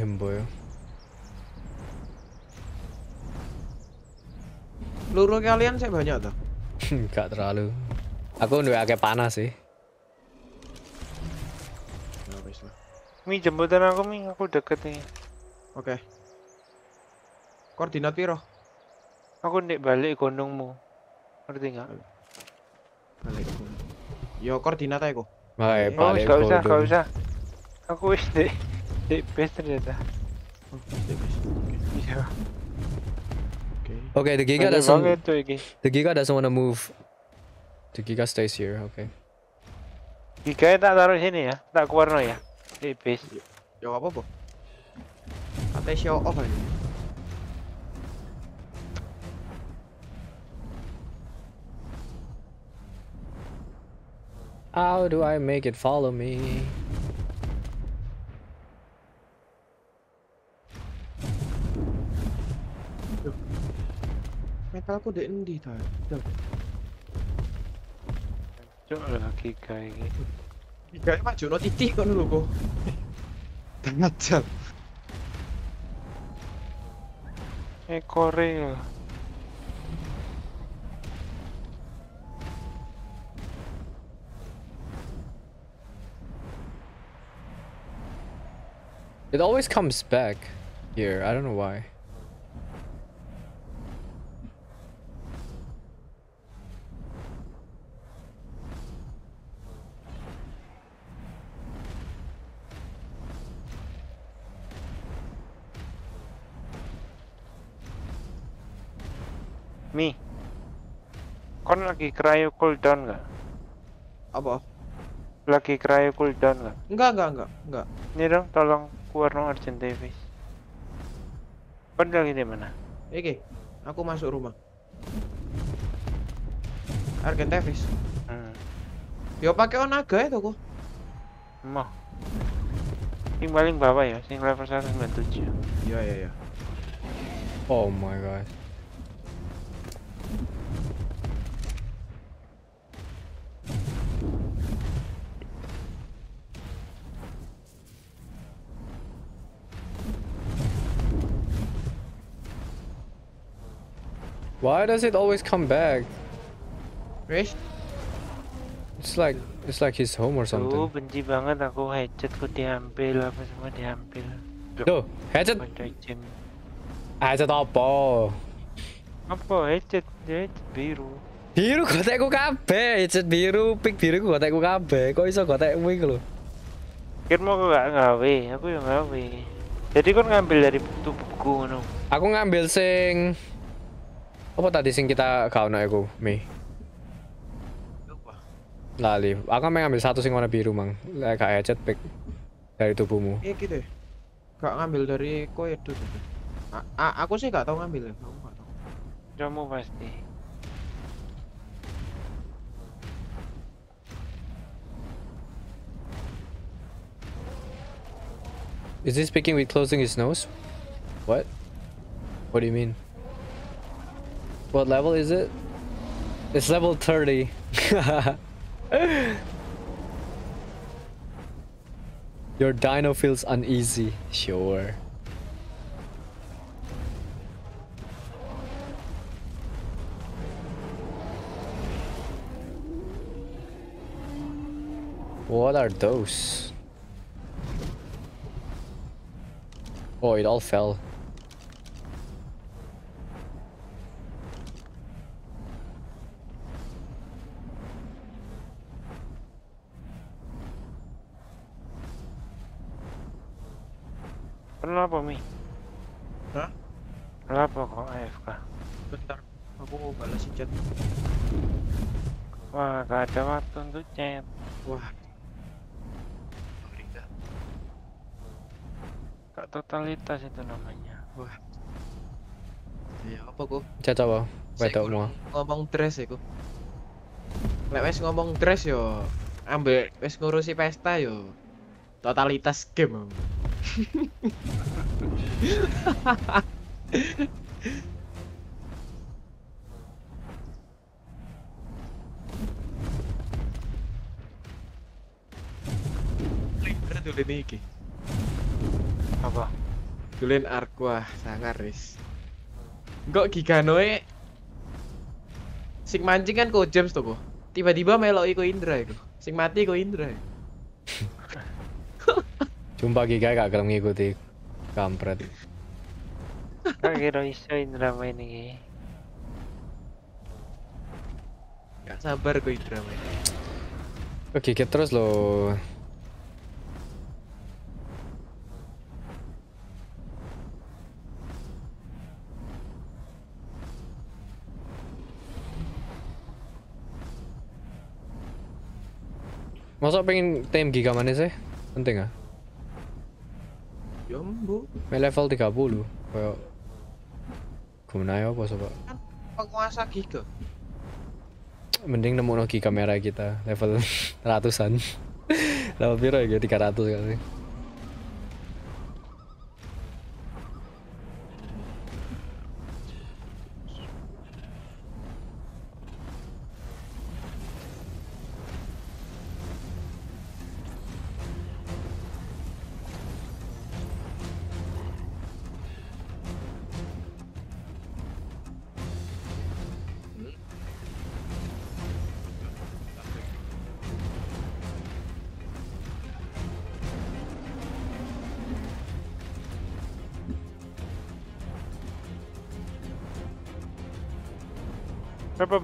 S2: Nyembo ya. ya. Luruh kalian saya banyak tuh.
S3: Enggak [LAUGHS] terlalu. Aku udah agak panas sih.
S2: Ya,
S4: mi jemputan aku mi, aku deket nih. Oke. Okay. Koordinat piro? Aku ndek balik gunungmu. Ngerti nggak?
S2: Balik gunung. Yo koordinat aku.
S4: Baik, eh, oh, balik usah, gak usah. Aku wis di di base ternyata. Oke, iya.
S3: okay, the Giga ada some. The Giga ada semua move The Giga stays here, okay.
S4: Giga tak taruh sini not tak keluar no ya. You Ya what, apa. Sampai show off open.
S3: How do I make it follow me?
S2: Mentalku udah endi tadi. Gyere, kikáig. Kikáig, már csónod itt ég a
S4: lulogó. Megnáccsam. E correva.
S3: It always comes back here. I don't know why.
S4: Mi. Kon lagi cryo cooldown nggak? Apa? Lagi cryo cooldown nggak? Enggak, enggak, enggak, enggak. Ini dong, tolong keluar dong urgent Davis. Kon lagi di mana? Oke,
S2: aku masuk rumah.
S4: Urgent Davis. Hmm. Yo pakai onaga itu kok. Mau. Sing paling bawah ya, sing level 197. Iya, iya, iya. Oh my god.
S3: Why does it always come back? Rich? It's like it's like his home or something. Oh,
S4: benci banget aku headset ku diambil apa semua diambil. Tuh, headset. Headset apa? Apa headset? Headset biru. Biru gotekku
S3: kabeh, headset biru, pink biru gotekku kabeh. Kok iso gotekmu iki lho?
S4: Kira mau gak ngawe, aku yang ngawe. Jadi kau ngambil dari tubuhku ngono.
S3: Aku ngambil sing apa tadi sing kita kau nak aku, Mi? Lali. Aku mau ngambil satu sing warna biru, Mang. Lek kayak pick dari tubuhmu.
S2: Iya gitu. Ya. Gak ngambil dari kau itu. A aku sih gak tahu ngambil ya. Aku gak tau Jamu pasti.
S3: Is he speaking with closing his nose? What? What do you mean? What level is it? It's level 30. [LAUGHS] Your dino feels uneasy. Sure. What are those? Oh, it all fell.
S4: Kenapa, Mi? Hah? Kenapa kok AFK? Bentar, aku mau balasin chat. Wah, gak ada waktu untuk chat. Wah. Amerika. Gak totalitas itu namanya. Wah. Ya apa
S2: kok?
S3: Chat apa? Wedok semua
S2: Ngomong dress ya, kok. Nek wes ngomong dress yo, ambil wes ngurusi pesta yo. Totalitas game ini iki. Apa? Tulen Arqua sangar ris. Kok Giganoe sing mancing kan kok James tuh kok. Tiba-tiba melo iku Indra iku. Sing mati kok Indra. Iku.
S3: Jumpa kayak gak kalau ngikuti kampret.
S4: Kok kira isoin drama ini Gak sabar gue drama
S3: ini. kita terus lo. Masa pengen TMG gimana sih? Penting ah? Jumbo. Ya, level 30 kayak gunanya apa coba? Kan
S2: penguasa giga.
S3: Mending nemu lagi kamera kita level [LAUGHS] ratusan. Level biru ya 300 kali.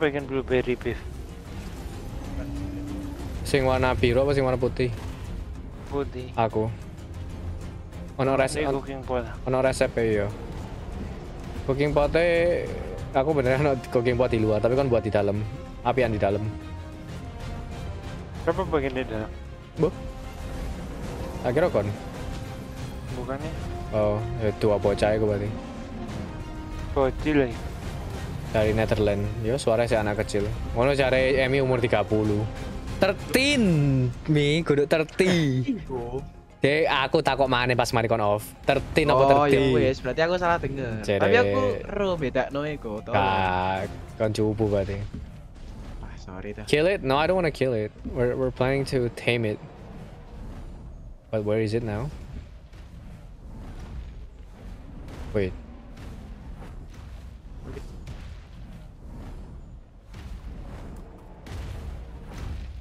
S4: pengen blueberry beef
S3: sing warna biru apa sing warna putih putih aku
S4: ono resep cooking pot
S3: ono resep ya cooking pot aku beneran ono cooking pot di luar tapi kan buat di dalam apian di dalam
S4: apa bagian di dalam?
S3: Bu? Akhirnya kon? Bukannya? Oh, itu ya, apa cai? aku berarti. Bocil lagi dari Netherland, Yo suaranya si anak kecil. Mau cari Emmy umur 30. Tertin, mi kudu terti. Jadi aku takut mana pas mari kon off. Tertin apa terti? Oh, iya wis,
S2: berarti aku salah denger. Tapi aku ro beda no ego. to. Nah,
S3: kon cupu berarti.
S2: Ah,
S1: sorry dah.
S3: Kill it? No, I don't want to kill it. We're we're planning to tame it. But where is it now? Wait.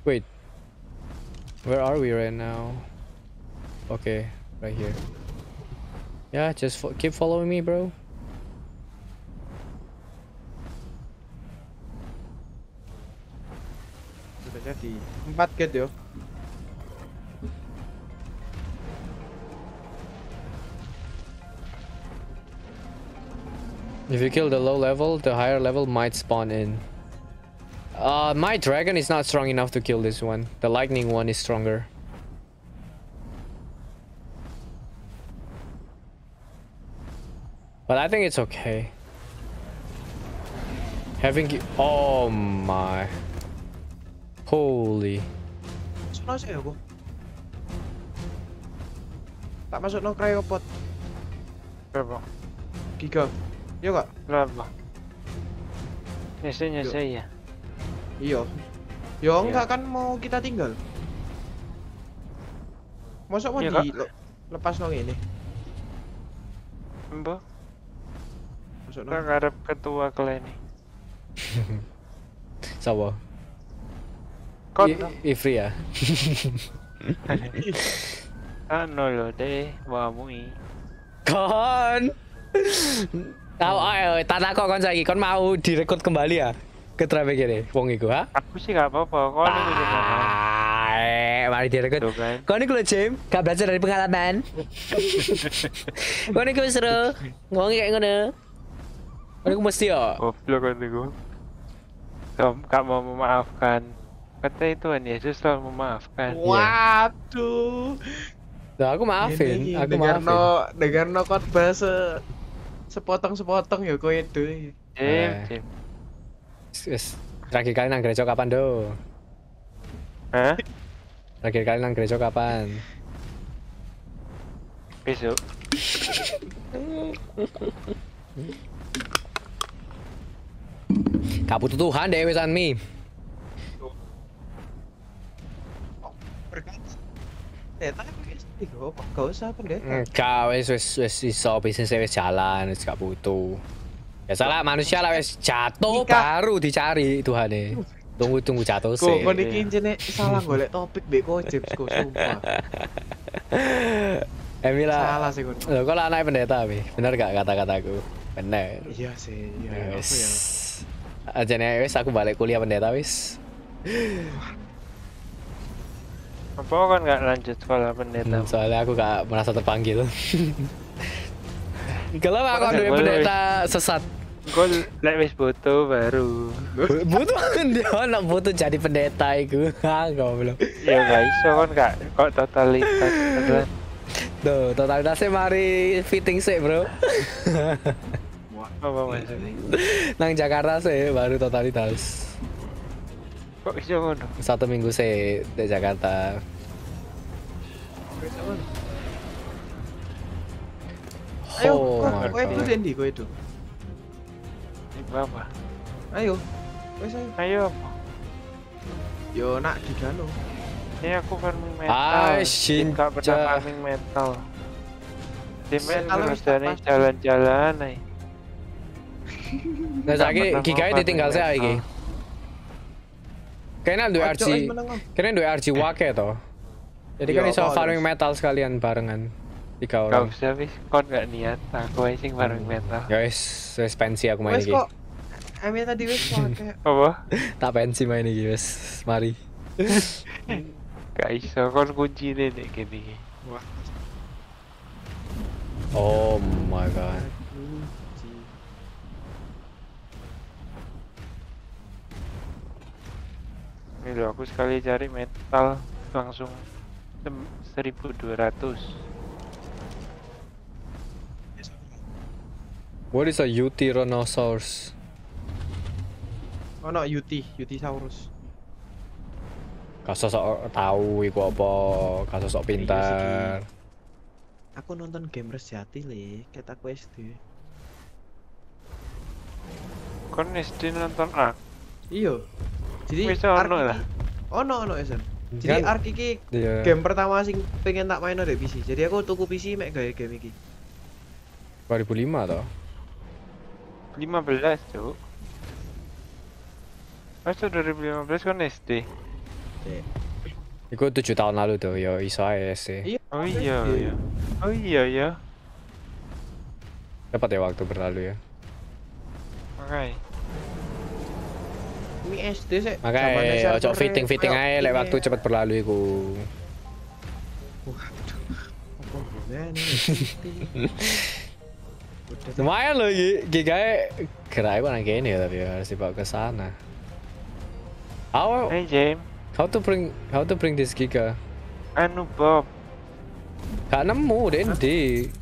S3: Wait. Where are we right now? Okay, right here. Yeah, just fo keep following me, bro. yo. If you kill the low level, the higher level might spawn in. Uh, my dragon is not strong enough to kill this one. The lightning one is stronger. But I think it's okay. Having... Oh my... Holy...
S2: Sengaja aku. Tak masuk no cryopod. Berapa? Giga.
S4: Iya kak? Berapa? Biasanya saya. Iya. Yo ya.
S1: Iya. enggak
S2: kan mau kita tinggal. Masuk mau ya, di
S4: lepas nong ini? Mbok? Masuk nong. ngarep ketua keleni.
S3: [LAUGHS] Sawo. [LAUGHS] Anu kon Ifri ya.
S4: Ano lo de wamui. Kon.
S3: Tahu ayo, tak kok kon lagi. kon mau direkrut kembali ya? ketrape kene wong iku ha? Aku
S4: sih gak apa-apa, kok Mari dia kan. mari
S3: Kau niku lho Jim, gak belajar dari pengalaman. kau niku seru, ngomong kayak ngono.
S4: Kau niku mesti ya. Goblok kau niku. Kamu mau memaafkan. Kata itu Yesus selalu memaafkan.
S1: Waduh.
S4: Nah,
S2: aku maafin, aku maafin. No, dengar no bahasa sepotong-sepotong ya kau itu. Jim.
S3: Eh. Yes. Terakhir kali nang gereja kapan, Do? Hah? Terakhir kali nang gereja kapan? Besok. Kabut Tuhan deh wesan mi.
S2: Eh, Enggak,
S3: wes wes wes iso bisnis wes jalan, wes gak butuh. Ya salah manusia lah wes jatuh Nika. baru dicari Tuhan nih. E. Tunggu tunggu jatuh sih. Kok niki
S2: jene salah golek topik bek James kok sumpah.
S3: [LAUGHS] Emila. Salah sih kok. Loh, kok anak pendeta bi? Bener gak kata-kataku? Bener.
S4: Iya sih. Iya. Ya.
S3: Aja ah, nih wes aku balik kuliah pendeta wes.
S4: [LAUGHS] Apa kan gak lanjut sekolah pendeta?
S3: Hmm, soalnya aku gak merasa terpanggil. Kalau aku ada pendeta
S4: sesat gue lek wis foto baru
S3: [LAUGHS] butuh kan dia anak foto jadi pendeta iku [LAUGHS] goblok
S4: ya guys iso kan kak kok totalitas tuh kan.
S3: totalitasnya mari fitting sih bro
S4: apa maksudnya
S3: nang Jakarta sih baru totalitas
S4: kok iso ngono
S3: satu minggu sih di Jakarta
S2: Ayo, oh, kok, kok itu Dendi, kok itu? berapa?
S4: Ayo. Wes ayo. Ayo apa? Yo nak digano. Ini aku farming metal. Ah, Shin. pernah farming metal. metal harus dari jalan-jalan nih.
S3: Nah, saiki ini ditinggal saya lagi. Kena dua RC, Kena dua RC wake toh. Jadi kan iso farming metal sekalian barengan tiga orang. Kau bisa
S4: wis kau nggak niat, aku aja sing bareng hmm. metal. Ya
S3: wis, wis pensi
S4: aku
S2: main lagi. Wis kok Amin tadi wes kayak apa?
S3: tak pensi main lagi wes, Mari. guys,
S4: [LAUGHS] iso kunci kuncine nek kene Oh my god. Ini loh, aku sekali cari metal langsung 1200 What
S3: is a Utyrannosaurus?
S2: Oh no, Uti, Utisaurus.
S3: Kasus sok tahu iku apa, kasus sok iya, pintar.
S2: Aku nonton game Resjati li, kata aku SD.
S4: Kon SD nonton A? Iyo. Jadi bisa ono lah.
S2: Ono oh, ono Esen. Jadi arki kan- Ark iki iya. game pertama sing pengen tak main
S4: ada PC. Jadi aku tuku PC mek gawe game iki.
S3: 2005 toh?
S4: 15 cuk Masa 2015 kan SD
S3: ikut 7 tahun lalu tuh, ya iso aja iya, SD Oh iya, iya
S4: Oh iya iya
S3: Dapat ya waktu berlalu ya
S2: makai Ini SD sih makai cok fitting-fitting aja lewat iya. waktu
S3: cepat berlalu iku
S4: Waduh Apa
S3: [LAUGHS] [LAUGHS] Lumayan loh, gigae gerai mana gini ya tapi harus dibawa ke sana. How? Hey James. How to bring How to bring this giga? Anu Bob. Gak nemu deh di.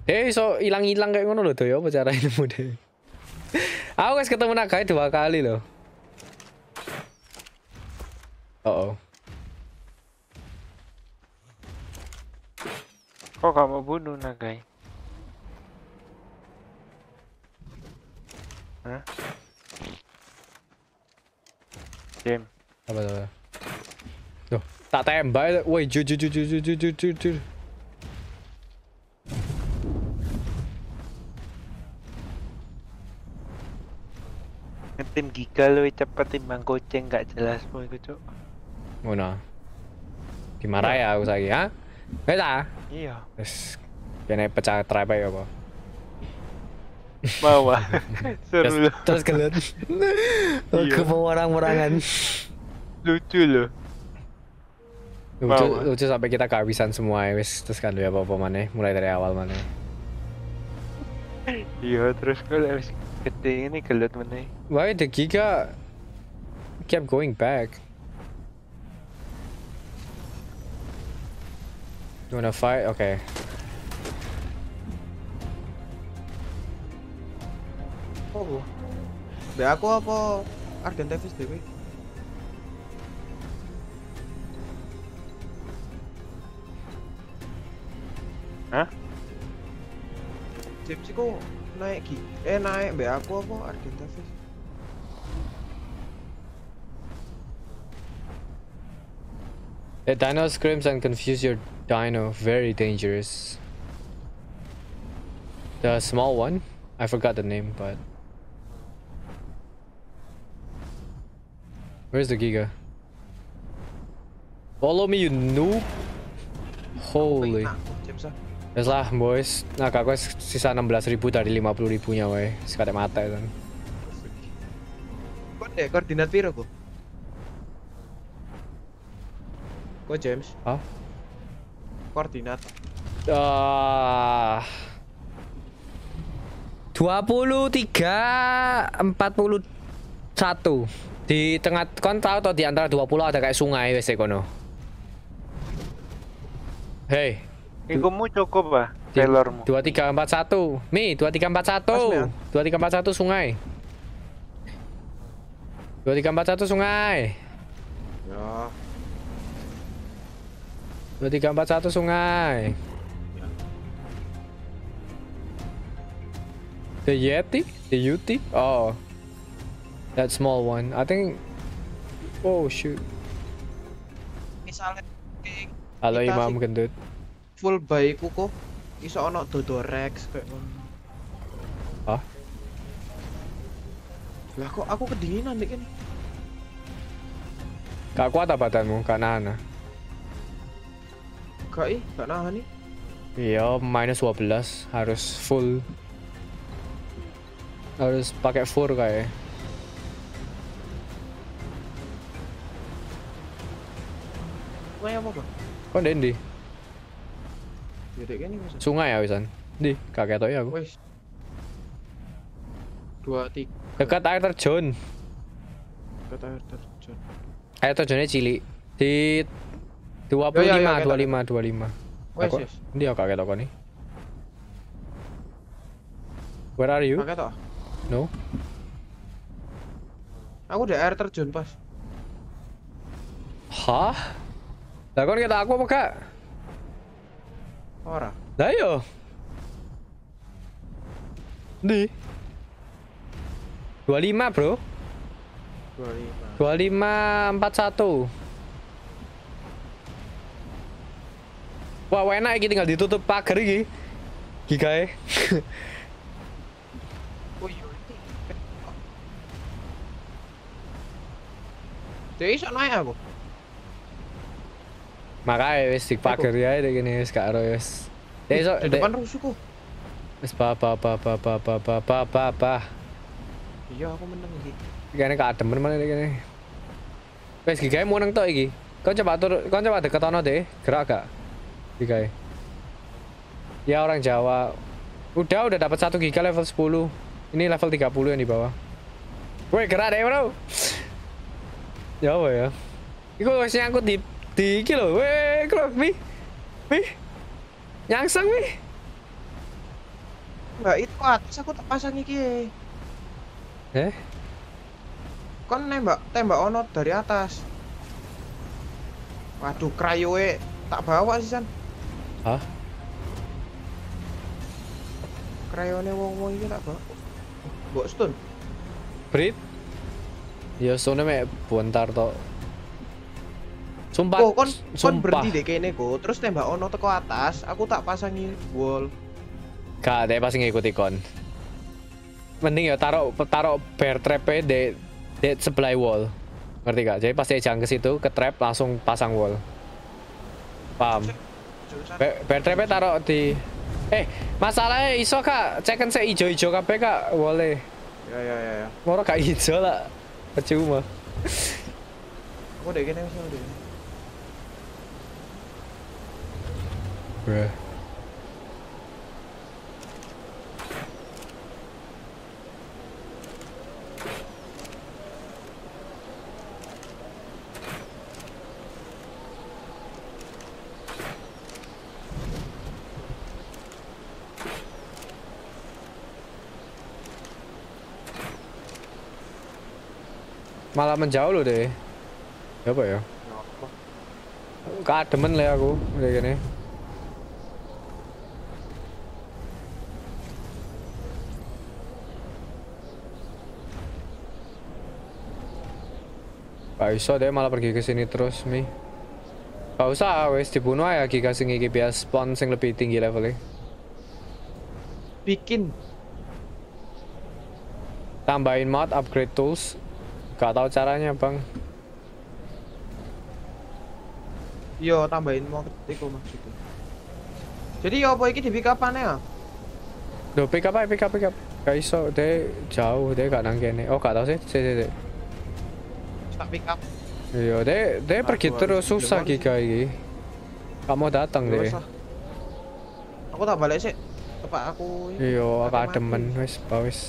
S3: Dia so hilang-hilang kayak ngono loh tuh ya apa cara nemu deh. [LAUGHS] Aku guys ketemu Nagai dua kali loh.
S1: Oh. -oh.
S4: Kok kamu mau bunuh Nagai? Game.
S3: Apa tuh? Tuh, tak tembak. Woi, jujur jujur jujur jujur jujur.
S4: tim giga lu cepat timbang kucing gak jelas mau itu cuk
S3: mana dimarah ya aku lagi ha beda iya terus kena pecah ya apa bawah [LAUGHS] seru loh terus kalian [LAUGHS]
S4: ke iya. orang-orangan lucu loh
S3: lucu, lucu sampai kita kehabisan semua ya wis terus kan ya apa apa mana mulai dari awal mana
S4: iya terus kalau wis keting ini gelut mana
S3: why the giga kept going back you wanna fight okay
S2: apa aku? Be aku apa Arden Tevis dhewe? Hah? Cipsi ku naik ki eh naik be aku apa Arden Tevis?
S3: The eh, dino screams and confuse your dino. Very dangerous. The small one? I forgot the name, but... Where's the Giga? Follow me, you noob. Holy. Nah, yes lah, boys. Nah, kak, gue sisa 16.000 dari 50 ribunya, woi. Sekadar
S2: mata kan. Kok deh, koordinat piro, Bu? Kok James? Hah? Koordinat. Ah. Uh,
S3: 23 41 di tengah kan tahu atau di antara dua pulau ada kayak sungai wes e kono. Hei. Ikumu cukup ah. Taylormu. Dua tiga Mi dua tiga sungai. Dua sungai. Ya. Dua sungai. The Yeti, the Yuti, oh. That small one. I think. Oh shoot. Misalnya. Halo Imam gendut.
S2: Full baikku kok. Iso ono dodo rex kayak ngono. Hah? Lah kok aku kedinginan dek ini.
S3: Gak kuat apa badanmu, gak nahan ah?
S2: Gak ih, gak nahan nih
S3: Iya, minus 12 harus full Harus pakai full kayak
S2: Sungai apa,
S3: Sungai ya wisan. Ndi? Kakek ya aku. Wis.
S2: 2 Dekat
S3: air terjun.
S2: Dekat air terjun.
S3: Air terjunnya cilik. Di 25 puluh lima. Ya, ya, ya, dua 25 25. Wis, wis. Ndi aku kakek nih?
S2: Where are you? Kakek tok. No. Aku di air terjun pas. Hah? Lah kon kita aku apa kak?
S3: Ora. Lah yo. Di. 25, Bro. 25. 25 41. Wah, enak iki tinggal ditutup pagar iki. Iki Gigae. Oh, iya,
S2: Dewi iso naik aku.
S3: Makanya wis dipager ya deh gini wis gak ero wis. Ya iso depan rusuhku. Wis pa pa pa pa pa pa pa pa pa pa.
S2: Iya aku menang iki.
S3: Kene gak adem mana iki gini. Wis iki gawe menang toh iki. Kau coba tur, kau coba deket ono deh, gerak gak? Iki Ya orang Jawa. Udah udah dapat satu giga level 10. Ini level 30 yang di bawah. Woi, gerak deh, Bro. ya ya?
S2: Iku masih nyangkut di di iki lho, weh, krok mi. mi. Nyangsang mi. Mbak itu atas aku tak pasang iki. Eh? Kon nembak, tembak ono dari atas. Waduh, krayoe tak bawa sih San. Hah? Krayone wong-wong iki tak bawa. Mbok stun.
S3: Brit. Ya stone mek buntar tok.
S2: Sumpah. Kok kon kon berhenti deh kayak nego. Terus tembak ono teko atas, aku tak pasangi wall.
S3: Kak, deh pasti ngikuti kon. Mending ya taruh taruh bear trap de de sebelah wall. Ngerti gak? Jadi pasti jangan ke situ, ke trap langsung pasang wall. Paham? Be bear trap taruh di Eh, masalahnya iso kak, cekan saya ijo-ijo kabeh kak, boleh. Ya ya ya ya. Moro kak ijo lah, percuma.
S2: aku udah gini, aku udah gini.
S1: Bruh.
S3: Malaman jauh loh deh. Ya apa ya? Gak ada men lah aku, kayak gini. Gak iso deh malah pergi ke sini terus mi. Gak usah wes dibunuh ya Giga singi iki biar spawn sing lebih tinggi levelnya. Bikin tambahin mod upgrade tools. Gak tau caranya, Bang.
S2: Yo iya, tambahin mod itu maksudku. Jadi yo apa iki di ya? pick up ya?
S3: do pick up aja, pick up, pick up. Gak iso, deh jauh, deh gak nang kene. Oh, gak tau sih, sih, sih tak pick up iya deh
S2: dia pergi terus susah ki
S3: kayak gak mau datang deh
S2: aku tak balik sih apa aku
S3: iya aku ademen wes, wes.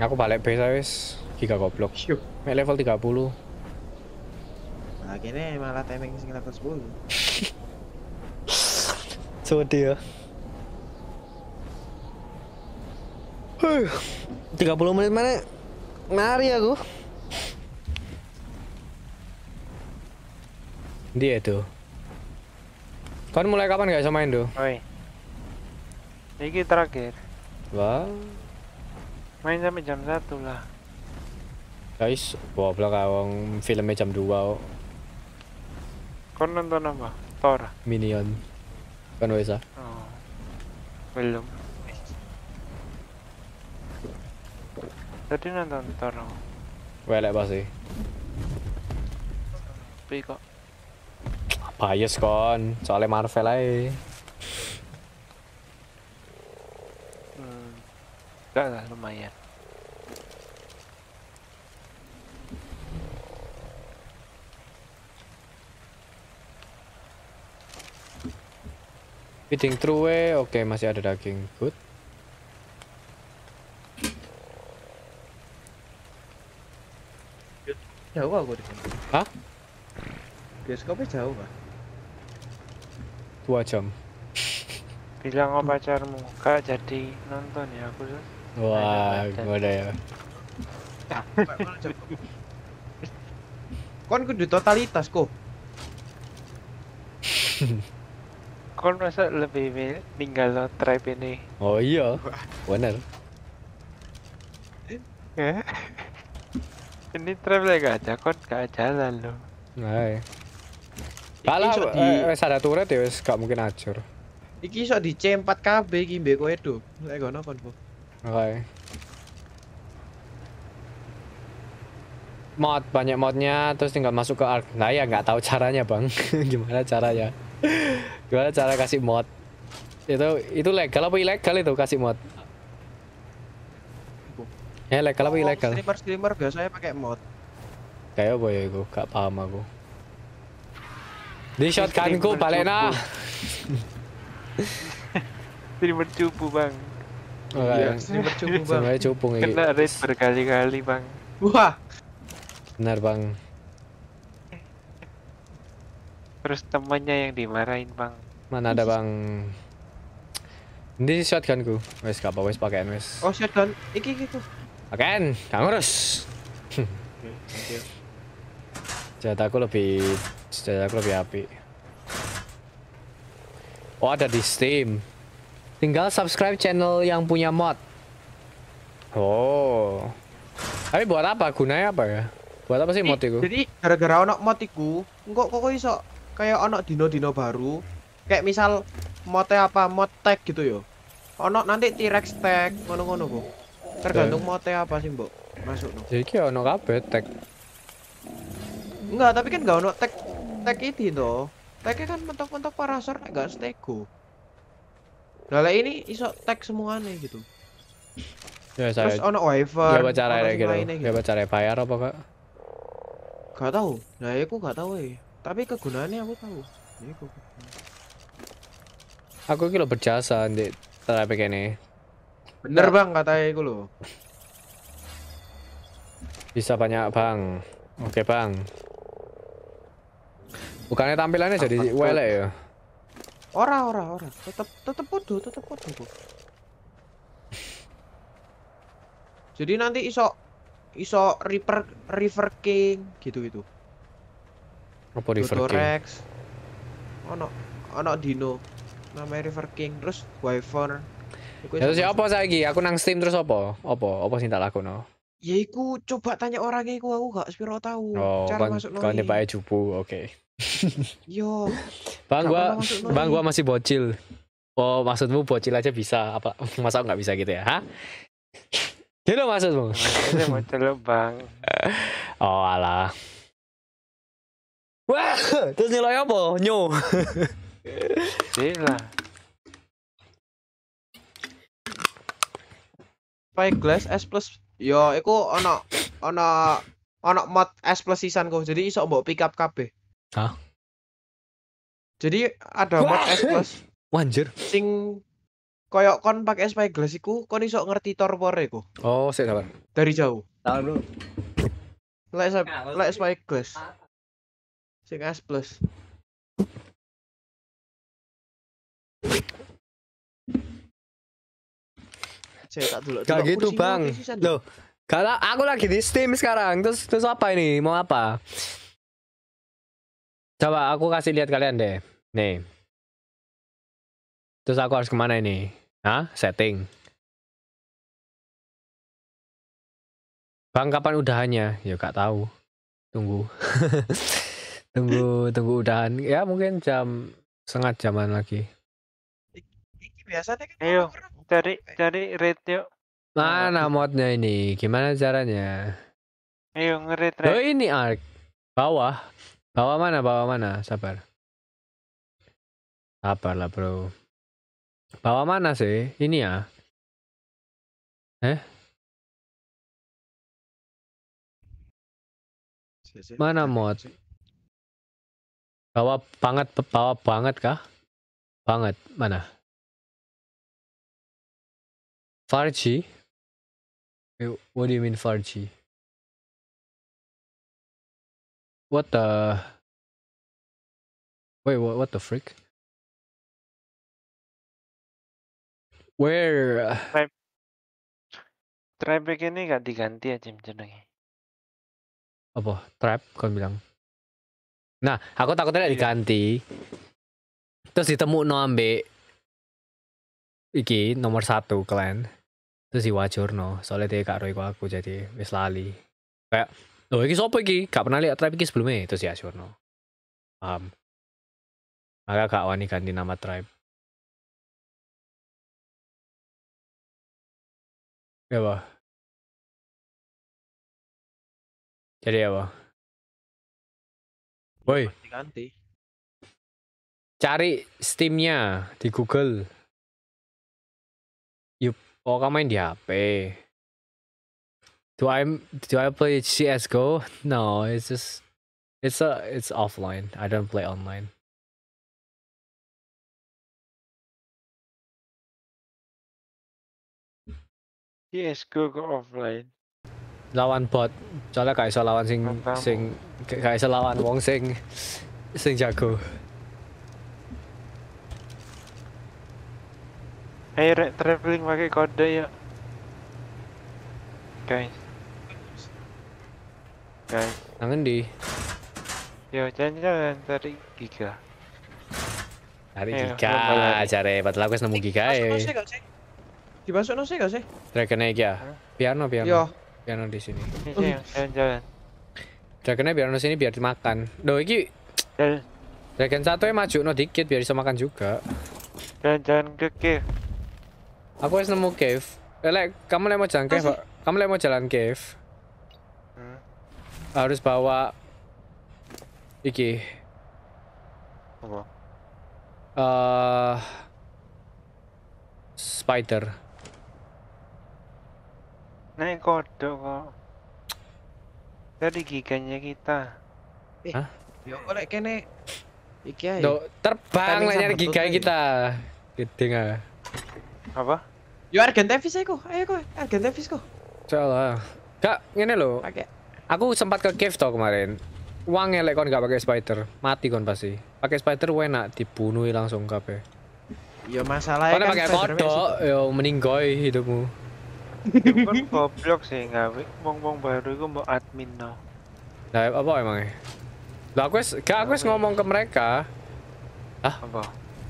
S3: aku balik besa wes giga goblok mek level 30
S2: nah kini malah timing sing level 10 [LAUGHS]
S3: so dia 30 menit mana mari aku Dia ya, itu. Kan mulai kapan guys main do?
S4: Oi. Ini terakhir. Wah. Main sampai jam satu lah.
S3: Guys, goblok awang filmnya jam 2 kok.
S4: Kon nonton apa? Thor.
S3: Minion. Kan wes ah? Oh. Belum.
S4: Tadi nonton Thor. Welek pasti. Tapi kok
S3: bias kon soalnya Marvel aja
S1: hmm.
S4: lah lumayan
S3: Feeding through way, oke okay, masih ada daging good
S2: Jauh aku di sini. Hah?
S4: bioskopnya jauh pak dua jam bilang sama pacarmu kak jadi nonton ya aku wah gimana ya [LAUGHS] kon kudu totalitas kok [LAUGHS] kon masa lebih tinggal lo tribe ini
S3: oh iya bener
S4: eh? [LAUGHS] ini tribe lagi aja kon gak jalan lo nah di eh, wis ada turret
S3: ya wes gak mungkin hancur.
S2: Iki so di C4 KB iki mbek kowe do. Lek ngono kon, Bu.
S3: Oke. Mod banyak modnya terus tinggal masuk ke arc. Nah ya nggak tahu caranya, Bang. [LAUGHS] Gimana caranya? Gimana cara kasih mod? Itu itu legal apa ilegal itu kasih mod? Ya legal apa oh, ilegal?
S2: Streamer-streamer biasanya pakai mod. Kayak apa ya gue?
S3: Gak paham aku. Di shotgunku balik nah.
S4: Jadi cupu bang. Oh,
S3: iya, streamer bang.
S4: cupu Kena raid berkali-kali bang.
S2: Wah.
S3: Benar bang.
S4: Terus temannya yang dimarahin bang. Mana ada
S3: bang? Ini ku kan, Wes gak apa wes pakaian wes. Oh
S4: shotgun. Kan?
S2: Iki gitu.
S3: Pakaian, gak ngurus.
S1: okay,
S3: aku lebih aku lebih api oh ada di steam tinggal subscribe channel yang punya mod
S2: oh tapi buat apa gunanya apa ya buat apa sih mod itu jadi gara-gara ono mod itu enggak kok bisa kayak ono dino-dino baru kayak misal modnya apa mod tag gitu yo ono nanti T-Rex tag ngono-ngono kok tergantung modnya apa sih mbok masuk no.
S3: jadi ono apa? tag
S2: Enggak, tapi kan enggak ono tag tag ini toh. tag kan mentok-mentok sor enggak stego. Lah ini iso tag semuanya gitu.
S1: Ya,
S3: saya Terus ono waiver. Ya cara ya gitu. Gak gitu.
S2: cara bayar apa kak? Gak tahu. Lah ya aku gak tahu ya. Tapi kegunaannya aku tahu.
S1: Ini ya, aku.
S3: Aku kilo berjasa di terapi kene.
S2: Bener bang katanya aku lo.
S3: Bisa banyak bang. Oke bang. Bukannya tampilannya jadi welek ya?
S2: Ora ora ora, tetep tetep podo tetep kudu. [LAUGHS] jadi nanti iso iso river river king gitu-gitu. Apa river king? Rex. Ono ono dino. Namanya river king terus wyvern. Ya, terus ya apa saiki?
S3: Aku nang Steam terus apa? Apa? Apa sing tak lakono?
S2: Ya iku coba tanya orangnya iku aku gak spiro tahu oh, cara kan, masuk kan,
S3: kan jubu, oke. Okay. Yo. Bang gua Bang gua masih bocil. Oh, maksudmu bocil aja bisa apa [LAUGHS] masa nggak bisa gitu ya? Hah? Itu [LAUGHS] maksudmu? Ini nah,
S4: bocil Bang.
S3: [LAUGHS] oh, alah.
S6: Wah, terus nilai apa? Nyo. Gila. Spyglass
S2: iya S plus yo iku ana ana ana mod S plus sisan kok. Jadi iso mbok pick up kabeh. Hah? Jadi ada mod S plus. Wanjir. Sing koyok kon pakai spyglass iku kon iso ngerti torpor iku.
S6: Oh, sik sabar. Dari jauh. Tahan Bro. Lek like, nah, lek like spyglass. Ah. Sing S plus. Cek tak dulu. Gak gitu,
S1: Bang.
S3: Loh, karena aku lagi di Steam sekarang. Terus terus apa ini? Mau apa?
S6: Coba aku kasih lihat kalian deh. Nih. Terus aku harus kemana ini? Hah? Setting. Bang kapan udahannya? Ya gak tahu. Tunggu.
S3: [LAUGHS] tunggu tunggu udahan. Ya mungkin jam setengah jaman lagi.
S4: Biasanya kan Ayo, cari cari rate yuk. Mana nah.
S3: modnya ini? Gimana caranya?
S4: Ayo ngerit rate. Oh ini
S3: arc
S6: bawah. Bawa mana? Bawa mana? Sabar. Sabar lah bro. Bawa mana sih? Ini ya? Eh? Mana mod? Bawa banget, bawa banget kah? Banget, mana? Farci? What do you mean Farci? What the? Wait, what? What the freak? Where? Trap, trap ini gak diganti ya Jim jenengnya. Apa? trap, kau bilang.
S3: Nah, aku takutnya gak iya. diganti. Terus ditemu no ambe iki nomor satu kalian. Terus si Wajur No, soalnya dia kak Roy aku jadi wis lali. Kayak Loh, iki sopo iki? Gak pernah lihat tribe iki sebelumnya
S6: itu si Asiono. Paham. Maka gak wani ganti nama tribe. Ya, Pak. Jadi apa? Woi. Ganti. Cari Steamnya di Google. Yuk, oh kamu main di HP. do I do I play CS:GO? No, it's just it's a it's offline. I don't play online. CS:GO yes, offline. Lawan bot, soalnya gak bisa lawan sing sing gak bisa
S4: lawan wong
S3: sing sing jago.
S4: Ayo traveling pakai kode ya. Guys. guys kan? Nangen Yo jalan-jalan cari giga
S3: Cari giga cari batal aku nemu giga ya
S4: Masuk eh. no sih gak sih?
S3: Dragonnya ya Piano piano Yo. Piano di sini hmm. Jalan-jalan Dragonnya piano sini biar dimakan Loh iki Dragon satu ya maju no dikit biar bisa makan juga Jalan-jalan ke cave Aku harus nemu cave eh, Lek, kamu lek mau jalan cave? Kamu lek mau jalan cave? harus bawa iki apa uh, spider
S4: naik kode kok dari giganya kita
S2: eh Hah? ya oleh kene iki ayo terbang lah
S4: nyari giga kita
S3: gede nggak apa yo Argentavis aku ayo kok Argentavis kok salah kak ini lo pakai Aku sempat ke cave tau kemarin. Uang elek kon gak pakai spider, mati kon pasti. Pakai spider enak dibunuh langsung kape.
S4: Ya masalahnya kan pakai kodok,
S3: ya meninggoy hidupmu.
S4: Kan goblok sih gawe ngomong wong baru itu mau admin no.
S3: nah apa emangnya? Lah aku gak aku ngomong ke mereka. Ah, apa?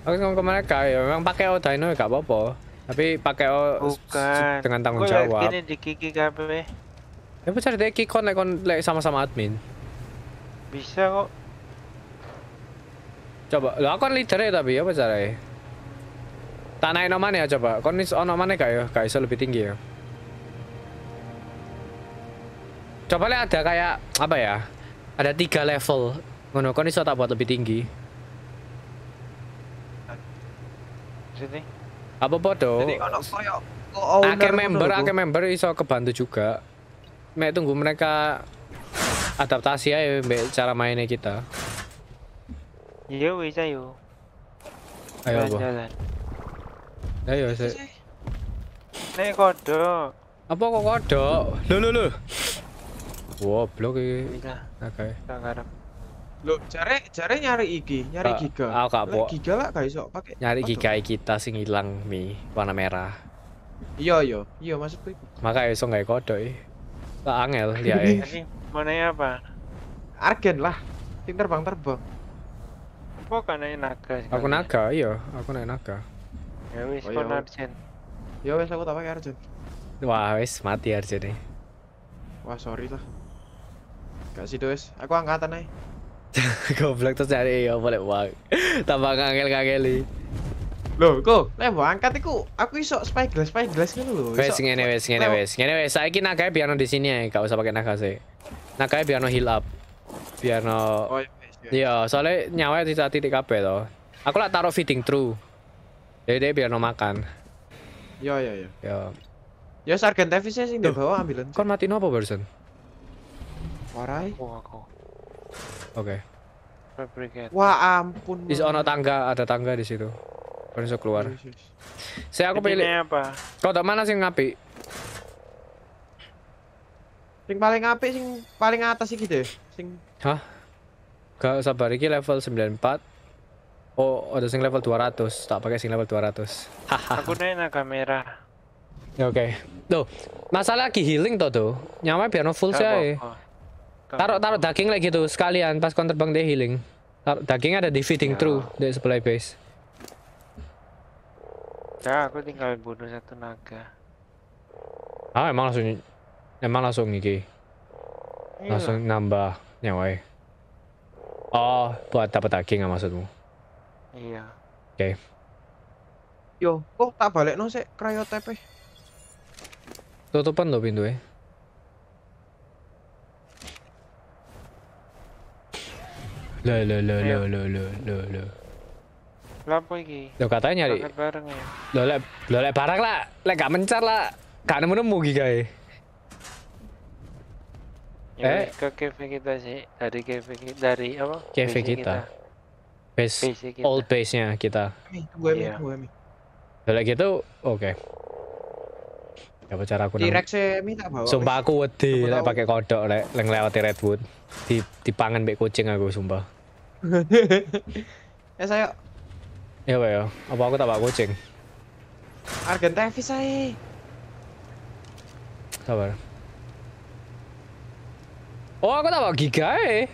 S3: Aku ngomong ke mereka ya memang pakai Odino ya, gak apa-apa. Tapi pakai o Bukan. dengan tanggung jawab. Bukan. Kene
S4: dikiki kape.
S3: Ya bisa deh kikon like, lek sama-sama admin. Bisa kok. Coba, lo aku kan leader tapi ya caranya? Tak naik nomane ya coba. Kon nis ono mana kayak ya? Kayak iso lebih tinggi ya. Coba lihat ada kayak apa ya? Ada tiga level. Ngono kon iso tak buat lebih tinggi. Sini. Apa bodoh? Jadi ono
S4: koyo Oh, owner oh, member, ake
S3: member iso kebantu juga mek tunggu mereka adaptasi aja mek cara mainnya kita
S4: iya wis ayo
S3: ayo apa ayo wis
S4: nih kodok apa kok kodok lo lo loh.
S3: wow blok ini
S4: oke okay.
S2: lo cari cari nyari iki nyari uh,
S3: giga ah kak po
S2: giga lah kak iso pakai
S3: nyari Aduh. giga kita sing hilang mi warna merah
S2: iya iya iya maksudku
S3: Maka iso gak kodok ya Gak angel ya. Ini
S4: mana ya apa? Argen lah. Sing terbang-terbang. Apa kan naik naga? Aku
S3: naga, iya. Aku nanya naga.
S4: Ya wis, oh, kau iya. Argen. Ya wis aku tak pakai Arjen.
S3: Wah, wis mati Arjen nih.
S2: Wah, sorry lah. Gak sih wis. Aku angkatan
S3: kau [LAUGHS] Goblok terus cari ya boleh wah.
S2: Tambah angel nih. Loh, kok lek angkat iku aku iso spy glass ngono lho. Wes
S3: ngene wes ngene wes. Ngene wes saiki nagae biar piano di sini ae, gak usah pakai naga sih. Nagae piano heal up. piano Oh iya. iya. iya soalnya nyawa tidak titik kabeh to. Aku lak taruh feeding true Jadi dia piano makan.
S2: Yo iya, yo yo. Yo. Yo sargen tevisnya sing
S3: di bawah ambilan. Kon mati no apa barusan?
S2: Warai. Oh aku.
S3: Oke. Okay. Wah ampun. Di ono tangga, ada tangga di situ. Baru bisa keluar. Iya, iya,
S4: iya. Saya aku pilih. apa?
S2: Kau tak mana sih ngapi? Sing paling ngapi sing paling atas sih gitu. Sing
S3: Hah? Gak sabar iki level 94. Oh, ada sing level 200. Tak pakai sing level 200. ratus.
S4: aku nanya kamera.
S3: Ya, oke. Okay. Tuh, masalah lagi healing toto. tuh. biar no full sih. Taruh taruh daging lagi tuh sekalian pas kau terbang dia healing. daging ada di feeding ya. through di supply base
S4: ya aku tinggal bunuh satu naga.
S3: Ah, emang langsung emang langsung iki. Iya. Langsung nambah nyawa. E? Oh, buat dapat daging ya maksudmu? Iya. Oke. Okay.
S2: Yo, kok tak balik no sih krayo TP.
S3: Tutupan lo pintu eh Lo lo lo lo lo lo lo lo.
S4: Lapo iki? Lho katanya nyari. Lek bareng ya.
S3: Lho lek lho lek barang lah, lek gak mencar lah. Gak nemu-nemu iki kae.
S4: Ya, eh, ke cafe kita sih dari cafe kita dari apa? Cafe kita. kita. Base, base kita. old
S3: base-nya kita.
S1: Gue mi,
S2: gue
S3: Lho lek gitu oke. Okay. Ya, apa cara aku t
S2: mi minta bawa. Sumpah
S3: aku wedi lek pakai kodok lek leng lewati Redwood. Di dipangan mbek kucing aku sumpah. ya [LAUGHS] saya Iya ya. Apa aku tak bawa kucing?
S2: Argen TV saya. Sabar. Oh, aku tak bawa giga eh.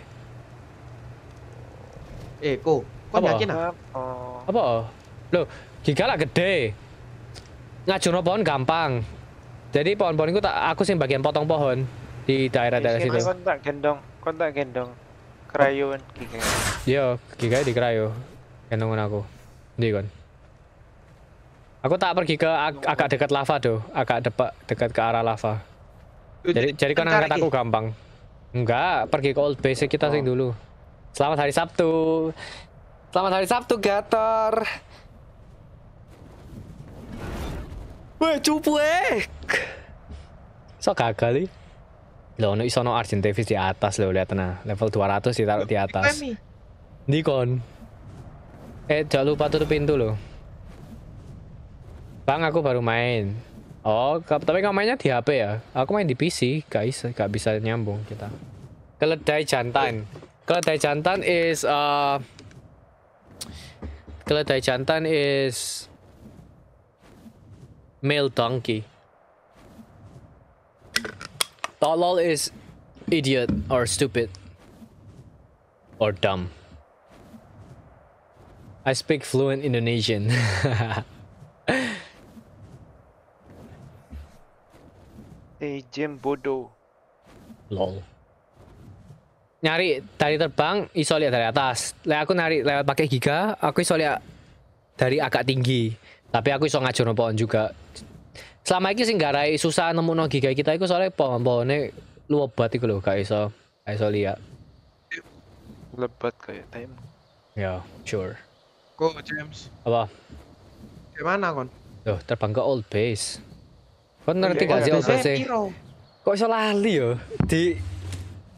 S3: Eh, kok kok yakin ah? Apa? Loh, giga lah gede. Ngajuno pohon gampang. Jadi pohon-pohon itu tak aku sih bagian potong pohon di daerah-daerah iya, situ. kau
S4: tak gendong, kau tak gendong. Kerayuan giga. Yo,
S3: iya, giga di krayon. Gendongan aku. Nih kon. Aku tak pergi ke ag agak dekat lava do, agak dekat dekat ke arah lava. Jadi jadi kan angkat aku gampang. Enggak, pergi ke old base kita oh. sing dulu. Selamat hari Sabtu. Selamat hari Sabtu, Gator. Weh, cupu eh. So gagal nih. Loh, ono no Argentavis di atas lo lihat nah. Level 200 ditaruh di atas. Nikon. Eh, jangan lupa tutup pintu loh. Bang, aku baru main. Oh, tapi kamu mainnya di HP ya? Aku main di PC, guys. Gak bisa nyambung kita. Keledai jantan. Keledai jantan is... Uh, keledai jantan is... Male donkey. Tolol is idiot or stupid. Or dumb. I speak fluent Indonesian. [LAUGHS]
S4: jam bodoh. Lol.
S3: Nyari tali terbang iso lihat dari atas. Lah aku nari lewat pakai giga, aku iso lihat dari agak tinggi. Tapi aku iso ngajurno pohon juga. Selama ini nggak rai susah nemu no giga kita iku soalnya pohon-pohonnya lebat iku kalau gak iso iso lihat.
S4: Lebat kayak time.
S3: Ya, yeah, sure.
S4: Go, James.
S3: Apa? Gimana, Kon? Loh, terbang ke old base. Kon oh, ngerti iya, gak sih iya, old iya. base? Kok iso lali yo? Di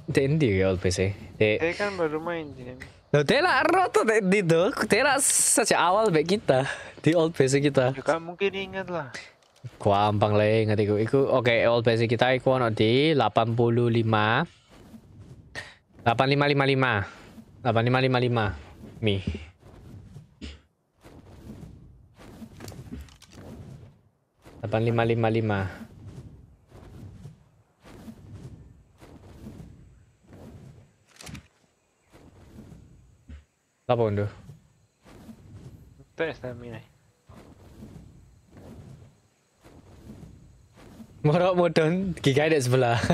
S3: di endi ya old base? Di Eh
S4: kan baru main di
S3: Loh, dia lah roto di itu. Dia sejak awal baik kita. Di old base kita. Juga ya,
S4: mungkin ingat lah.
S3: Gampang lah ingat iku. Iku oke okay, old base kita iku ono di 85 8555 8555 mi 8555 La pondo.
S4: Te stamina.
S3: Morok modon gigai dek sebelah. [LAUGHS]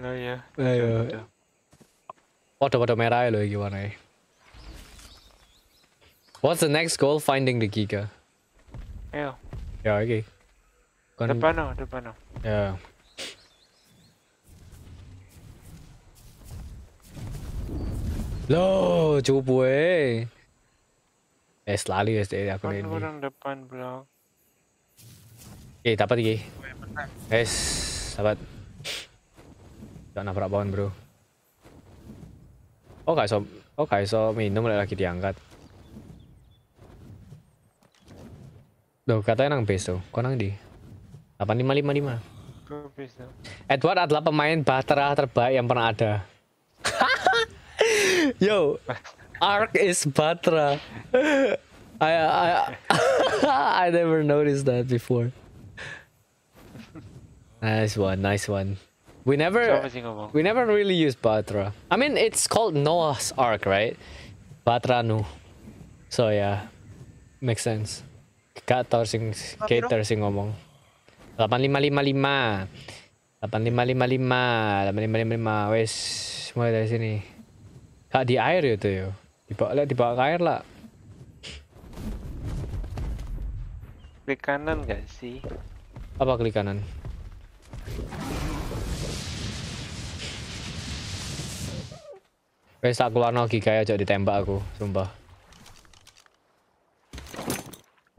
S3: oh iya. Ayo. waduh foto merah ya loh gimana What's the next goal? Finding the Giga ya, ya okay. Kan depan noh, depan noh. Ya. Loh, cukup gue. Eh, selalu ya, saya aku ini. Orang
S4: depan bro
S3: Okey, eh, dapat lagi. es dapat. Gak nabrak pohon, Bro. Oh, gak iso. Oh, gak minum lagi diangkat. Loh, katanya nang peso, tuh. Kok nang di? 8555. Edward adalah pemain bahtera terbaik yang pernah ada. [LAUGHS] Yo, Ark is Batra. [LAUGHS] I I [LAUGHS] I never noticed that before. Nice one, nice one. We never we never really use Batra. I mean, it's called Noah's Ark, right? Batranu. So yeah, makes sense. Gak tau sing skater sing ngomong. 8555. 8555. 8555. Wes mulai dari sini. Kak di air itu ya yo. Dibawa lah, dibawa ke air lah.
S4: Klik kanan gak sih?
S3: Apa klik kanan? Wes tak keluar lagi kayak aja ditembak aku, sumpah.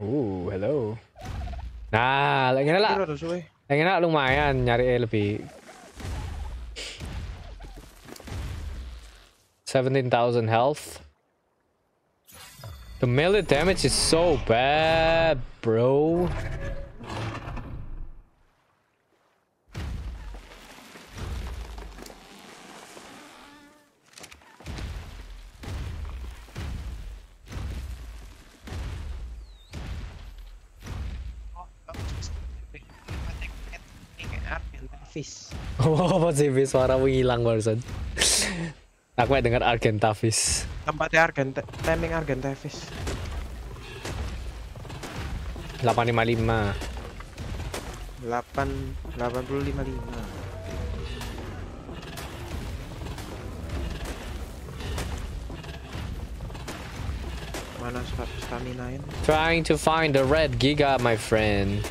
S3: Oh, hello. Nah, lagi enak lah. Lagi enak lumayan nyari e lebih. 17,000 health. The melee damage is so bad, bro. Tavis. [LAUGHS] Oh, positif suara hilang barusan. Aku mau dengar Argen Tavis.
S2: Tempatnya Argent, timing Argen Tavis. 855. 8 855. Mana stamina
S4: -in?
S3: Trying to find the red giga, my friend.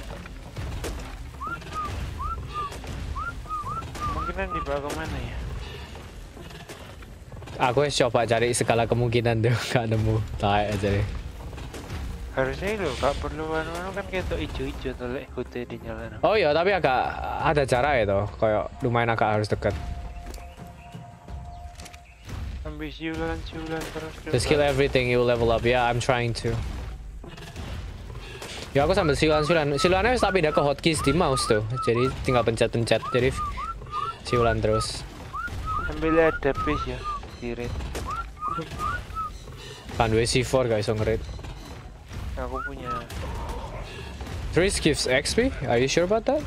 S4: kemungkinan dibawa kemana ya?
S3: Aku coba cari segala kemungkinan deh, [LAUGHS] gak nemu. Tai aja deh.
S4: Harusnya itu gak perlu anu-anu kan kayak ijo-ijo tuh lek kute di jalan. Oh iya,
S3: tapi agak ada cara ya tuh. kayak lumayan agak harus dekat.
S4: Ambil jualan jualan terus. Just kill
S3: everything, you level up. Yeah, I'm trying to. Ya aku sambil siluan siluan siluannya tapi pindah ke hotkeys di mouse tuh, jadi tinggal pencet pencet, jadi siulan terus
S4: ambil ada base ya di raid
S3: kan gue C4 gak bisa ngerit aku punya 3 gives XP? Are you sure about that?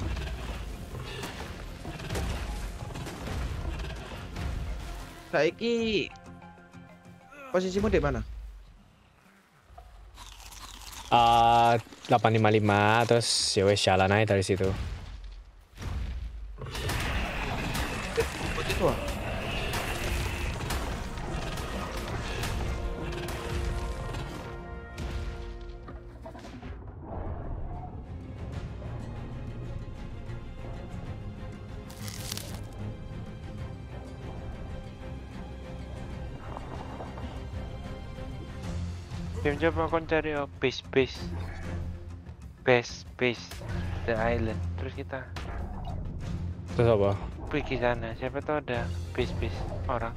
S2: Saiki posisimu di mana?
S3: Uh, ah, 855 terus ya wes jalan aja dari situ. Pô.
S4: jam aku cari oh, base base base base the island terus kita terus apa pergi sana siapa tuh ada bis bis orang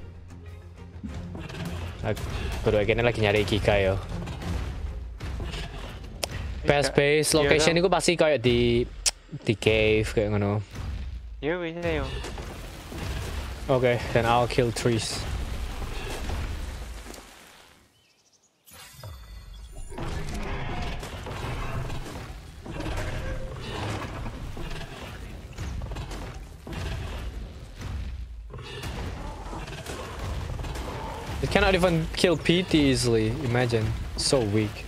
S3: baru berdua lagi nyari Kika yo best base iya, location itu pasti kayak di di cave kayak ngono
S4: you bisa yo
S3: okay then I'll kill trees cannot even kill Pete easily, imagine. So weak.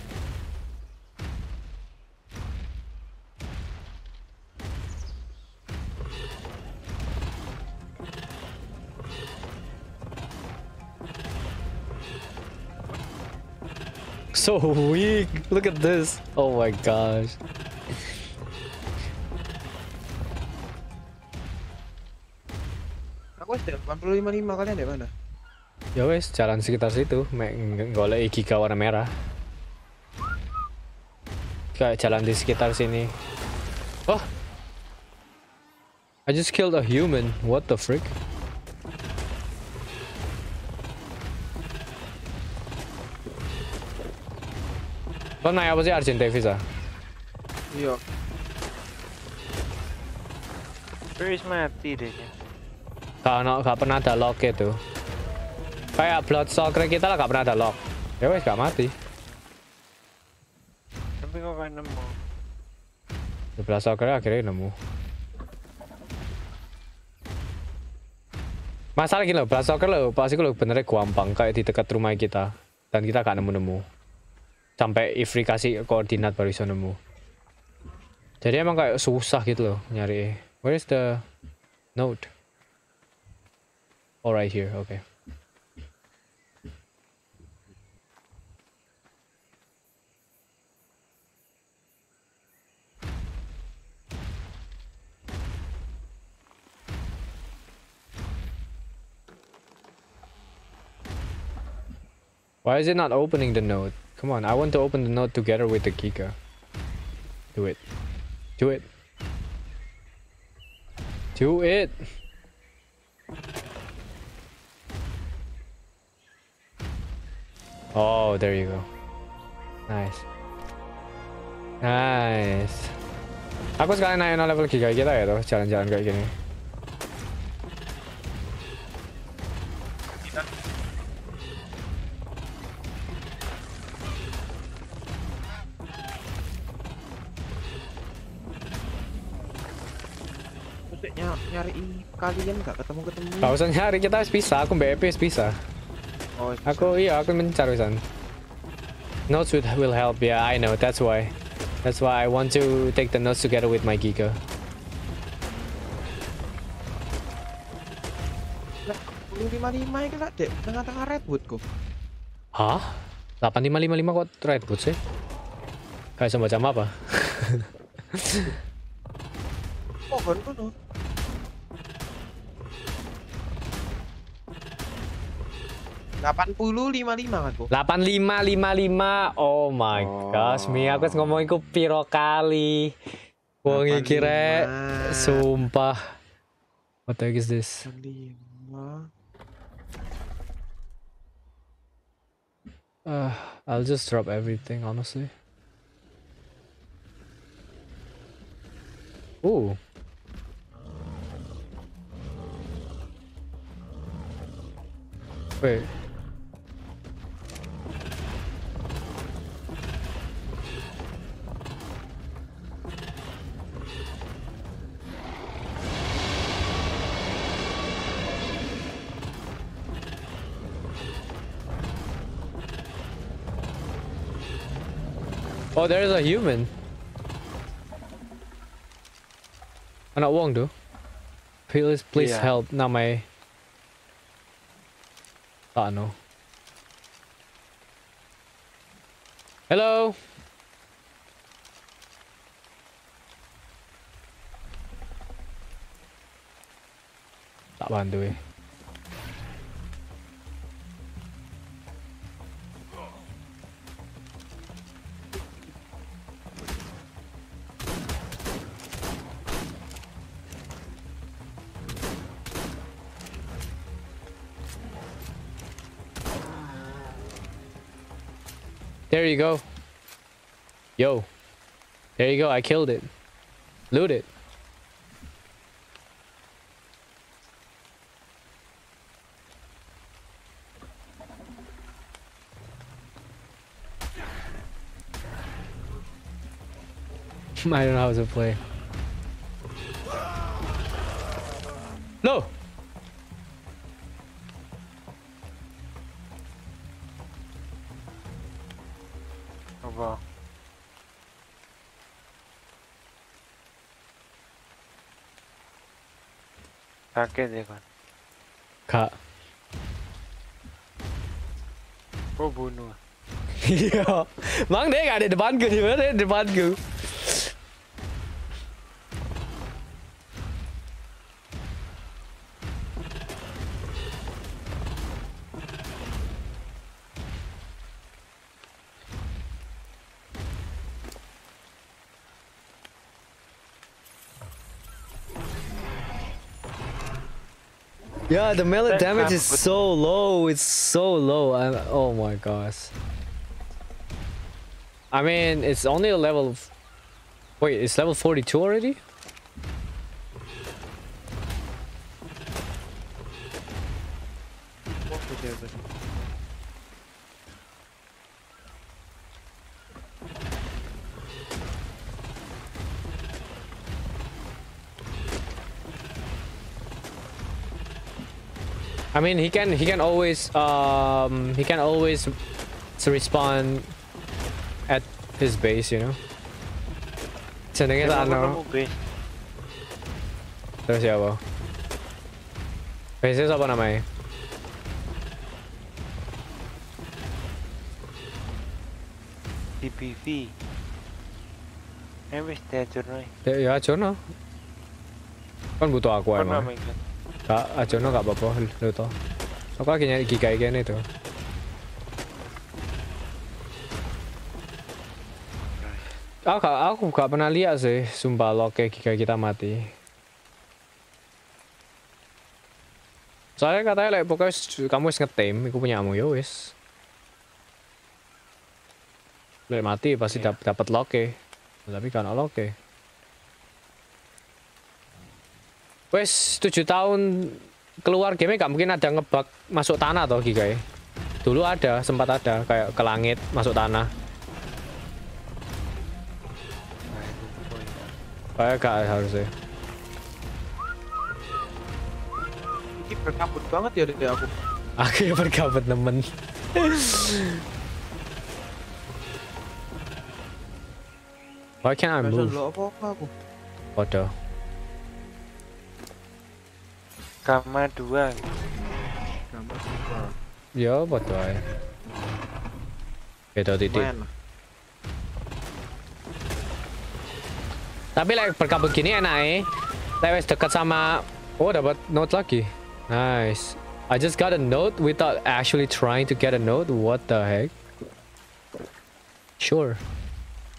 S3: So weak! Look at this! Oh my gosh.
S2: Ako, Steph. Ang problema ni Makalene, ba
S3: Ya wes, jalan sekitar situ, mek golek giga warna merah. Kayak jalan di sekitar sini. Oh. I just killed a human. What the freak? Lo naik apa sih Arjen Davis ah?
S1: Iya.
S4: Chris mati deh.
S3: Kau nggak pernah ada lock itu. Kayak blood Bloodstalker kita lah gak pernah ada lock. Ya wes gak mati.
S4: Tapi kok kayak nemu?
S3: Ya Bloodstalker akhirnya nemu. Masalah gini loh, Blood Bloodstalker loh, pasti loh benernya gampang kayak di dekat rumah kita. Dan kita gak nemu-nemu. Sampai Ifri kasih koordinat baru bisa nemu. Jadi emang kayak susah gitu loh nyari. Where is the note? All oh, right here, okay. Why is it not opening the node? Come on, I want to open the node together with the Kika. Do it. Do it. Do it! Oh, there you go. Nice. Nice. Aku sekarang naik 0 level Kika kita ya tuh jalan-jalan kayak gini.
S2: nyari kalian nggak ketemu ketemu nggak usah
S3: nyari kita harus bisa aku BEP bisa oh, bisa. aku iya aku mencari san notes will, will help yeah I know that's why that's why I want to take the notes together with my Giga
S2: lima lima ya kita dek tengah-tengah kok
S3: hah delapan lima lima lima kok redwood sih kayak semacam apa
S4: [LAUGHS] pohon tuh
S2: 8555 kan, Bu?
S3: 8555. Oh my oh. gosh, Mi aku wis ngomong iku piro kali. Wong iki rek sumpah. What the heck is this? 85. Uh, I'll just drop everything, honestly. Ooh. Wait. Oh, there's a human. Ah, not Wong tu. Please, please yeah. help. Not my. Ah no. Hello. Tak bantu eh. There you go. Yo. There you go. I killed it. Loot it. [LAUGHS] I don't know how to play.
S4: No! aber... Danke, Digga. K. Bobo nur.
S3: [LAUGHS] ja. Mang, Digga, den Wand gehört, den Wand gehört. Yeah, the melee damage is so low. It's so low. i oh my gosh. I mean, it's only a level... Wait, it's level 42 already? I mean, he can he can always um he can always to respawn at his base, you know. Sen again, ano? Terus siya ba? Base sa ba may?
S4: PPV. Every statue, right?
S3: Yeah, sure na. Kan butuh aku emang. Kak, aja no gak apa-apa lu toh. Aku lagi nyari giga ini tuh. Aku, aku gak pernah lihat sih, sumpah loke giga kita mati. Soalnya katanya like pokoknya kamu wis ngetem, aku punya amu yo ya wis. Lek mati pasti yeah. dapat dapat loke. Tapi kan loke. Wes 7 tahun keluar game gak mungkin ada ngebug masuk tanah toh Giga ya. Dulu ada, sempat ada kayak ke langit masuk tanah. Kayak gak harusnya.
S2: Ini berkabut banget ya dari aku.
S3: Aku yang berkabut temen. Why can't I move? Bodoh.
S4: Kama dua.
S1: Kama dua.
S3: Ya, bodoh aja. Beda titik. Tapi like berkabut gini enak eh. Lewes dekat sama Oh, dapat note lagi. Nice. I just got a note without actually trying to get a note. What the heck? Sure.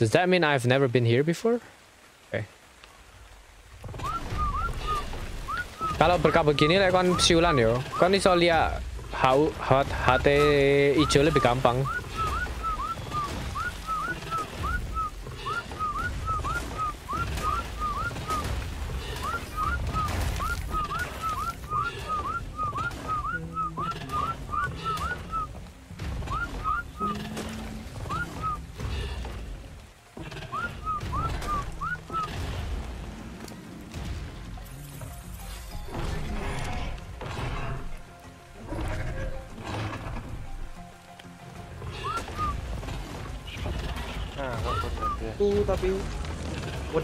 S3: Does that mean I've never been here before? Okay. Kalau berkah begini lah kon siulan yo. Kon iso lihat HT hijau lebih gampang.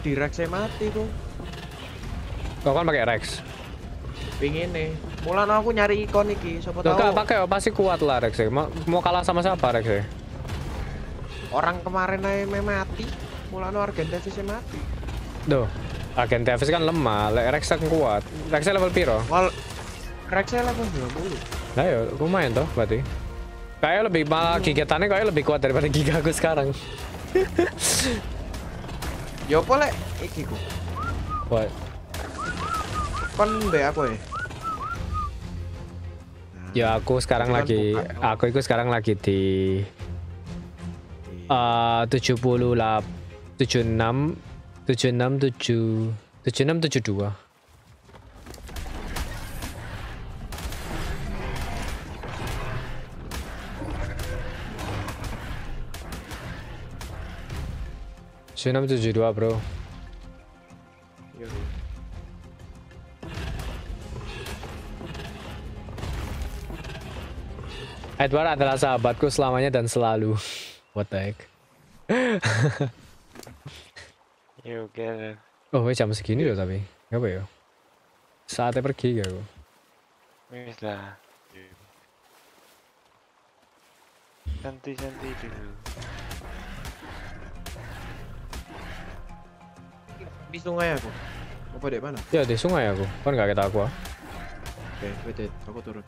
S2: di Rex mati tuh. Kau kan pakai Rex. Pingin nih. Mulan aku nyari ikon iki, siapa tahu. Enggak
S3: pakai, oh, pasti kuat lah Rex. Ya. Mau, kalah sama siapa Rex? Ya?
S2: Orang kemarin aja mati. Mulan warga oh, Davis mati.
S3: Duh, agen Davis kan lemah, Rex kan kuat. Rex level piro?
S2: Wal Rex level dua puluh.
S3: Nah, ya lumayan toh berarti. Kayak lebih malah hmm. gigitannya kayak lebih kuat daripada giga aku sekarang.
S2: [LAUGHS] Yo ya pole iki ku? What? Kon mbek aku ya.
S3: Ya aku sekarang Jangan lagi buka. aku itu sekarang lagi di iya. eh uh, 78 76 76 7 76 72 672 bro Edward adalah sahabatku selamanya dan selalu [LAUGHS] What the heck [LAUGHS]
S4: You get it
S3: Oh wait, jam segini loh tapi ngapain? ya Saatnya pergi gak aku
S4: Bisa santai dulu
S2: di sungai aku. Apa dek mana? Ya
S3: di sungai aku. Kan nggak kita aku. Oke,
S4: okay, wait, wait, aku turun.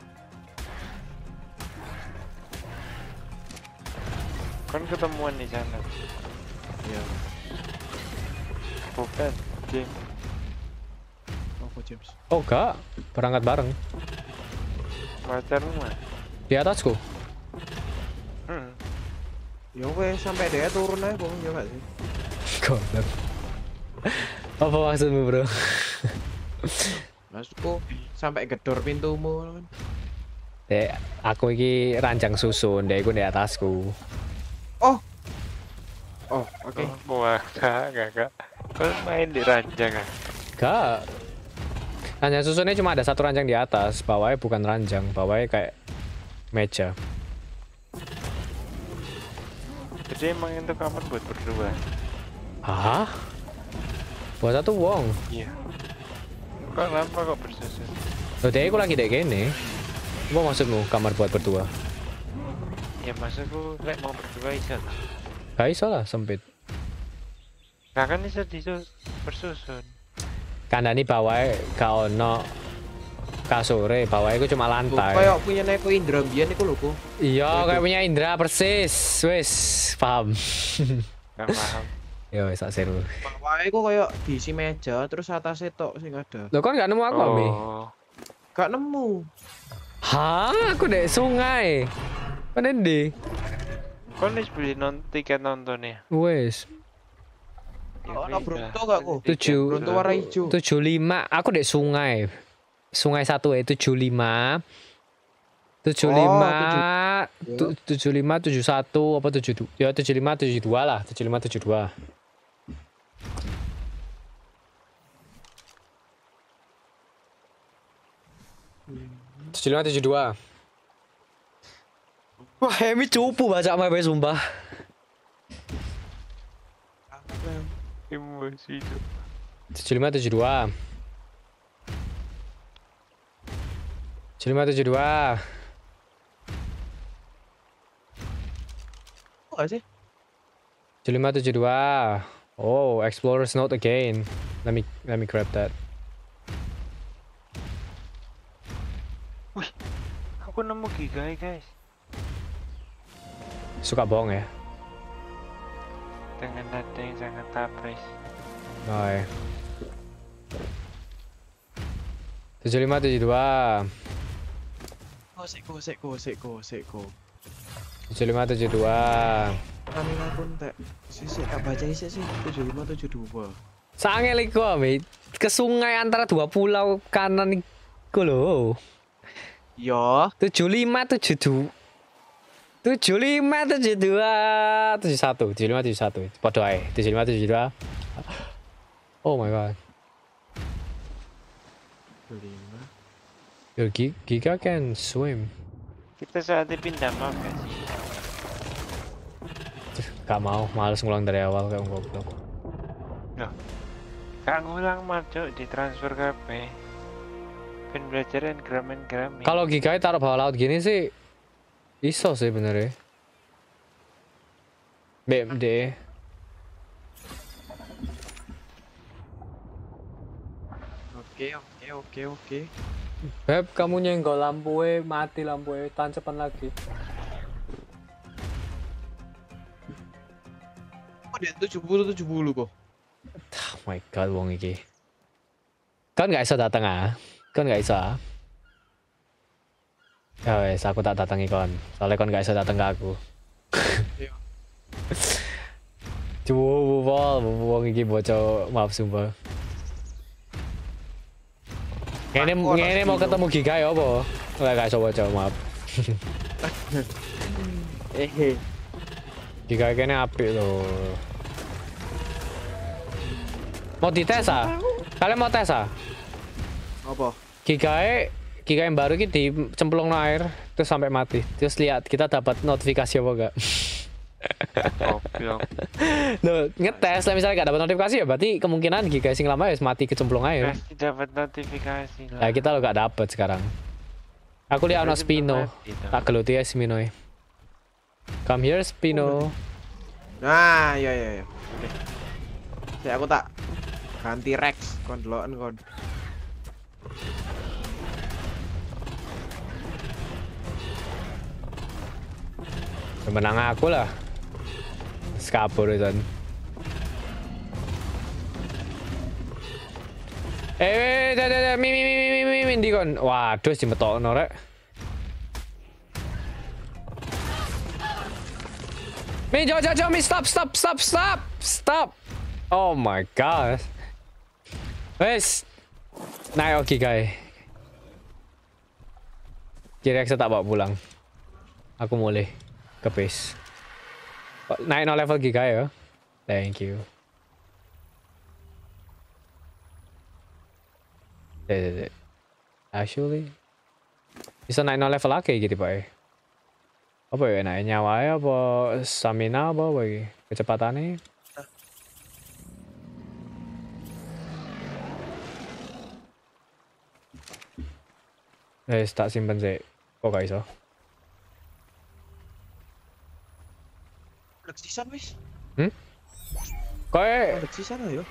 S4: Kan ketemuan di sana. Iya. Bukan, James. Oh, James?
S3: Oh, enggak. Berangkat bareng.
S4: Pacarmu mana? Eh? Di atasku. Hmm. Ya wes sampai dia turun aja,
S2: bohong ya sih. Goblok.
S3: Apa maksudmu, Bro?
S2: Maksudku sampai gedor pintumu. Kan.
S3: Dek, aku iki ranjang susun, dek iku di atasku.
S4: Oh. Oh, oke. Okay. Oh, wah, gak, gak, main di ranjang, gak?
S3: Ah? Gak. Ranjang susunnya cuma ada satu ranjang di atas, bawahnya bukan ranjang, bawahnya kayak meja.
S4: Jadi emang itu kamar buat berdua?
S3: Hah? Buat satu wong.
S4: Iya. Kok kenapa kok berseser? Ya? Oh, deh, aku lagi
S3: dek gini. Apa maksudmu kamar buat berdua?
S4: Ya maksudku lek mau berdua iso lah.
S3: iso lah sempit.
S4: Nah kan iso disu bersusun.
S3: Kandani bawae gak ono kasure, bawae ku cuma lantai. Kayak
S4: punya neko Indra
S2: biyen iku lho ku.
S3: Iya, kayak punya Indra persis. Wis, paham.
S2: Gak paham. [LAUGHS]
S3: Yo, sak seru.
S2: Bawahe ku di diisi meja terus atasnya tok sing
S4: ada.
S3: lo kan gak nemu aku, oh. Mi?
S2: Gak nemu. Hah, aku dek
S3: sungai. Mana ndi?
S4: Kau wis beli tiket nonton ya? Wes. Oh, no Brunto gak aku?
S1: Tujuh.
S3: Beruntung warna hijau. Tujuh lima. Aku dek sungai. Sungai satu ya tujuh lima. Tujuh lima. Oh, tujuh lima tujuh satu apa tujuh dua? Ya tujuh lima tujuh dua lah. Tujuh lima tujuh dua tujuh lima tujuh dua wah Hemi cupu baca apa ya sumpah tujuh lima tujuh dua tujuh lima tujuh dua apa sih tujuh lima tujuh dua Oh, explorer's note again. Let me let me grab that.
S4: Wih, aku nemu gigai ya, guys.
S3: Suka bohong ya?
S4: Dengan data sangat tapres.
S3: Bye. Tujuh lima tujuh dua.
S2: Go, go, go, go, go,
S3: Tujuh lima tujuh dua.
S2: Pertamina pun tak sisi tak baca isi sih 7572
S3: sange liku ame ke sungai antara dua pulau kanan iku lo yo 75 72 75 72 71 75 71 tujuh ae 75 72 Oh my god. 75. Yo, Giga can swim.
S4: Kita saatnya pindah map kan
S3: Gak mau, males ngulang dari awal kayak goblok. Loh.
S4: Ya. Gak ngulang maco Cuk, ditransfer kabeh. Ben belajarin gramen gramen. Kalau
S3: gigai taruh bawah laut gini sih iso sih bener ya. BMD.
S2: Oke, oke, oke, oke.
S3: Beb, kamu nyenggol lampu mati lampu tancepan
S2: lagi. dia 70 70 kok. Oh
S3: my god wong iki. Kan gak iso datang ah. Kan gak iso ah. Ya wes, aku tak datangi kon. Soalnya kon gak iso datang ke aku. Iya. [LAUGHS] Cuma wol, wong iki bocah maaf sumpah. Ngene ngene mau ketemu Giga ya apa? Enggak gak iso bocah maaf. [LAUGHS] Giga kene apik loh. Mau dites ah? Kalian mau tes ah? Apa? Gigae Giga yang baru kita cemplung air terus sampai mati. Terus lihat kita dapat notifikasi apa enggak. Oh, Loh, ngetes lah misalnya gak dapat notifikasi ya berarti kemungkinan Giga sing lama ya mati kecemplung air. Pasti
S4: dapat notifikasi lah. Nah,
S3: kita lo gak dapat sekarang. Aku lihat ono Spino. Tak geluti ya Spino. Ya. Come here Spino.
S4: Nah, iya
S2: iya iya. Oke. Okay. Ya, aku tak ganti Rex kon deloken kon
S3: menang aku lah skapur itu eh, eh, eh dah dah dah mi mi mi mi mi mi di kon waduh si metok norek mi jauh jauh mi stop stop stop stop stop oh my god Wes. Naik oke guys. kira saya tak bawa pulang. Aku mulai ke base. Oh, naik no level giga ya. Thank you. Actually. Bisa naik no level lagi gitu pak ya? Apa ya naik nyawa ya apa stamina apa kecepatan kecepatannya. Eh, tak simpan sih Kok gak iso?
S2: Leksisan, wis. Hmm? Koe lek sisan yo.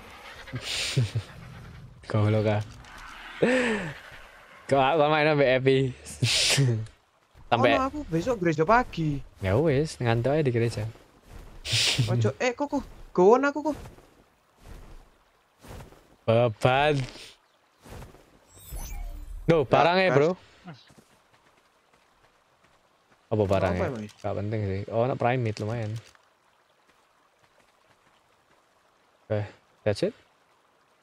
S3: Kau ka. Eh? [LAUGHS] Kau aku main sampai Epi. [LAUGHS] sampai. Oh,
S2: aku besok gereja pagi.
S3: Ya wis, ngantuk aja di gereja.
S2: Wajok, [LAUGHS] eh kok kok gowon aku kok.
S3: Beban. Duh, barangnya, nah, Bro apa barangnya? Apa Gak penting sih. Oh, nak prime meat lumayan. Oke, eh, okay, that's it.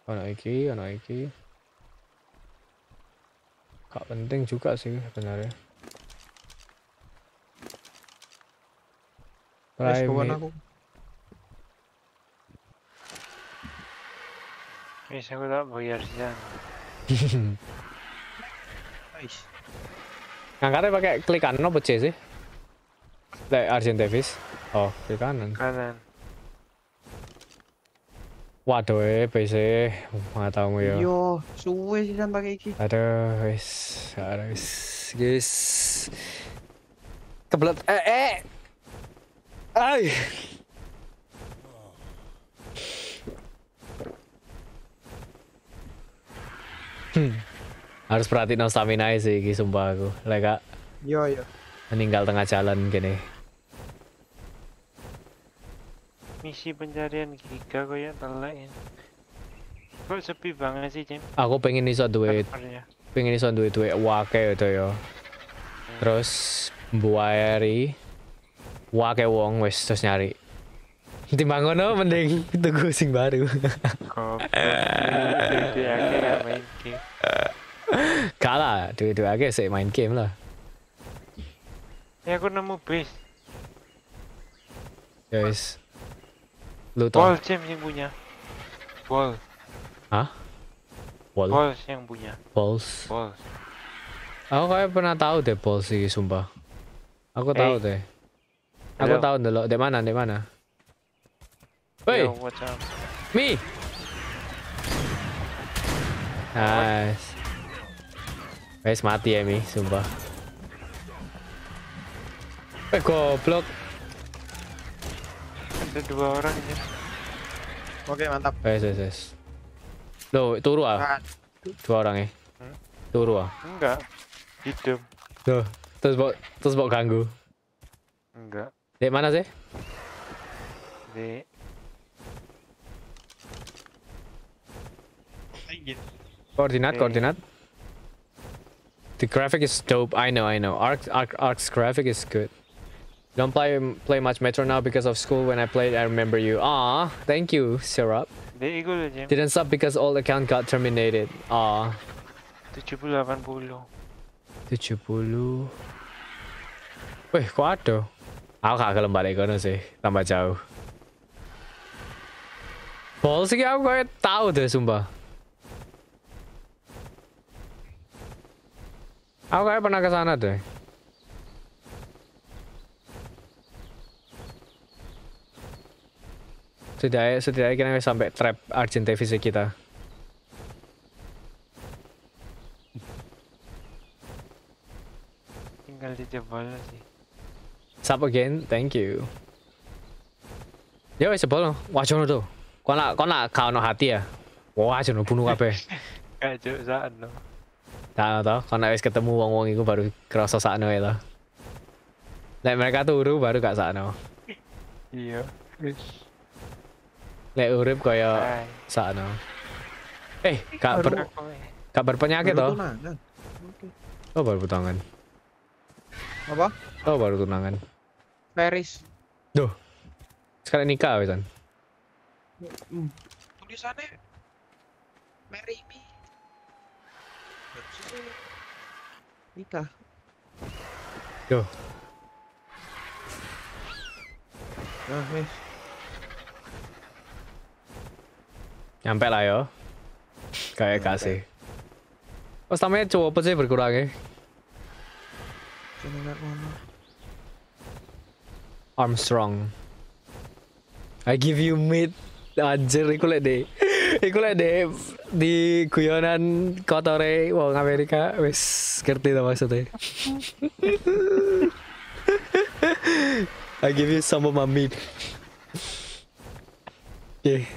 S3: Anak iki, nak iki. Gak penting juga sih sebenarnya.
S1: prime meat.
S4: ini saya tak bayar sih. [LAUGHS] Guys.
S3: Ngangkatnya pakai klik kanan apa C sih? Like Arjen Davis. Oh, klik kanan. Kanan. Waduh, eh, PC matamu ya.
S4: Yo, suwe
S2: sih dan pakai iki.
S3: Aduh, guys, aduh guys. Kebelet eh eh. Ay. Hmm harus perhatiin no stamina sih iki sumpah aku Lega yo yo meninggal tengah jalan gini
S4: misi pencarian giga kok ya telain kok sepi banget sih Jim
S3: aku pengen iso duit pengen iso duit duit wake itu yo terus buayari wake wong wes terus nyari timbang ngono mending tunggu sing baru kok Gak [LAUGHS] lah, dua-dua aja sih main game lah.
S4: Ya aku nemu bis.
S3: Ya wis. Lu tau? Wall
S4: James yang punya. Wall.
S3: Hah? Wall. Balls yang punya. Balls. Balls. Aku kayak pernah tahu deh Balls sih, sumpah. Aku hey. Eh. tahu deh. Aku Hello. tahu dulu. Di mana? Di mana? Woi. Mi. Nice. Guys mati ya Mi, sumpah.
S4: Eh goblok. Ada dua orang ini. Ya.
S2: Oke, mantap. Guys, guys, guys. Loh, turu ah. Nah.
S3: Dua orang ya. Hmm? Turu ah.
S4: Enggak. Hidup.
S3: Loh, terus bok terus bok ganggu. Enggak. Di mana sih?
S4: Di
S1: gitu.
S3: Koordinat, koordinat. The graphic is dope. I know, I know. Arc, Arc, Arc's graphic is good. Don't play play much Metro now because of school. When I played, I remember you. Ah, thank you, Serap.
S4: Didn't
S3: stop because all account got terminated. Ah. The Chipulu Wih, kuat tuh. Aku kagak balik kono sih, tambah jauh. Bol sih aku kayak tahu deh sumpah. Aku kayak pernah ke sana deh. Setidaknya, setidaknya kita sampai trap Argent kita.
S4: Tinggal jebol sih.
S3: Sub again, thank you. Yo wes jebol jono tuh. Kau nak kau nak kau ono hati ya. Wah, jono bunuh apa? Gak juk Tak tau, kalau ketemu wong-wong itu baru kerasa sakno ya Nek mereka turu baru gak sakno. Iya. Nek urip ya sakno. Eh, gak ber
S2: gak berpenyakit toh.
S3: Oh, baru tunangan. Apa? Oh, baru tunangan. Paris. Duh. Sekarang nikah wisan.
S2: Hmm. Tulisannya Mary me Nikah. Yo.
S1: Nah, wes.
S3: Nyampe lah yo. Kayak kasih. Oh, namanya cowok apa sih berkurangnya? Eh? Armstrong. I give you meat. Anjir, iku deh. Iku lek di di guyonan kotore wong Amerika wis ngerti ta maksudnya. I give you some of my meat.
S1: Oke.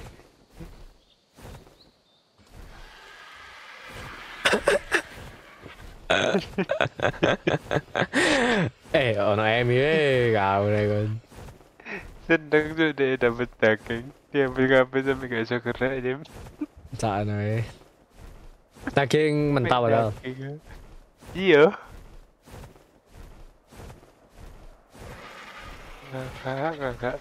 S1: eh,
S3: ono MU eh, kau nih kan.
S4: Seneng tuh deh dapat daging ambil kabel sampe gak bisa gerak aja.
S3: Caan ya Daging mentah padahal. Iya.
S4: Enggak, gak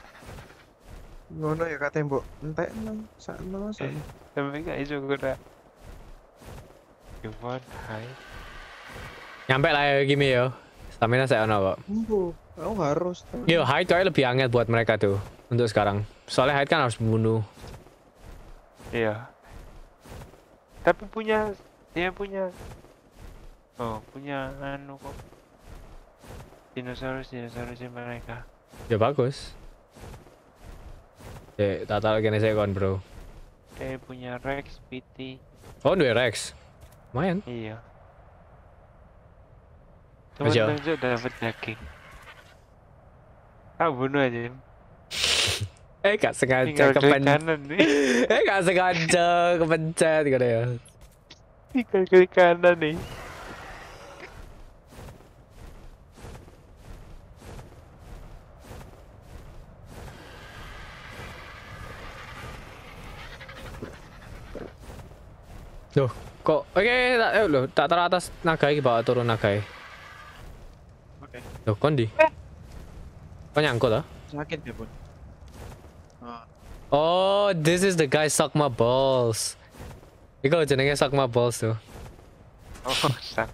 S4: Ngono ya
S2: kak tembok. Entek nang sakno sakno.
S4: Sampe gak iso gerak.
S3: Gimana? Hai. Nyampe lah ya gini yo. Stamina saya ono kok.
S2: Aku harus. Yo,
S3: Hai coy lebih anget buat mereka tuh untuk sekarang. Soalnya Hyde kan harus membunuh.
S4: Iya. Tapi punya dia punya Oh, punya anu kok. Dinosaurus, dinosaurus mereka.
S3: Ya bagus. Eh, tak tahu kene kon, Bro.
S4: Dia punya Rex, PT.
S3: Oh, dua Rex.
S4: main? Iya. teman aja. sudah dapat daging. Ah, bunuh aja. [LAUGHS] eh gak sengaja
S3: kepencet [LAUGHS] eh gak sengaja kepencet gitu ya tinggal
S4: klik kanan nih
S3: Loh, kok oke tak eh, lo tak teratas naga iki bawa turun naga Oke. Okay. Loh, kondi? Eh. Kok nyangkut ah? Sakit ya, Bun. Oh, this is the guy suck my balls. Iku jenenge suck my balls tuh. Oh, suck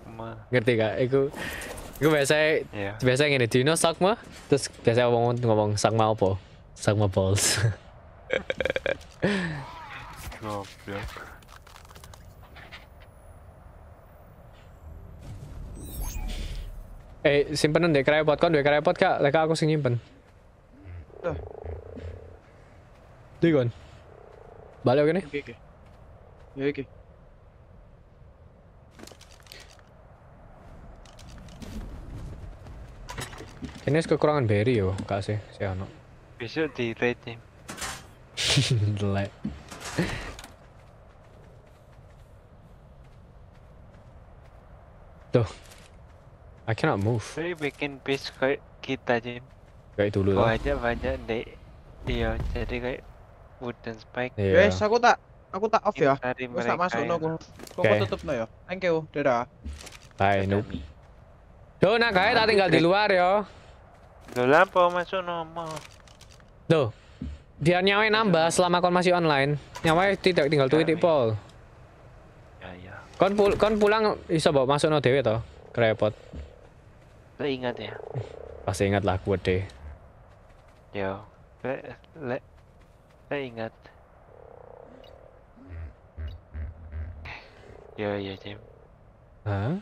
S3: Ngerti gak? Iku Iku biasa yeah. biasa ngene, do you know suck Terus biasa ngomong ngomong suck my apa? Suck my balls. [LAUGHS]
S1: Goblok.
S3: eh, simpenan deh kerepot. kan? Dua kerepot, Kak. Leka aku sih nyimpen kon balik o Oke Oke Ya oke Ini kekurangan berry yo, kak sih, si Ano.
S4: Besok di raid nih.
S3: Delay. Tuh. I cannot move.
S4: Jadi bikin base kayak kita, Jim. Kayak dulu lah. Banyak-banyak deh. Iya, jadi kayak wood dan spike. Yeah. Yes, aku tak aku tak off ya. aku tak masuk no Kau Kok okay. tutup
S2: no ya. Thank you. Dadah.
S4: Bye noob.
S3: Do, nak kae tak tinggal di nah, luar yo.
S4: Do lampu masuk no mau.
S3: Biar nyawa nambah selama kon masih online. Nyawa tidak tinggal tuh di pol. Ya ya. Kon pul kon pulang bisa bawa masuk no dewe toh. Kerepot. Lo ingat ya. Pasti ingat lah gue deh. Yo.
S4: Lek saya ingat. Ya, ya, Jim. Hah?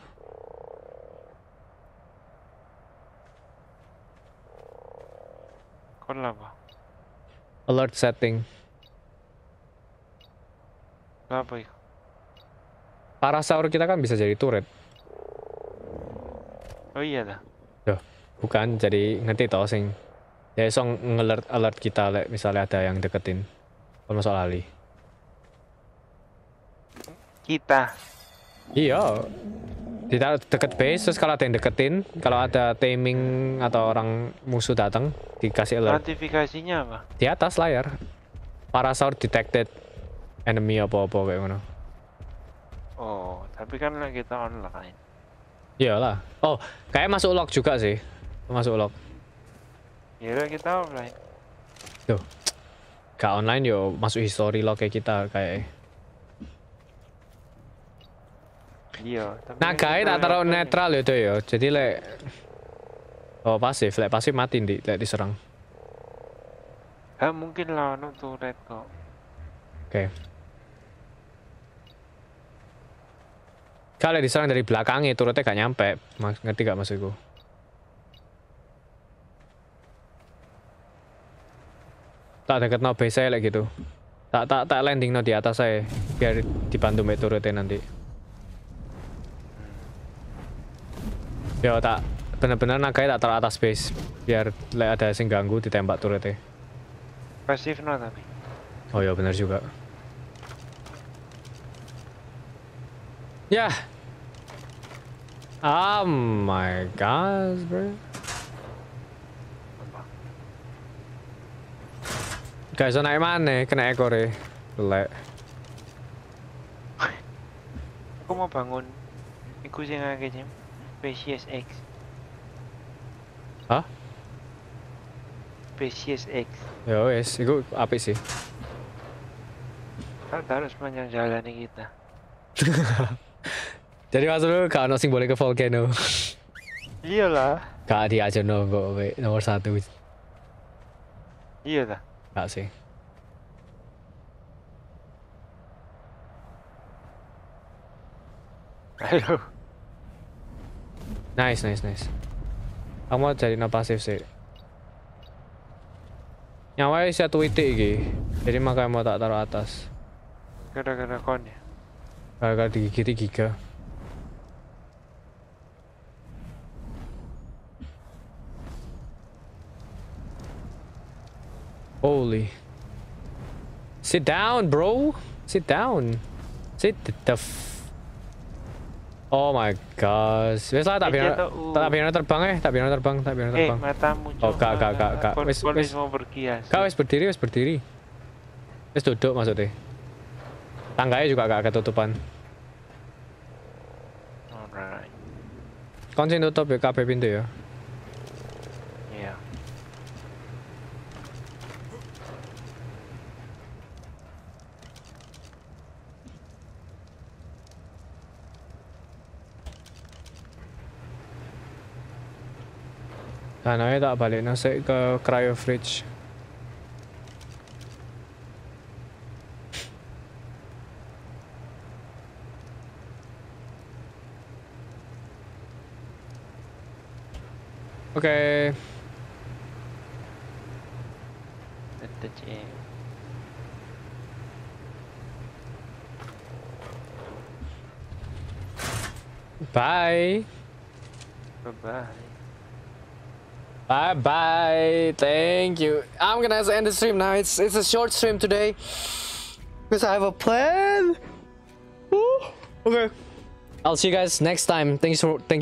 S4: kenapa? apa?
S3: Alert setting. Apa ya? sahur kita kan bisa jadi turret. Oh iya dah. Duh, bukan jadi ngerti tau sih ya so ngelert alert kita misalnya ada yang deketin kalau masuk Ali kita iya Kita deket base terus kalau ada yang deketin kalau ada taming atau orang musuh datang dikasih alert
S4: notifikasinya apa
S3: di atas layar parasaur detected enemy apa apa kayak mana
S4: oh tapi kan kita online
S3: iyalah oh kayak masuk log juga sih masuk log
S4: Kira ya kita online,
S3: Tuh. Gak online yo masuk history lo kayak kita kayak.
S4: Iya, tapi Nah, kayak tak taruh netral
S3: itu yo. Jadi lek Oh, pasif, lek pasif mati di lek diserang.
S4: Ah, mungkin lah nonton red kok. Oke.
S3: Okay. Kalau diserang dari belakang belakangnya turutnya gak nyampe. Mas, ngerti gak maksudku? tak deket no base saya gitu tak tak tak landing no di atas saya biar dibantu meteorite nanti Ya tak benar-benar naga tak taruh atas base biar le ada sing ganggu ditembak turretnya
S4: pasif no tapi
S3: oh ya benar juga ya yeah. oh my god bro Gak bisa naik mana, kena ekor ya. Lek
S4: Aku mau bangun. Iku sih akeh, Jim. Precious X. Hah? Precious X.
S3: Ya wes, iku apa sih.
S4: Kita harus panjang jalan nih kita.
S3: [LAUGHS] Jadi maksudnya gak ada nasi boleh ke volcano. Iya lah Gak diajak nunggu nomor satu.
S4: Iya lah. Enggak sih.
S3: Halo. Nice, nice, nice. Aku mau jadi no pasif sih. Nyawa satu titik iki. Jadi makanya mau tak taruh atas.
S4: Gara-gara kon ya.
S3: Gara-gara digigit giga. Holy. Sit down, bro. Sit down. Sit the Oh my gosh. Wes lah tak biar tak uh. biar terbang eh, tak biar terbang, tak biar eh, terbang. Eh, matamu. Oh, kak kak kak kak. Wes
S4: wes mau pergi ya. Kak
S3: wes berdiri, wes berdiri. Wes duduk maksudnya. Tangganya juga gak ketutupan. Alright. Kunci tutup ya, kabeh pintu ya. Tanahnya tak balik nasi ke cryo fridge. Oke. Okay. Bye. Bye-bye. Bye bye. Thank you. I'm gonna have to end the stream now. It's it's a short stream
S6: today. Because I have a plan. Ooh. Okay. I'll see you guys next time. Thanks for thank you.